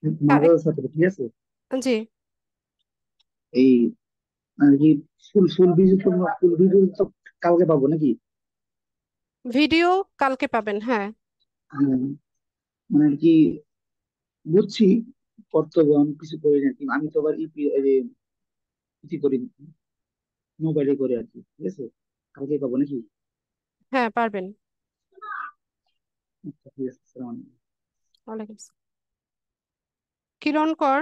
হ্যাঁ, মাদ্রাসা ছাত্র ঠিক আছে জি এই মানে কি ফুল ফুল ফুল ভিডিও তো কালকে পাবো নাকি ভিডিও কালকে পাবেন হ্যাঁ।, হ্যাঁ মানে কি বুঝছি কর্তব্য আমি কিছু করি না আমি তো আবার ইপি করি মোবাইলে করে আর কি ঠিক আছে কালকে পাবো নাকি হ্যাঁ পারবেন আচ্ছা, ঠিক আছে আলাইকুম ওয়ালাইকুম আসসালাম কিরণ কর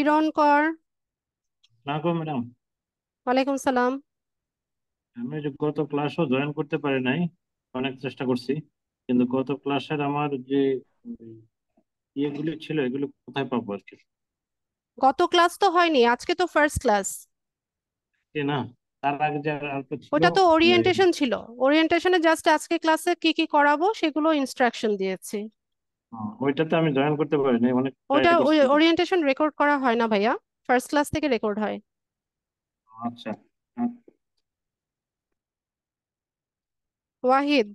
কিরণ কর ম্যাডাম ওয়ালাইকুম সালাম আমি যে গত ক্লাসও জয়েন করতে পারি নাই অনেক চেষ্টা করছি কিন্তু গত ক্লাসের আমার যে ইয়েগুলি ছিল এগুলো কোথায় পাবো আর কি গত ক্লাস তো হয়নি আজকে তো ফার্স্ট ক্লাস না তার আগে যে ওটা তো ওরিয়েন্টেশন ছিল ওরিয়েন্টেশনে জাস্ট আজকে ক্লাসে কি কি করাবো সেগুলো ইনস্ট্রাকশন দিয়েছি হ্যাঁ, ওইটাতে আমি জয়েন করতে পারিনি অনেক ওটা ওই ওরিয়েন্টেশন রেকর্ড করা হয় না ভাইয়া ফার্স্ট ক্লাস থেকে রেকর্ড হয় আচ্ছা ওয়াহিদ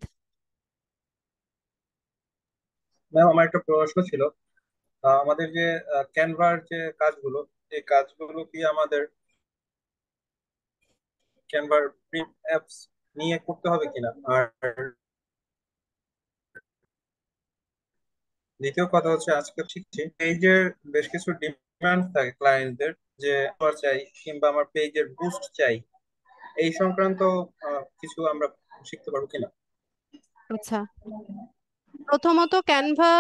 ম্যাম আমার একটা প্রশ্ন ছিল আমাদের যে ক্যানভার যে কাজগুলো এই কাজগুলো কি আমাদের ক্যানভার প্রিন্ট অ্যাপস নিয়ে করতে হবে কিনা আর দ্বিতীয় কথা হচ্ছে আজকে শিখছি পেজের বেশ কিছু ডিমান্ড থাকে ক্লায়েন্টদের যে আমার চাই কিংবা আমার পেজের বুস্ট চাই এই সংক্রান্ত কিছু আমরা শিখতে পারবো কিনা আচ্ছা প্রথমত ক্যানভা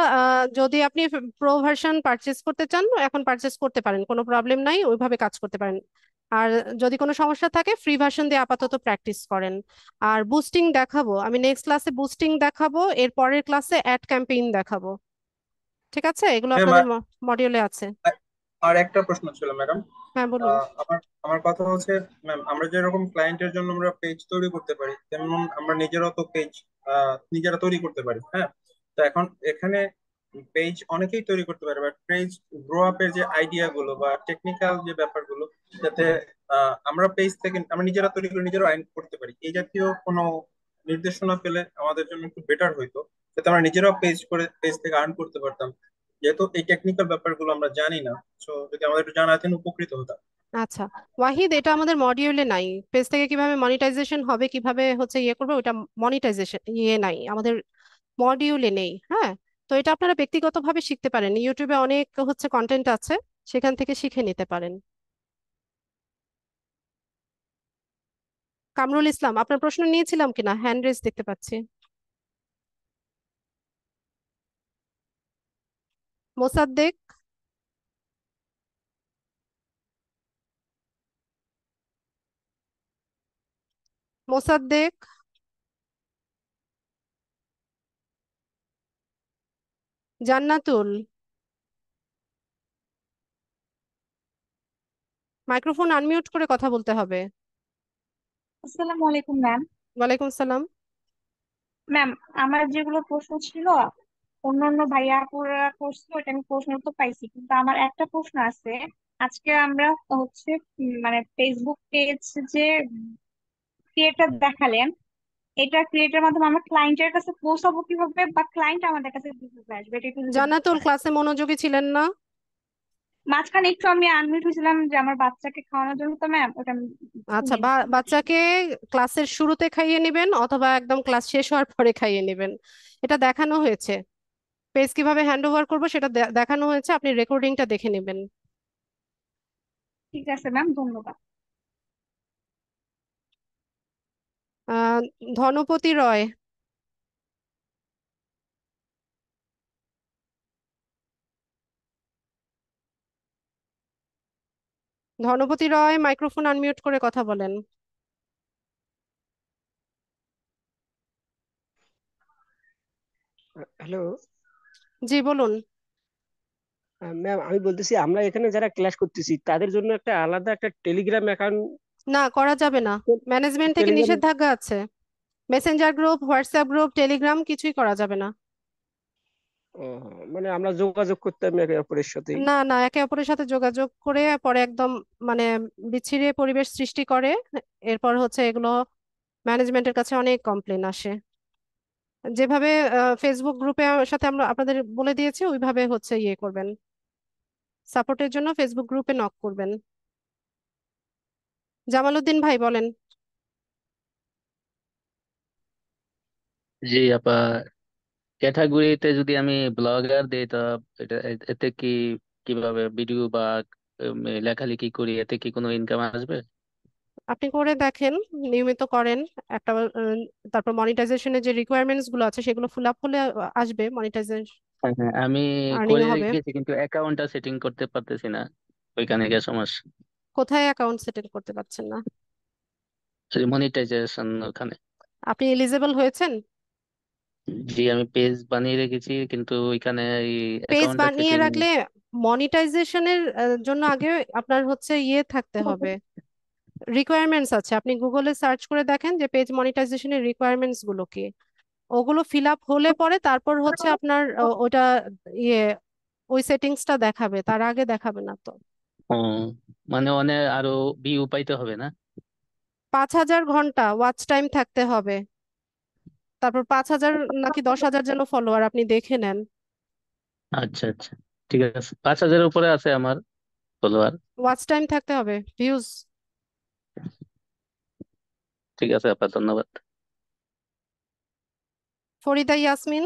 যদি আপনি প্রো ভার্সন পারচেস করতে চান এখন পারচেস করতে পারেন কোনো প্রবলেম নাই ওইভাবে কাজ করতে পারেন আর যদি কোনো সমস্যা থাকে ফ্রি ভার্সন দিয়ে আপাতত প্র্যাকটিস করেন আর বুস্টিং দেখাবো আমি নেক্সট ক্লাসে বুস্টিং দেখাবো এর পরের ক্লাসে অ্যাড ক্যাম্পেইন দেখাবো ঠিক আছে এগুলো আপনাদের মডিউলে আছে আর একটা প্রশ্ন ছিল ম্যাডাম হ্যাঁ বলুন আমার আমার কথা হচ্ছে ম্যাম আমরা যেরকম ক্লায়েন্টের জন্য আমরা পেজ তৈরি করতে পারি তেমন আমরা নিজেরাও তো পেজ নিজেরা তৈরি করতে পারি হ্যাঁ তো এখন এখানে পেজ অনেকেই তৈরি করতে পারে বাট পেজ গ্রো আপের যে আইডিয়া গুলো বা টেকনিক্যাল যে ব্যাপারগুলো যাতে আহ, আমরা পেজ থেকে আমরা নিজেরা তৈরি করে নিজেরা আইন করতে পারি এই জাতীয় কোনো নির্দেশনা পেলে আমাদের জন্য একটু বেটার হইতো যাতে আমরা নিজেরাও পেজ করে পেজ থেকে আর্ন করতে পারতাম যেহেতু এই টেকনিক্যাল ব্যাপারগুলো আমরা জানি না সো যদি আমাদের একটু জানাতেন উপকৃত হতাম আচ্ছা ওয়াহিদ এটা আমাদের মডিউলে নাই পেজ থেকে কিভাবে মনিটাইজেশন হবে কিভাবে হচ্ছে ইয়ে করবে ওটা মনিটাইজেশন ইয়ে নাই আমাদের মডিউলে নেই হ্যাঁ তো এটা আপনারা ব্যক্তিগতভাবে শিখতে পারেন ইউটিউবে অনেক হচ্ছে কন্টেন্ট আছে সেখান থেকে শিখে নিতে পারেন কামরুল ইসলাম আপনার প্রশ্ন নিয়েছিলাম কিনা হ্যান্ড রেজ দেখতে পাচ্ছি মোসাদ্দেক মোসাদ্দেক জান্নাতুল মাইক্রোফোন আনমিউট করে কথা বলতে হবে আসসালামু আলাইকুম ম্যাম ওয়ালাইকুম সালাম ম্যাম আমার যেগুলো প্রশ্ন ছিল অন্য অন্য ভাইয়া আপুরা এটা ওটা আমি প্রশ্ন তো পাইছি কিন্তু আমার একটা প্রশ্ন আছে আজকে আমরা হচ্ছে মানে ফেসবুক পেজ যে ক্রিয়েটার দেখালেন এটা ক্রিয়েটার মাধ্যমে আমরা ক্লায়েন্টের কাছে পৌঁছাবো কিভাবে বা ক্লায়েন্ট আমাদের কাছে কিভাবে আসবে এটা একটু যদি জান্নাতুল ক্লাসে মনোযোগী ছিলেন না মাঝখানে একটু আমি আনমিউট হয়েছিলাম যে আমার বাচ্চাকে খাওয়ানোর জন্য তো ম্যাম ওটা আচ্ছা বাচ্চাকে ক্লাসের শুরুতে খাইয়ে নেবেন অথবা একদম ক্লাস শেষ হওয়ার পরে খাইয়ে নেবেন এটা দেখানো হয়েছে পেজ কিভাবে হ্যান্ড ওভার করবো সেটা দেখানো হয়েছে আপনি রেকর্ডিংটা দেখে নেবেন ঠিক আছে ম্যাম ধন্যবাদ ধনপতি রয় ধনপতি রয় মাইক্রোফোন আনমিউট করে কথা বলেন হ্যালো জি বলুন ম্যাম আমি বলতেছি আমরা এখানে যারা ক্লাস করতেছি তাদের জন্য একটা আলাদা একটা টেলিগ্রাম অ্যাকাউন্ট না করা যাবে না ম্যানেজমেন্ট থেকে নিষেধাজ্ঞা আছে messenger group WhatsApp group Telegram কিছুই করা যাবে না মানে আমরা যোগাযোগ করতাম একে অপরের সাথে না না একে অপরের সাথে যোগাযোগ করে পরে একদম মানে বিচ্ছিরে পরিবেশ সৃষ্টি করে এরপর হচ্ছে এগুলো ম্যানেজমেন্টের কাছে অনেক কমপ্লেন আসে যেভাবে ফেসবুক গ্রুপে সাথে আমরা আপনাদের বলে দিয়েছি ওইভাবে হচ্ছে ইয়ে করবেন সাপোর্টের জন্য ফেসবুক গ্রুপে নক করবেন জামালউদ্দিন ভাই বলেন জি আপা ক্যাটাগরিতে যদি আমি ব্লগার দিই তা এটা এতে কি কিভাবে ভিডিও বা লেখালেখি করি এতে কি কোনো ইনকাম আসবে আপনি করে দেখেন নিয়মিত করেন একটা তারপর মনিটাইজেশনের যে রিকোয়ারমেন্টস গুলো আছে সেগুলো ফুল আপ হলে আসবে মনিটাইজেশন হ্যাঁ, হ্যাঁ আমি আর্নিং করে হবে রেখেছি কিন্তু অ্যাকাউন্টটা সেটিং করতে পারতেছি না ওইখানে গিয়ে সমস্যা কোথায় অ্যাকাউন্ট সেটেল করতে পারছেন না মনিটাইজেশন ওখানে আপনি এলিজেবল হয়েছেন জি আমি পেজ বানিয়ে রেখেছি কিন্তু ওইখানে এই পেজ অ্যাকাউন্টটা বানিয়ে সেটিং রাখলে মনিটাইজেশনের জন্য আগে আপনার হচ্ছে ইয়ে থাকতে হবে রিকোয়ারমেন্টস আছে আপনি গুগলে সার্চ করে দেখেন যে পেজ মনিটাইজেশনের রিকোয়ারমেন্টস গুলো কি ওগুলো ফিল আপ হলে পরে তারপর হচ্ছে আপনার ওটা ইয়ে ওই সেটিংসটা দেখাবে তার আগে দেখাবে না তো মানে অনেক আরো বি পাইতে হবে না পাঁচ হাজার ঘন্টা ওয়াচ টাইম থাকতে হবে তারপর পাঁচ হাজার নাকি দশ হাজার যেন ফলোয়ার আপনি দেখে নেন আচ্ছা আচ্ছা ঠিক আছে পাঁচ হাজারের উপরে আছে আমার ফলোয়ার ওয়াচ টাইম থাকতে হবে ভিউজ ঠিক আছে আপা ধন্যবাদ ফরিদা ইয়াসমিন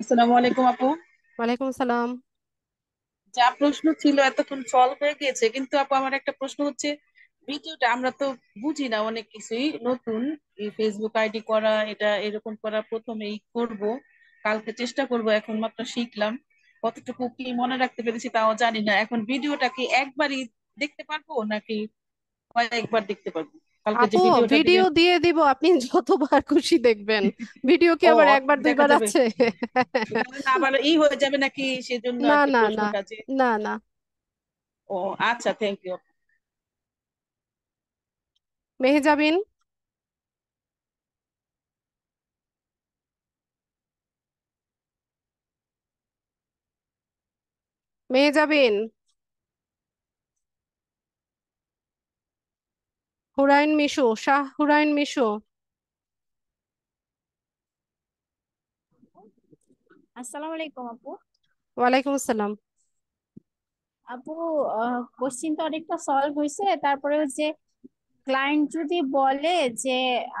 আসসালামু আলাইকুম আপু ওয়ালাইকুম আসসালাম যা প্রশ্ন ছিল এতক্ষণ সলভ হয়ে গিয়েছে কিন্তু আপু আমার একটা প্রশ্ন হচ্ছে ভিডিওটা আমরা তো বুঝি না অনেক কিছুই নতুন ফেসবুক আইডি করা এটা এরকম করা প্রথমেই করব কালকে চেষ্টা করব এখন মাত্র শিখলাম কতটুকু কি মনে রাখতে পেরেছি তাও জানি না এখন ভিডিওটা কি একবারই দেখতে পারবো নাকি একবার দেখতে পারবো আপু ভিডিও দিয়ে দিব আপনি যতবার খুশি দেখবেন ভিডিও কি আবার একবার দুইবার আছে আবার ই হয়ে যাবে নাকি সেজন্য না না না না ও আচ্ছা থ্যাংক ইউ মেহেজাবিন মেহেজাবিন হুরাইন মিশু শাহ হুরাইন মিশু আসসালামু আলাইকুম আপু ওয়ালাইকুম আসসালাম আপু কোশ্চিনটা অনেকটা সলভ হয়েছে তারপরে যে ক্লায়েন্ট যদি বলে যে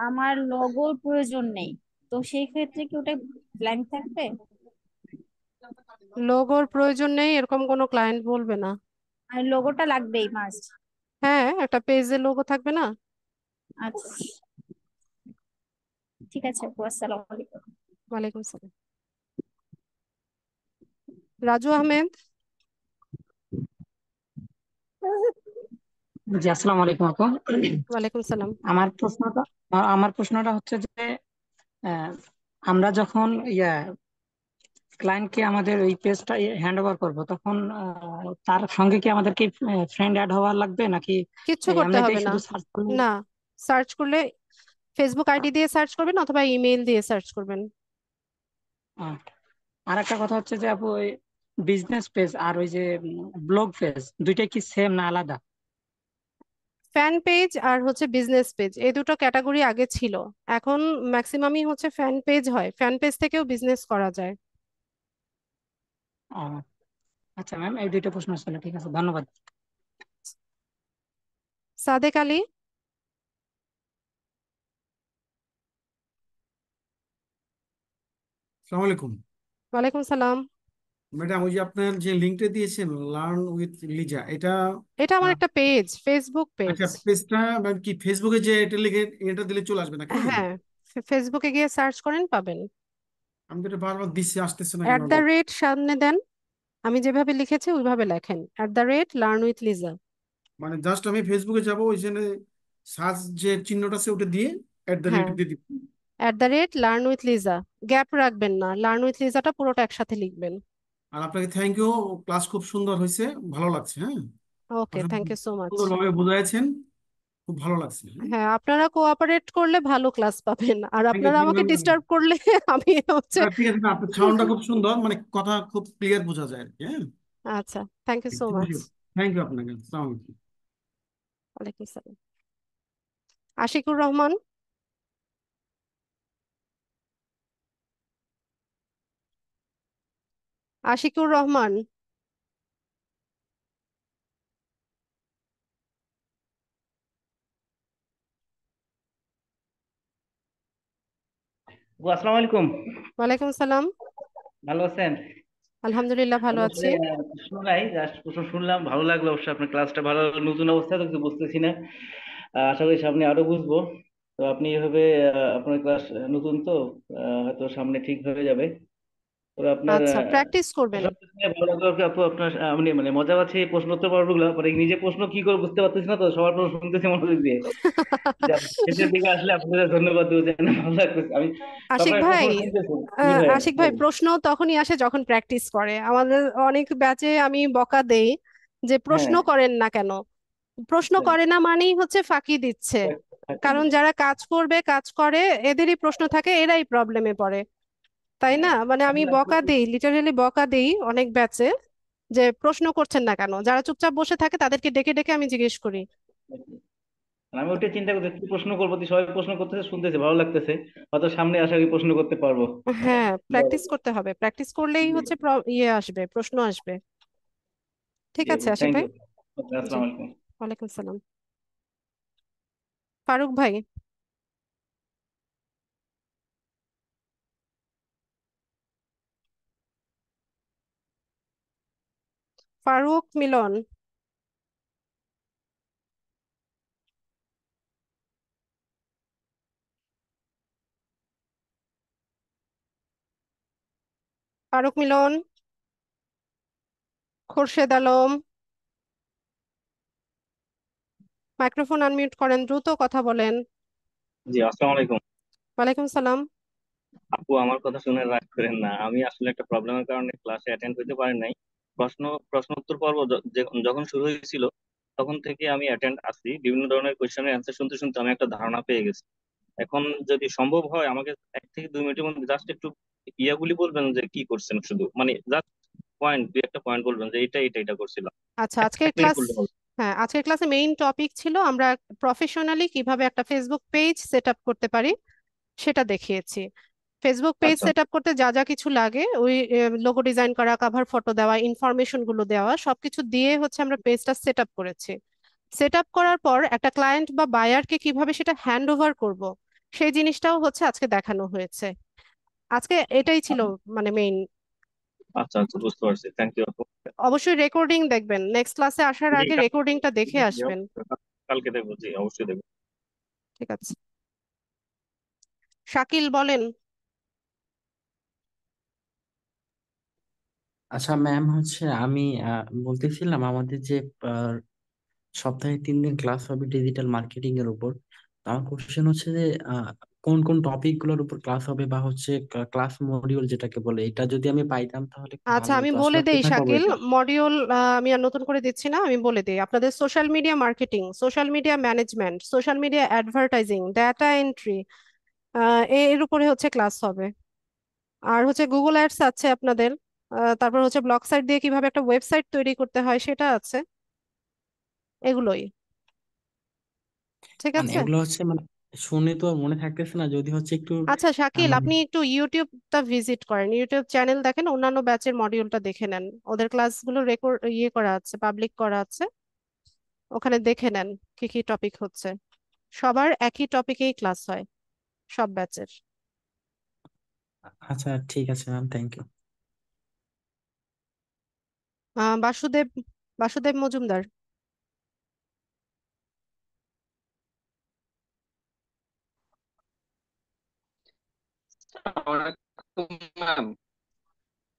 আমার লোগোর প্রয়োজন নেই তো সেই ক্ষেত্রে কি ওটা ব্ল্যাঙ্ক থাকবে লোগোর প্রয়োজন নেই এরকম কোনো ক্লায়েন্ট বলবে না আর মানে লোগোটা লাগবেই মাস্ট হ্যাঁ একটা পেজে লোগো থাকবে না আচ্ছা ঠিক আছে আপু আসসালামু আলাইকুম ওয়ালাইকুম আসসালাম রাজু আহমেদ জি আসসালামু আলাইকুম আপু ওয়ালাইকুম সালাম আমার প্রশ্নটা আমার প্রশ্নটা হচ্ছে যে আমরা যখন ইয়া ক্লায়েন্টকে আমাদের ওই পেজটা হ্যান্ড ওভার করবো তখন তার সঙ্গে কি আমাদের কি ফ্রেন্ড অ্যাড হওয়ার লাগবে নাকি কিছু করতে হবে না সার্চ করলে ফেসবুক আইডি দিয়ে সার্চ করবেন অথবা ইমেল দিয়ে সার্চ করবেন আচ্ছা। আর একটা কথা হচ্ছে যে আপু ওই বিজনেস পেজ আর ওই যে ব্লগ পেজ দুইটাই কি সেম না আলাদা ফ্যান পেজ আর হচ্ছে বিজনেস পেজ এই দুটো ক্যাটাগরি আগে ছিল এখন ম্যাক্সিমামই হচ্ছে ফ্যান পেজ হয় ফ্যান পেজ থেকেও বিজনেস করা যায় আচ্ছা ম্যাম এই দুইটা প্রশ্ন আসলে ঠিক আছে ধন্যবাদ সাদেক আলী আসসালামু আলাইকুম ওয়ালাইকুম সালাম ম্যাডাম ওই যে আপনার যে লিংকটা দিয়েছেন লার্ন উইথ লিজা এটা এটা আমার একটা পেজ ফেসবুক পেজ আচ্ছা পেজটা মানে কি ফেসবুকে যে এটা লিখে এটা দিলে চলে আসবে নাকি হ্যাঁ ফেসবুকে গিয়ে সার্চ করেন পাবেন আমি তো এটা বারবার দিচ্ছি আসতেছে না অ্যাট দ্য রেট সামনে দেন আমি যেভাবে লিখেছি ওইভাবে লেখেন at the rate learn with Liza মানে জাস্ট আমি ফেসবুকে যাব ওইখানে সার্চ যে চিহ্নটা আছে ওটা দিয়ে এট দা রেট দিয়ে দিব at the rate learn with Liza gap রাখবেন না লার্ন উইথ লিজাটা পুরোটা একসাথে লিখবেন আর আপনাকে থ্যাংক ইউ ক্লাস খুব সুন্দর হয়েছে ভালো লাগছে হ্যাঁ okay thank you so much সুন্দরভাবে বুঝাইছেন খুব ভালো লাগছে হ্যাঁ, হ্যাঁ আপনারা কোঅপারেট করলে ভালো ক্লাস পাবেন আর আপনারা আমাকে ডিস্টার্ব করলে আমি হচ্ছে হ্যাঁ, ঠিক আছে আপনার সাউন্ডটা খুব সুন্দর মানে কথা খুব ক্লিয়ার বোঝা যায় আর কি হ্যাঁ আচ্ছা thank you so much thank you আপনাকে আসসালামু আলাইকুম আসসালাম আশিকুর রহমান আশিকুর রহমান আসসালামু আলাইকুম ওয়ালাইকুম ভালো আছেন আলহামদুলিল্লাহ ভালো আছি জাস্ট প্রশ্ন শুনলাম ভালো লাগলো অবশ্যই আপনার ক্লাসটা ভালো নতুন অবস্থা তো কিছু বুঝতেছি না আশা করি সামনে আরো বুঝবো তো আপনি এভাবে আপনার ক্লাস নতুন তো হয়তো সামনে ঠিক হয়ে যাবে আচ্ছা, মানে কি করে বুঝতে পারতেছি না আশিক ভাই আশিক ভাই প্রশ্ন তখনই আসে যখন প্র্যাকটিস করে আমাদের অনেক ব্যাচে আমি বকা দেই যে প্রশ্ন হ্যাঁ। করেন না কেন প্রশ্ন হ্যাঁ। করে না মানেই হচ্ছে ফাঁকি দিচ্ছে হ্যাঁ, কারণ যারা কাজ করবে কাজ করে এদেরই প্রশ্ন থাকে এরাই প্রবলেমে পড়ে তাই না মানে আমি বকা দেই লিটারেলি বকা দেই অনেক ব্যাচে যে প্রশ্ন করছেন না কেন যারা চুপচাপ বসে থাকে তাদেরকে ডেকে ডেকে আমি জিজ্ঞেস করি মানে আমি ওটা চিন্তা করতে কি প্রশ্ন করবো তুই সবাই প্রশ্ন করতেছে শুনতেছে ভালো লাগতেছে হয়তো সামনে আসা কি প্রশ্ন করতে পারবো হ্যাঁ প্র্যাকটিস করতে হবে প্র্যাকটিস করলেই হচ্ছে ইয়ে আসবে প্রশ্ন আসবে ঠিক আছে আশিক থ্যাংক ভাই ইউ আসসালামু আলাইকুম ওয়ালাইকুম আসসালাম ফারুক ভাই ফারুক মিলন ফারুক মিলন খোরশেদ আলম মাইক্রোফোন আনমিউট করেন দ্রুত কথা বলেন জি আসসালামু আলাইকুম ওয়ালাইকুম সালাম আপু আমার কথা শুনে রাগ করেন না আমি আসলে একটা প্রবলেমের কারণে ক্লাসে অ্যাটেন্ড করতে পারি নাই প্রশ্ন উত্তর পর্ব যখন শুরু হয়েছিল তখন থেকে আমি অ্যাটেন্ড আছি বিভিন্ন ধরনের কোয়েশ্চেনের অ্যান্সার শুনতে শুনতে আমি একটা ধারণা পেয়ে গেছি এখন যদি সম্ভব হয় আমাকে এক থেকে দুই মিনিটের মধ্যে জাস্ট একটু ইয়াগুলি বলবেন যে কি করছেন শুধু মানে জাস্ট পয়েন্ট দুই একটা পয়েন্ট বলবেন যে এটা এটা এটা করছিলাম আচ্ছা আজকে ক্লাস হ্যাঁ আজকের ক্লাসে মেইন টপিক ছিল আমরা প্রফেশনালি কিভাবে একটা ফেসবুক পেজ সেট আপ করতে পারি সেটা দেখিয়েছি ফেসবুক পেজ আচ্ছা সেট আপ করতে যা যা কিছু লাগে ওই লোগো ডিজাইন করা কাভার ফটো দেওয়া ইনফরমেশন গুলো দেওয়া সবকিছু দিয়ে হচ্ছে আমরা পেজটা সেট আপ করেছি সেট আপ করার পর একটা ক্লায়েন্ট বা বায়ারকে কিভাবে সেটা হ্যান্ড ওভার করবো সেই জিনিসটাও হচ্ছে আজকে দেখানো হয়েছে আজকে এটাই ছিল আচ্ছা। মানে মেইন আচ্ছা আচ্ছা বুঝতে পারছি থ্যাংক ইউ আপু অবশ্যই রেকর্ডিং দেখবেন নেক্সট ক্লাসে আসার আগে রেকর্ডিংটা দেখে আসবেন কালকে দেখবো জি অবশ্যই দেখবো ঠিক আছে শাকিল বলেন আচ্ছা ম্যাম হচ্ছে আমি বলতেছিলাম আমাদের যে আহ, সপ্তাহে তিন দিন ক্লাস হবে ডিজিটাল মার্কেটিং এর উপর তার আমার কোশ্চেন হচ্ছে যে আহ, কোন কোন টপিক গুলোর উপর ক্লাস হবে বা হচ্ছে ক্লাস মডিউল যেটাকে বলে এটা যদি আমি পাইতাম তাহলে আচ্ছা ভালো আমি হতো বলে দেই কোথায় পাবো শাকিল এটা মডিউল আমি আর নতুন করে দিচ্ছি না আমি বলে দেই আপনাদের social media marketing social media management social media advertising data entry এর উপরে হচ্ছে ক্লাস হবে আর হচ্ছে গুগল অ্যাডস আছে আপনাদের তারপর হচ্ছে ব্লগ সাইট দিয়ে কিভাবে একটা ওয়েবসাইট তৈরি করতে হয় সেটা আছে এগুলোই ঠিক মানে আছে এগুলো হচ্ছে মানে শুনে তো আর মনে থাকতেছে না যদি হচ্ছে একটু আচ্ছা শাকিল হ্যাঁ, আপনি একটু ইউটিউবটা ভিজিট করেন ইউটিউব চ্যানেল দেখেন অন্যান্য ব্যাচের মডিউলটা দেখে নেন ওদের ক্লাসগুলো রেকর্ড ইয়ে করা আছে পাবলিক করা আছে ওখানে দেখে নেন কি কি টপিক হচ্ছে সবার একই টপিকেই ক্লাস হয় সব ব্যাচের আচ্ছা ঠিক আছে ma'am thank you uh Basudeb Basudeb Majumder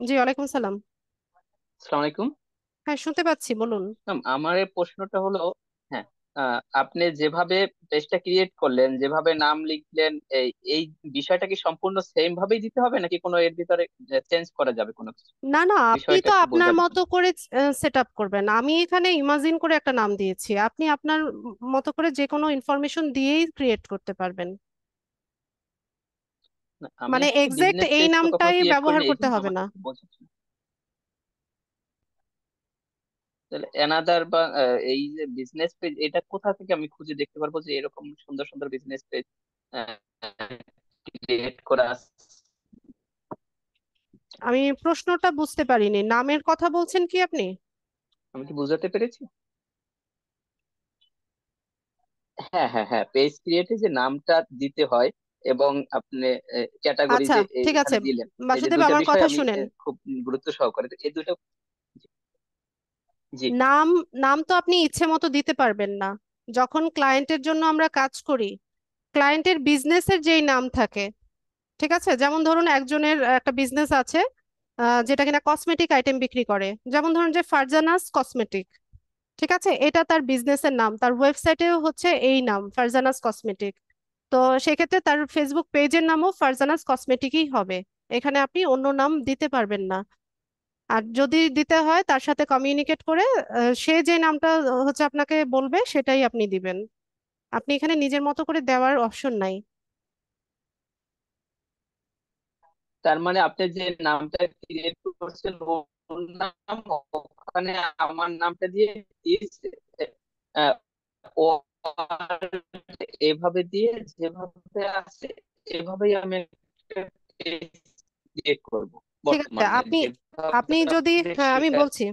জি ওয়ালাইকুম সালাম আলাইকুম হ্যাঁ শুনতে পাচ্ছি বলুন আমার এই প্রশ্নটা হলো আপনি যেভাবে পেজটা ক্রিয়েট করলেন যেভাবে নাম লিখলেন এই বিষয়টা কি সম্পূর্ণ সেম ভাবেই দিতে হবে নাকি কোনো এর ভিতরে চেঞ্জ করা যাবে কোনো কিছু না না আপনি তো আপনার মতো করে সেট আপ করবেন আমি এখানে ইমাজিন করে একটা নাম দিয়েছি আপনি আপনার মতো করে যে কোনো ইনফরমেশন দিয়েই ক্রিয়েট করতে পারবেন মানে এক্সাক্ট এই নামটাই ব্যবহার করতে হবে না এনাদার বা এই যে বিজনেস পেজ এটা কোথা থেকে আমি খুঁজে দেখতে পারবো যে এরকম সুন্দর সুন্দর বিজনেস পেজ ক্রিয়েট করা আমি প্রশ্নটা বুঝতে পারিনি নামের কথা বলছেন কি আপনি আমি কি বুঝাতে পেরেছি হ্যাঁ হ্যাঁ হ্যাঁ পেজ ক্রিয়েটে যে নামটা দিতে হয় এবং আপনি ক্যাটাগরি আচ্ছা ঠিক আছে দিলেন বাসুদেব আমার কথা শুনেন খুব গুরুত্ব সহকারে এই দুটো জি নাম নাম তো আপনি ইচ্ছে মতো দিতে পারবেন না যখন ক্লায়েন্টের জন্য আমরা কাজ করি ক্লায়েন্টের বিজনেসের যেই নাম থাকে ঠিক আছে যেমন ধরুন একজনের একটা বিজনেস আছে যেটা কিনা কসমেটিক আইটেম বিক্রি করে যেমন ধরুন যে ফারজানাস কসমেটিক ঠিক আছে এটা তার বিজনেসের নাম তার ওয়েবসাইটেও হচ্ছে এই নাম ফারজানাস কসমেটিক তো সেক্ষেত্রে তার ফেসবুক পেজের নামও ফারজানাস কসমেটিকই হবে এখানে আপনি অন্য নাম দিতে পারবেন না আর যদি দিতে হয় তার সাথে কমিউনিকেট করে সে যে নামটা হচ্ছে আপনাকে বলবে সেটাই আপনি দিবেন আপনি এখানে নিজের মতো করে দেওয়ার অপশন নাই তার মানে আপনি যে নামটা ক্রিয়েট করছেন ওর নাম ওখানে আমার নামটা দিয়ে এভাবে দিয়ে যেভাবে আছে এভাবেই আমি ক্রিয়েট করবো ঠিক আছে মানে আপনি আপনি যদি হ্যাঁ আমি বলছি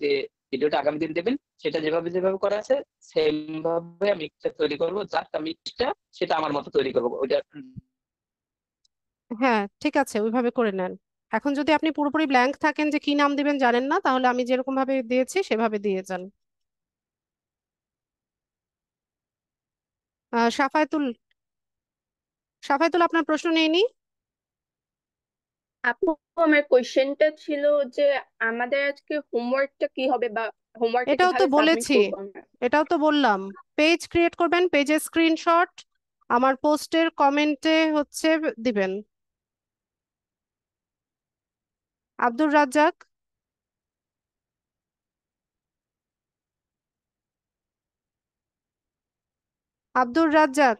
যে ভিডিওটা আগামী দিন দেবেন সেটা যেভাবে যেভাবে করা আছে সেম ভাবে আমি একটা তৈরি করবো জাস্ট আমি সেটা আমার মতো তৈরি করবো ওইটা হ্যাঁ ঠিক আছে ওইভাবে করে নেন এখন যদি আপনি পুরোপুরি ব্ল্যাঙ্ক থাকেন যে কি নাম দিবেন জানেন না তাহলে আমি যেরকম ভাবে দিয়েছি সেভাবে দিয়ে যান সাফায়তুল সাফায়তুল আপনার প্রশ্ন নেই নি আপু আমার কোশ্চেনটা ছিল যে আমাদের আজকে হোমওয়ার্কটা কি হবে বা হোমওয়ার্ক এটাও তো বলেছি এটাও তো বললাম পেজ ক্রিয়েট করবেন পেজের স্ক্রিনশট আমার পোস্টের কমেন্টে হচ্ছে দিবেন আব্দুর রাজ্জাক আব্দুর রাজ্জাক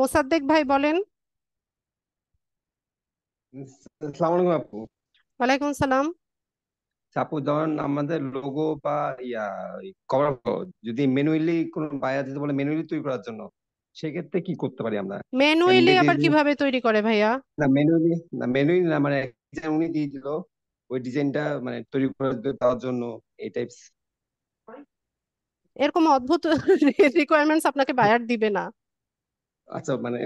মোসাদ্দেক ভাই বলেন আপু ওয়ালাইকুম সালাম আপু আমাদের লোগো বা ইয়া কভার যদি ম্যানুয়ালি যদি বলে ম্যানুয়ালি তৈরি করার জন্য সেক্ষেত্রে কি করতে পারি আমরা ম্যানুয়ালি আবার কিভাবে তৈরি করে ভাইয়া না ম্যানুয়ালি না ম্যানুয়ালি না মানে ডিজাইন উনি দিয়ে দিল ওই ডিজাইনটা মানে তৈরি করে দেওয়ার জন্য এই টাইপস এরকম অদ্ভুত রিকোয়ারমেন্টস আপনাকে বায়ার দিবে না আচ্ছা মানে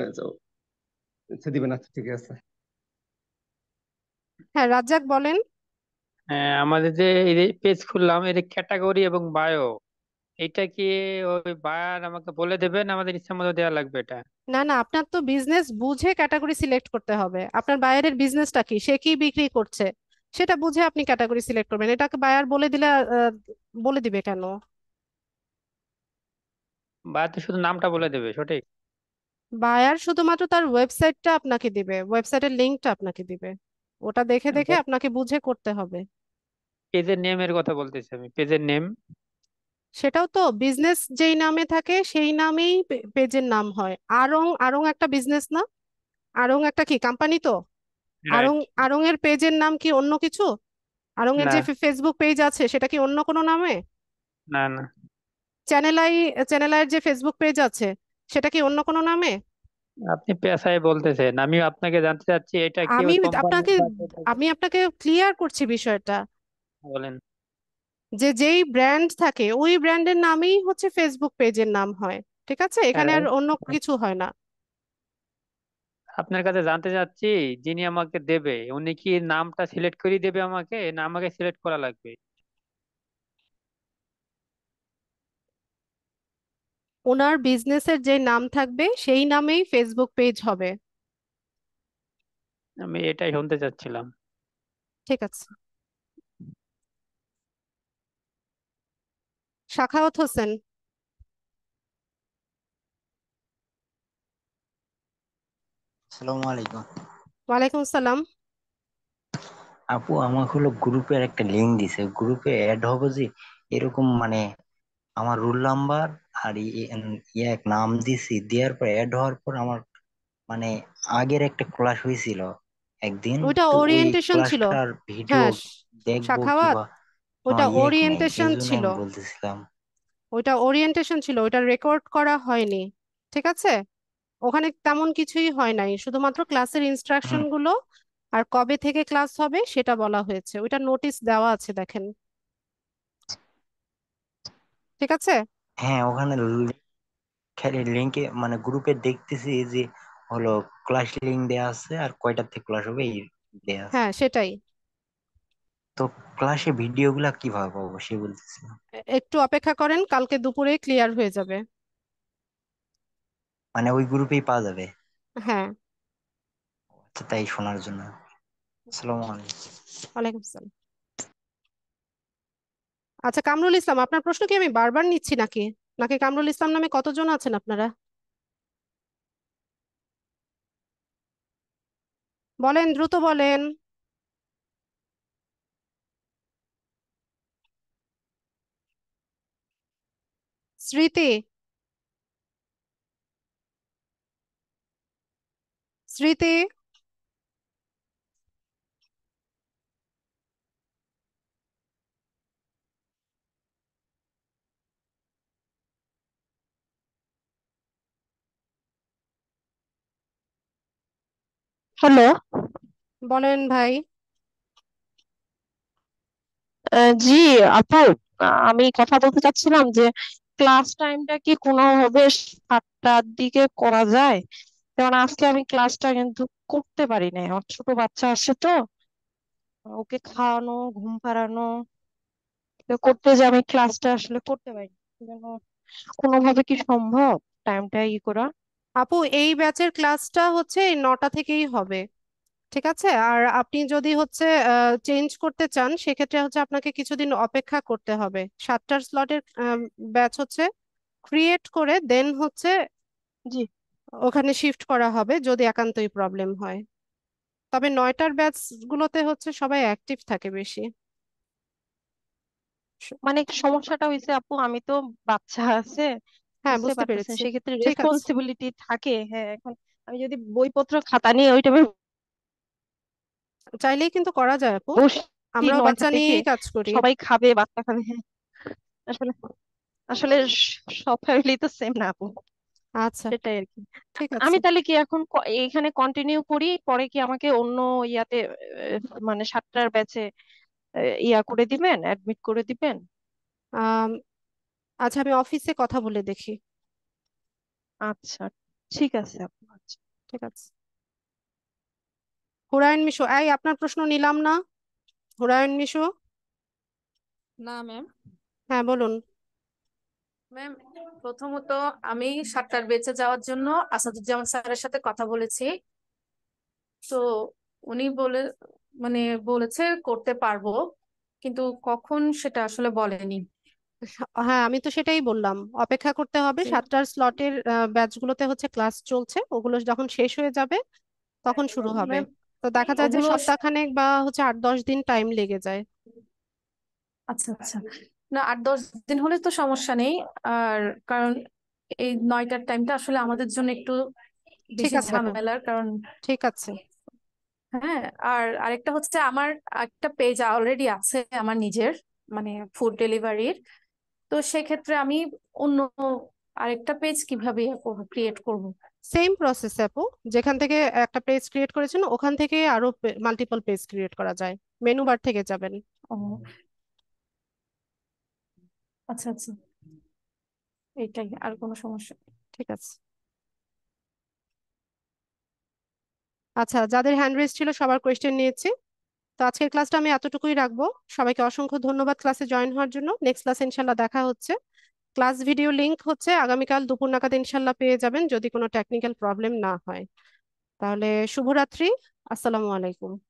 আচ্ছা দিবেন আচ্ছা ঠিক আছে হ্যাঁ রাজ্জাক বলেন হ্যাঁ, আমাদের যে এই যে পেজ খুললাম এর ক্যাটাগরি এবং বায়ো এটা কি ওই বায়ার আমাকে বলে দেবেন আমাদের ইচ্ছা মতো দেওয়া লাগবে এটা না না আপনার তো বিজনেস বুঝে ক্যাটাগরি সিলেক্ট করতে হবে আপনার বায়ারের বিজনেসটা কি সে কি বিক্রি করছে সেটা বুঝে আপনি ক্যাটাগরি সিলেক্ট করবেন এটাকে বায়ার বলে দিলে বলে দিবে কেন বায়ার তো শুধু নামটা বলে দেবে সঠিক বায়ার শুধুমাত্র তার ওয়েবসাইটটা আপনাকে দিবে ওয়েবসাইটের লিঙ্কটা আপনাকে দিবে ওটা দেখে আচ্ছা। দেখে আপনাকে বুঝে করতে হবে পেজের নেম এর কথা বলতেছি আমি পেজের নেম সেটাও তো বিজনেস যেই নামে থাকে সেই নামেই পেজের নাম হয় আরং আরং একটা বিজনেস না আরং একটা কি কোম্পানি তো আরং আরং এর পেজের নাম কি অন্য কিছু আরং এর যে ফেসবুক পেজ আছে সেটা কি অন্য কোনো নামে না না চ্যানেল আই যে ফেসবুক পেজ আছে সেটা কি অন্য কোনো নামে আপনি পেশায় বলতেছেন আমি আপনাকে জানতে চাচ্ছি এটা কি আমি আপনাকে আমি আপনাকে ক্লিয়ার করছি বিষয়টা বলেন যে যেই ব্র্যান্ড থাকে ওই ব্র্যান্ডের নামেই হচ্ছে ফেসবুক পেজের নাম হয় ঠিক আছে এখানে আর হ্যাঁ। অন্য কিছু হয় না আপনার কাছে জানতে চাচ্ছি যিনি আমাকে দেবে উনি কি নামটা সিলেক্ট করে দেবে আমাকে না আমাকে সিলেক্ট করা লাগবে ওনার বিজনেসের যে নাম থাকবে সেই নামেই ফেসবুক পেজ হবে আমি এটাই শুনতে চাচ্ছিলাম ঠিক আছে সাখাওয়াত হোসেন আলাইকুম ওয়ালাইকুম সালাম আপু আমাকে হলো গ্রুপের একটা লিংক দিছে গ্রুপে অ্যাড হবো যে এরকম মানে আমার রোল নাম্বার আর ইয়ে এক নাম দিছি দেওয়ার পর অ্যাড হওয়ার পর আমার মানে আগের একটা ক্লাস হয়েছিল একদিন ওটা ওরিয়েন্টেশন ছিল ভিডিও হ্যাঁ, দেখবো ওটা ওরিয়েন্টেশন হ্যাঁ, ছিল বলতেছিলাম ওটা ওরিয়েন্টেশন ছিল ওটা রেকর্ড করা হয়নি ঠিক আছে ওখানে তেমন কিছুই হয় নাই শুধুমাত্র ক্লাসের ইনস্ট্রাকশন গুলো আর কবে থেকে ক্লাস হবে সেটা বলা হয়েছে ওটা নোটিশ দেওয়া আছে দেখেন ঠিক আছে হ্যাঁ ওখানে লিঙ্কে মানে গ্রুপে দেখতেছি যে হলো ক্লাস লিঙ্ক দেওয়া আছে আর কয়টার থেকে ক্লাস হবে এই দেওয়া আছে হ্যাঁ সেটাই তো ক্লাসে ভিডিওগুলা কিভাবে পাবো সে বলতেছি একটু অপেক্ষা করেন কালকে দুপুরে ক্লিয়ার হয়ে যাবে মানে ওই গ্রুপেই পাওয়া যাবে হ্যাঁ আচ্ছা তাই শোনার জন্য আসসালামু আলাইকুম ওয়ালাইকুম আসসালাম আচ্ছা কামরুল ইসলাম আপনার প্রশ্ন কি আমি বারবার নিচ্ছি নাকি নাকি কামরুল ইসলাম নামে কতজন আছেন আপনারা বলেন দ্রুত বলেন স্মৃতি স্মৃতি হ্যালো বলেন ভাই জি আপু আমি কথা বলতে চাচ্ছিলাম যে ক্লাস টাইমটা কি কোনোভাবে সাতটার দিকে করা যায় যেমন আজকে আমি ক্লাসটা কিন্তু করতে পারি না আমার ছোট বাচ্চা আসে তো ওকে খাওয়ানো ঘুম পাড়ানো করতে যে আমি ক্লাসটা আসলে করতে পারি কোনোভাবে কি সম্ভব টাইমটা ই করা আপু এই ব্যাচের ক্লাসটা হচ্ছে এই নটা থেকেই হবে ঠিক আছে আর আপনি যদি হচ্ছে চেঞ্জ করতে চান সেক্ষেত্রে হচ্ছে আপনাকে কিছুদিন অপেক্ষা করতে হবে সাতটার স্লটের ব্যাচ হচ্ছে ক্রিয়েট করে দেন হচ্ছে জি ওখানে শিফট করা হবে যদি একান্তই প্রবলেম হয় তবে নয়টার ব্যাচ গুলোতে হচ্ছে সবাই অ্যাক্টিভ থাকে বেশি মানে সমস্যাটা হয়েছে আপু আমি তো বাচ্চা আছে হ্যাঁ বুঝতে বুঝতে পারতেছেন পেরেছি সেক্ষেত্রে ঠিক আছে রেসপন্সিবিলিটি থাকে হ্যাঁ এখন আমি যদি বইপত্র আচ্ছা। খাতা নিয়ে ওইটা টাইমে চাইলেই কিন্তু করা যায় আপু বসি আমরাও নয়টা বাচ্চা থেকে নিয়েই কাজ করি সবাই খাবে বাচ্চা খাবে হ্যাঁ আসলে আসলে সব ফ্যামিলি তো সেম না আপু আচ্ছা সেটাই আর কি ঠিক আমি আছে তাহলে কি এখন এখানে কন্টিনিউ করি পরে কি আমাকে অন্য ইয়াতে মানে সাতটার ব্যাচে ইয়া করে দিবেন অ্যাডমিট করে দিবেন আচ্ছা আমি অফিসে কথা বলে দেখি আচ্ছা ঠিক আছে আপু আচ্ছা ঠিক আছে হুরায়ন মিশু এই আপনার প্রশ্ন নিলাম না হুরায়ন মিশু না ম্যাম হ্যাঁ বলুন ম্যাম প্রথমত আমি সাতটার বেঁচে যাওয়ার জন্য আসাদুজ্জামান স্যারের সাথে কথা বলেছি তো উনি বলে মানে বলেছে করতে পারবো কিন্তু কখন সেটা আসলে বলেনি হ্যাঁ আমি তো সেটাই বললাম অপেক্ষা করতে হবে সাতটার স্লটের ব্যাচগুলোতে হচ্ছে ক্লাস চলছে ওগুলো যখন শেষ হয়ে যাবে তখন শুরু হবে মানে তো দেখা যায় যে ওগুলো সপ্তাহখানেক বা হচ্ছে আট দশ দিন টাইম লেগে যায় আচ্ছা আচ্ছা না আট দশ দিন হলে তো সমস্যা নেই আর কারণ এই নয়টার টাইমটা আসলে আমাদের জন্য একটু বেশি ঠিক আছে ঝামেলার কারণ ঠিক আছে হ্যাঁ আর আরেকটা হচ্ছে আমার একটা পেজ অলরেডি আছে আমার নিজের মানে ফুড ডেলিভারির তো সেক্ষেত্রে আমি অন্য আরেকটা পেজ কিভাবে ক্রিয়েট করব সেম প্রসেস আপু যেখান থেকে একটা পেজ ক্রিয়েট করেছেন ওখান থেকে আরো মাল্টিপল পেজ ক্রিয়েট করা যায় মেনু বার থেকে যাবেন আচ্ছা আচ্ছা এইটাই আর কোনো সমস্যা ঠিক আছে আচ্ছা যাদের হ্যান্ড রেজ ছিল সবার কোয়েশ্চেন নিয়েছি তো আজকের ক্লাসটা আমি এতটুকুই রাখবো সবাইকে অসংখ্য ধন্যবাদ ক্লাসে জয়েন হওয়ার জন্য নেক্সট ক্লাস ইনশাল্লাহ দেখা হচ্ছে ক্লাস ভিডিও লিংক হচ্ছে আগামীকাল দুপুর নাগাদ ইনশাল্লাহ পেয়ে যাবেন যদি কোনো টেকনিক্যাল প্রবলেম না হয় তাহলে শুভরাত্রি আসসালামু আলাইকুম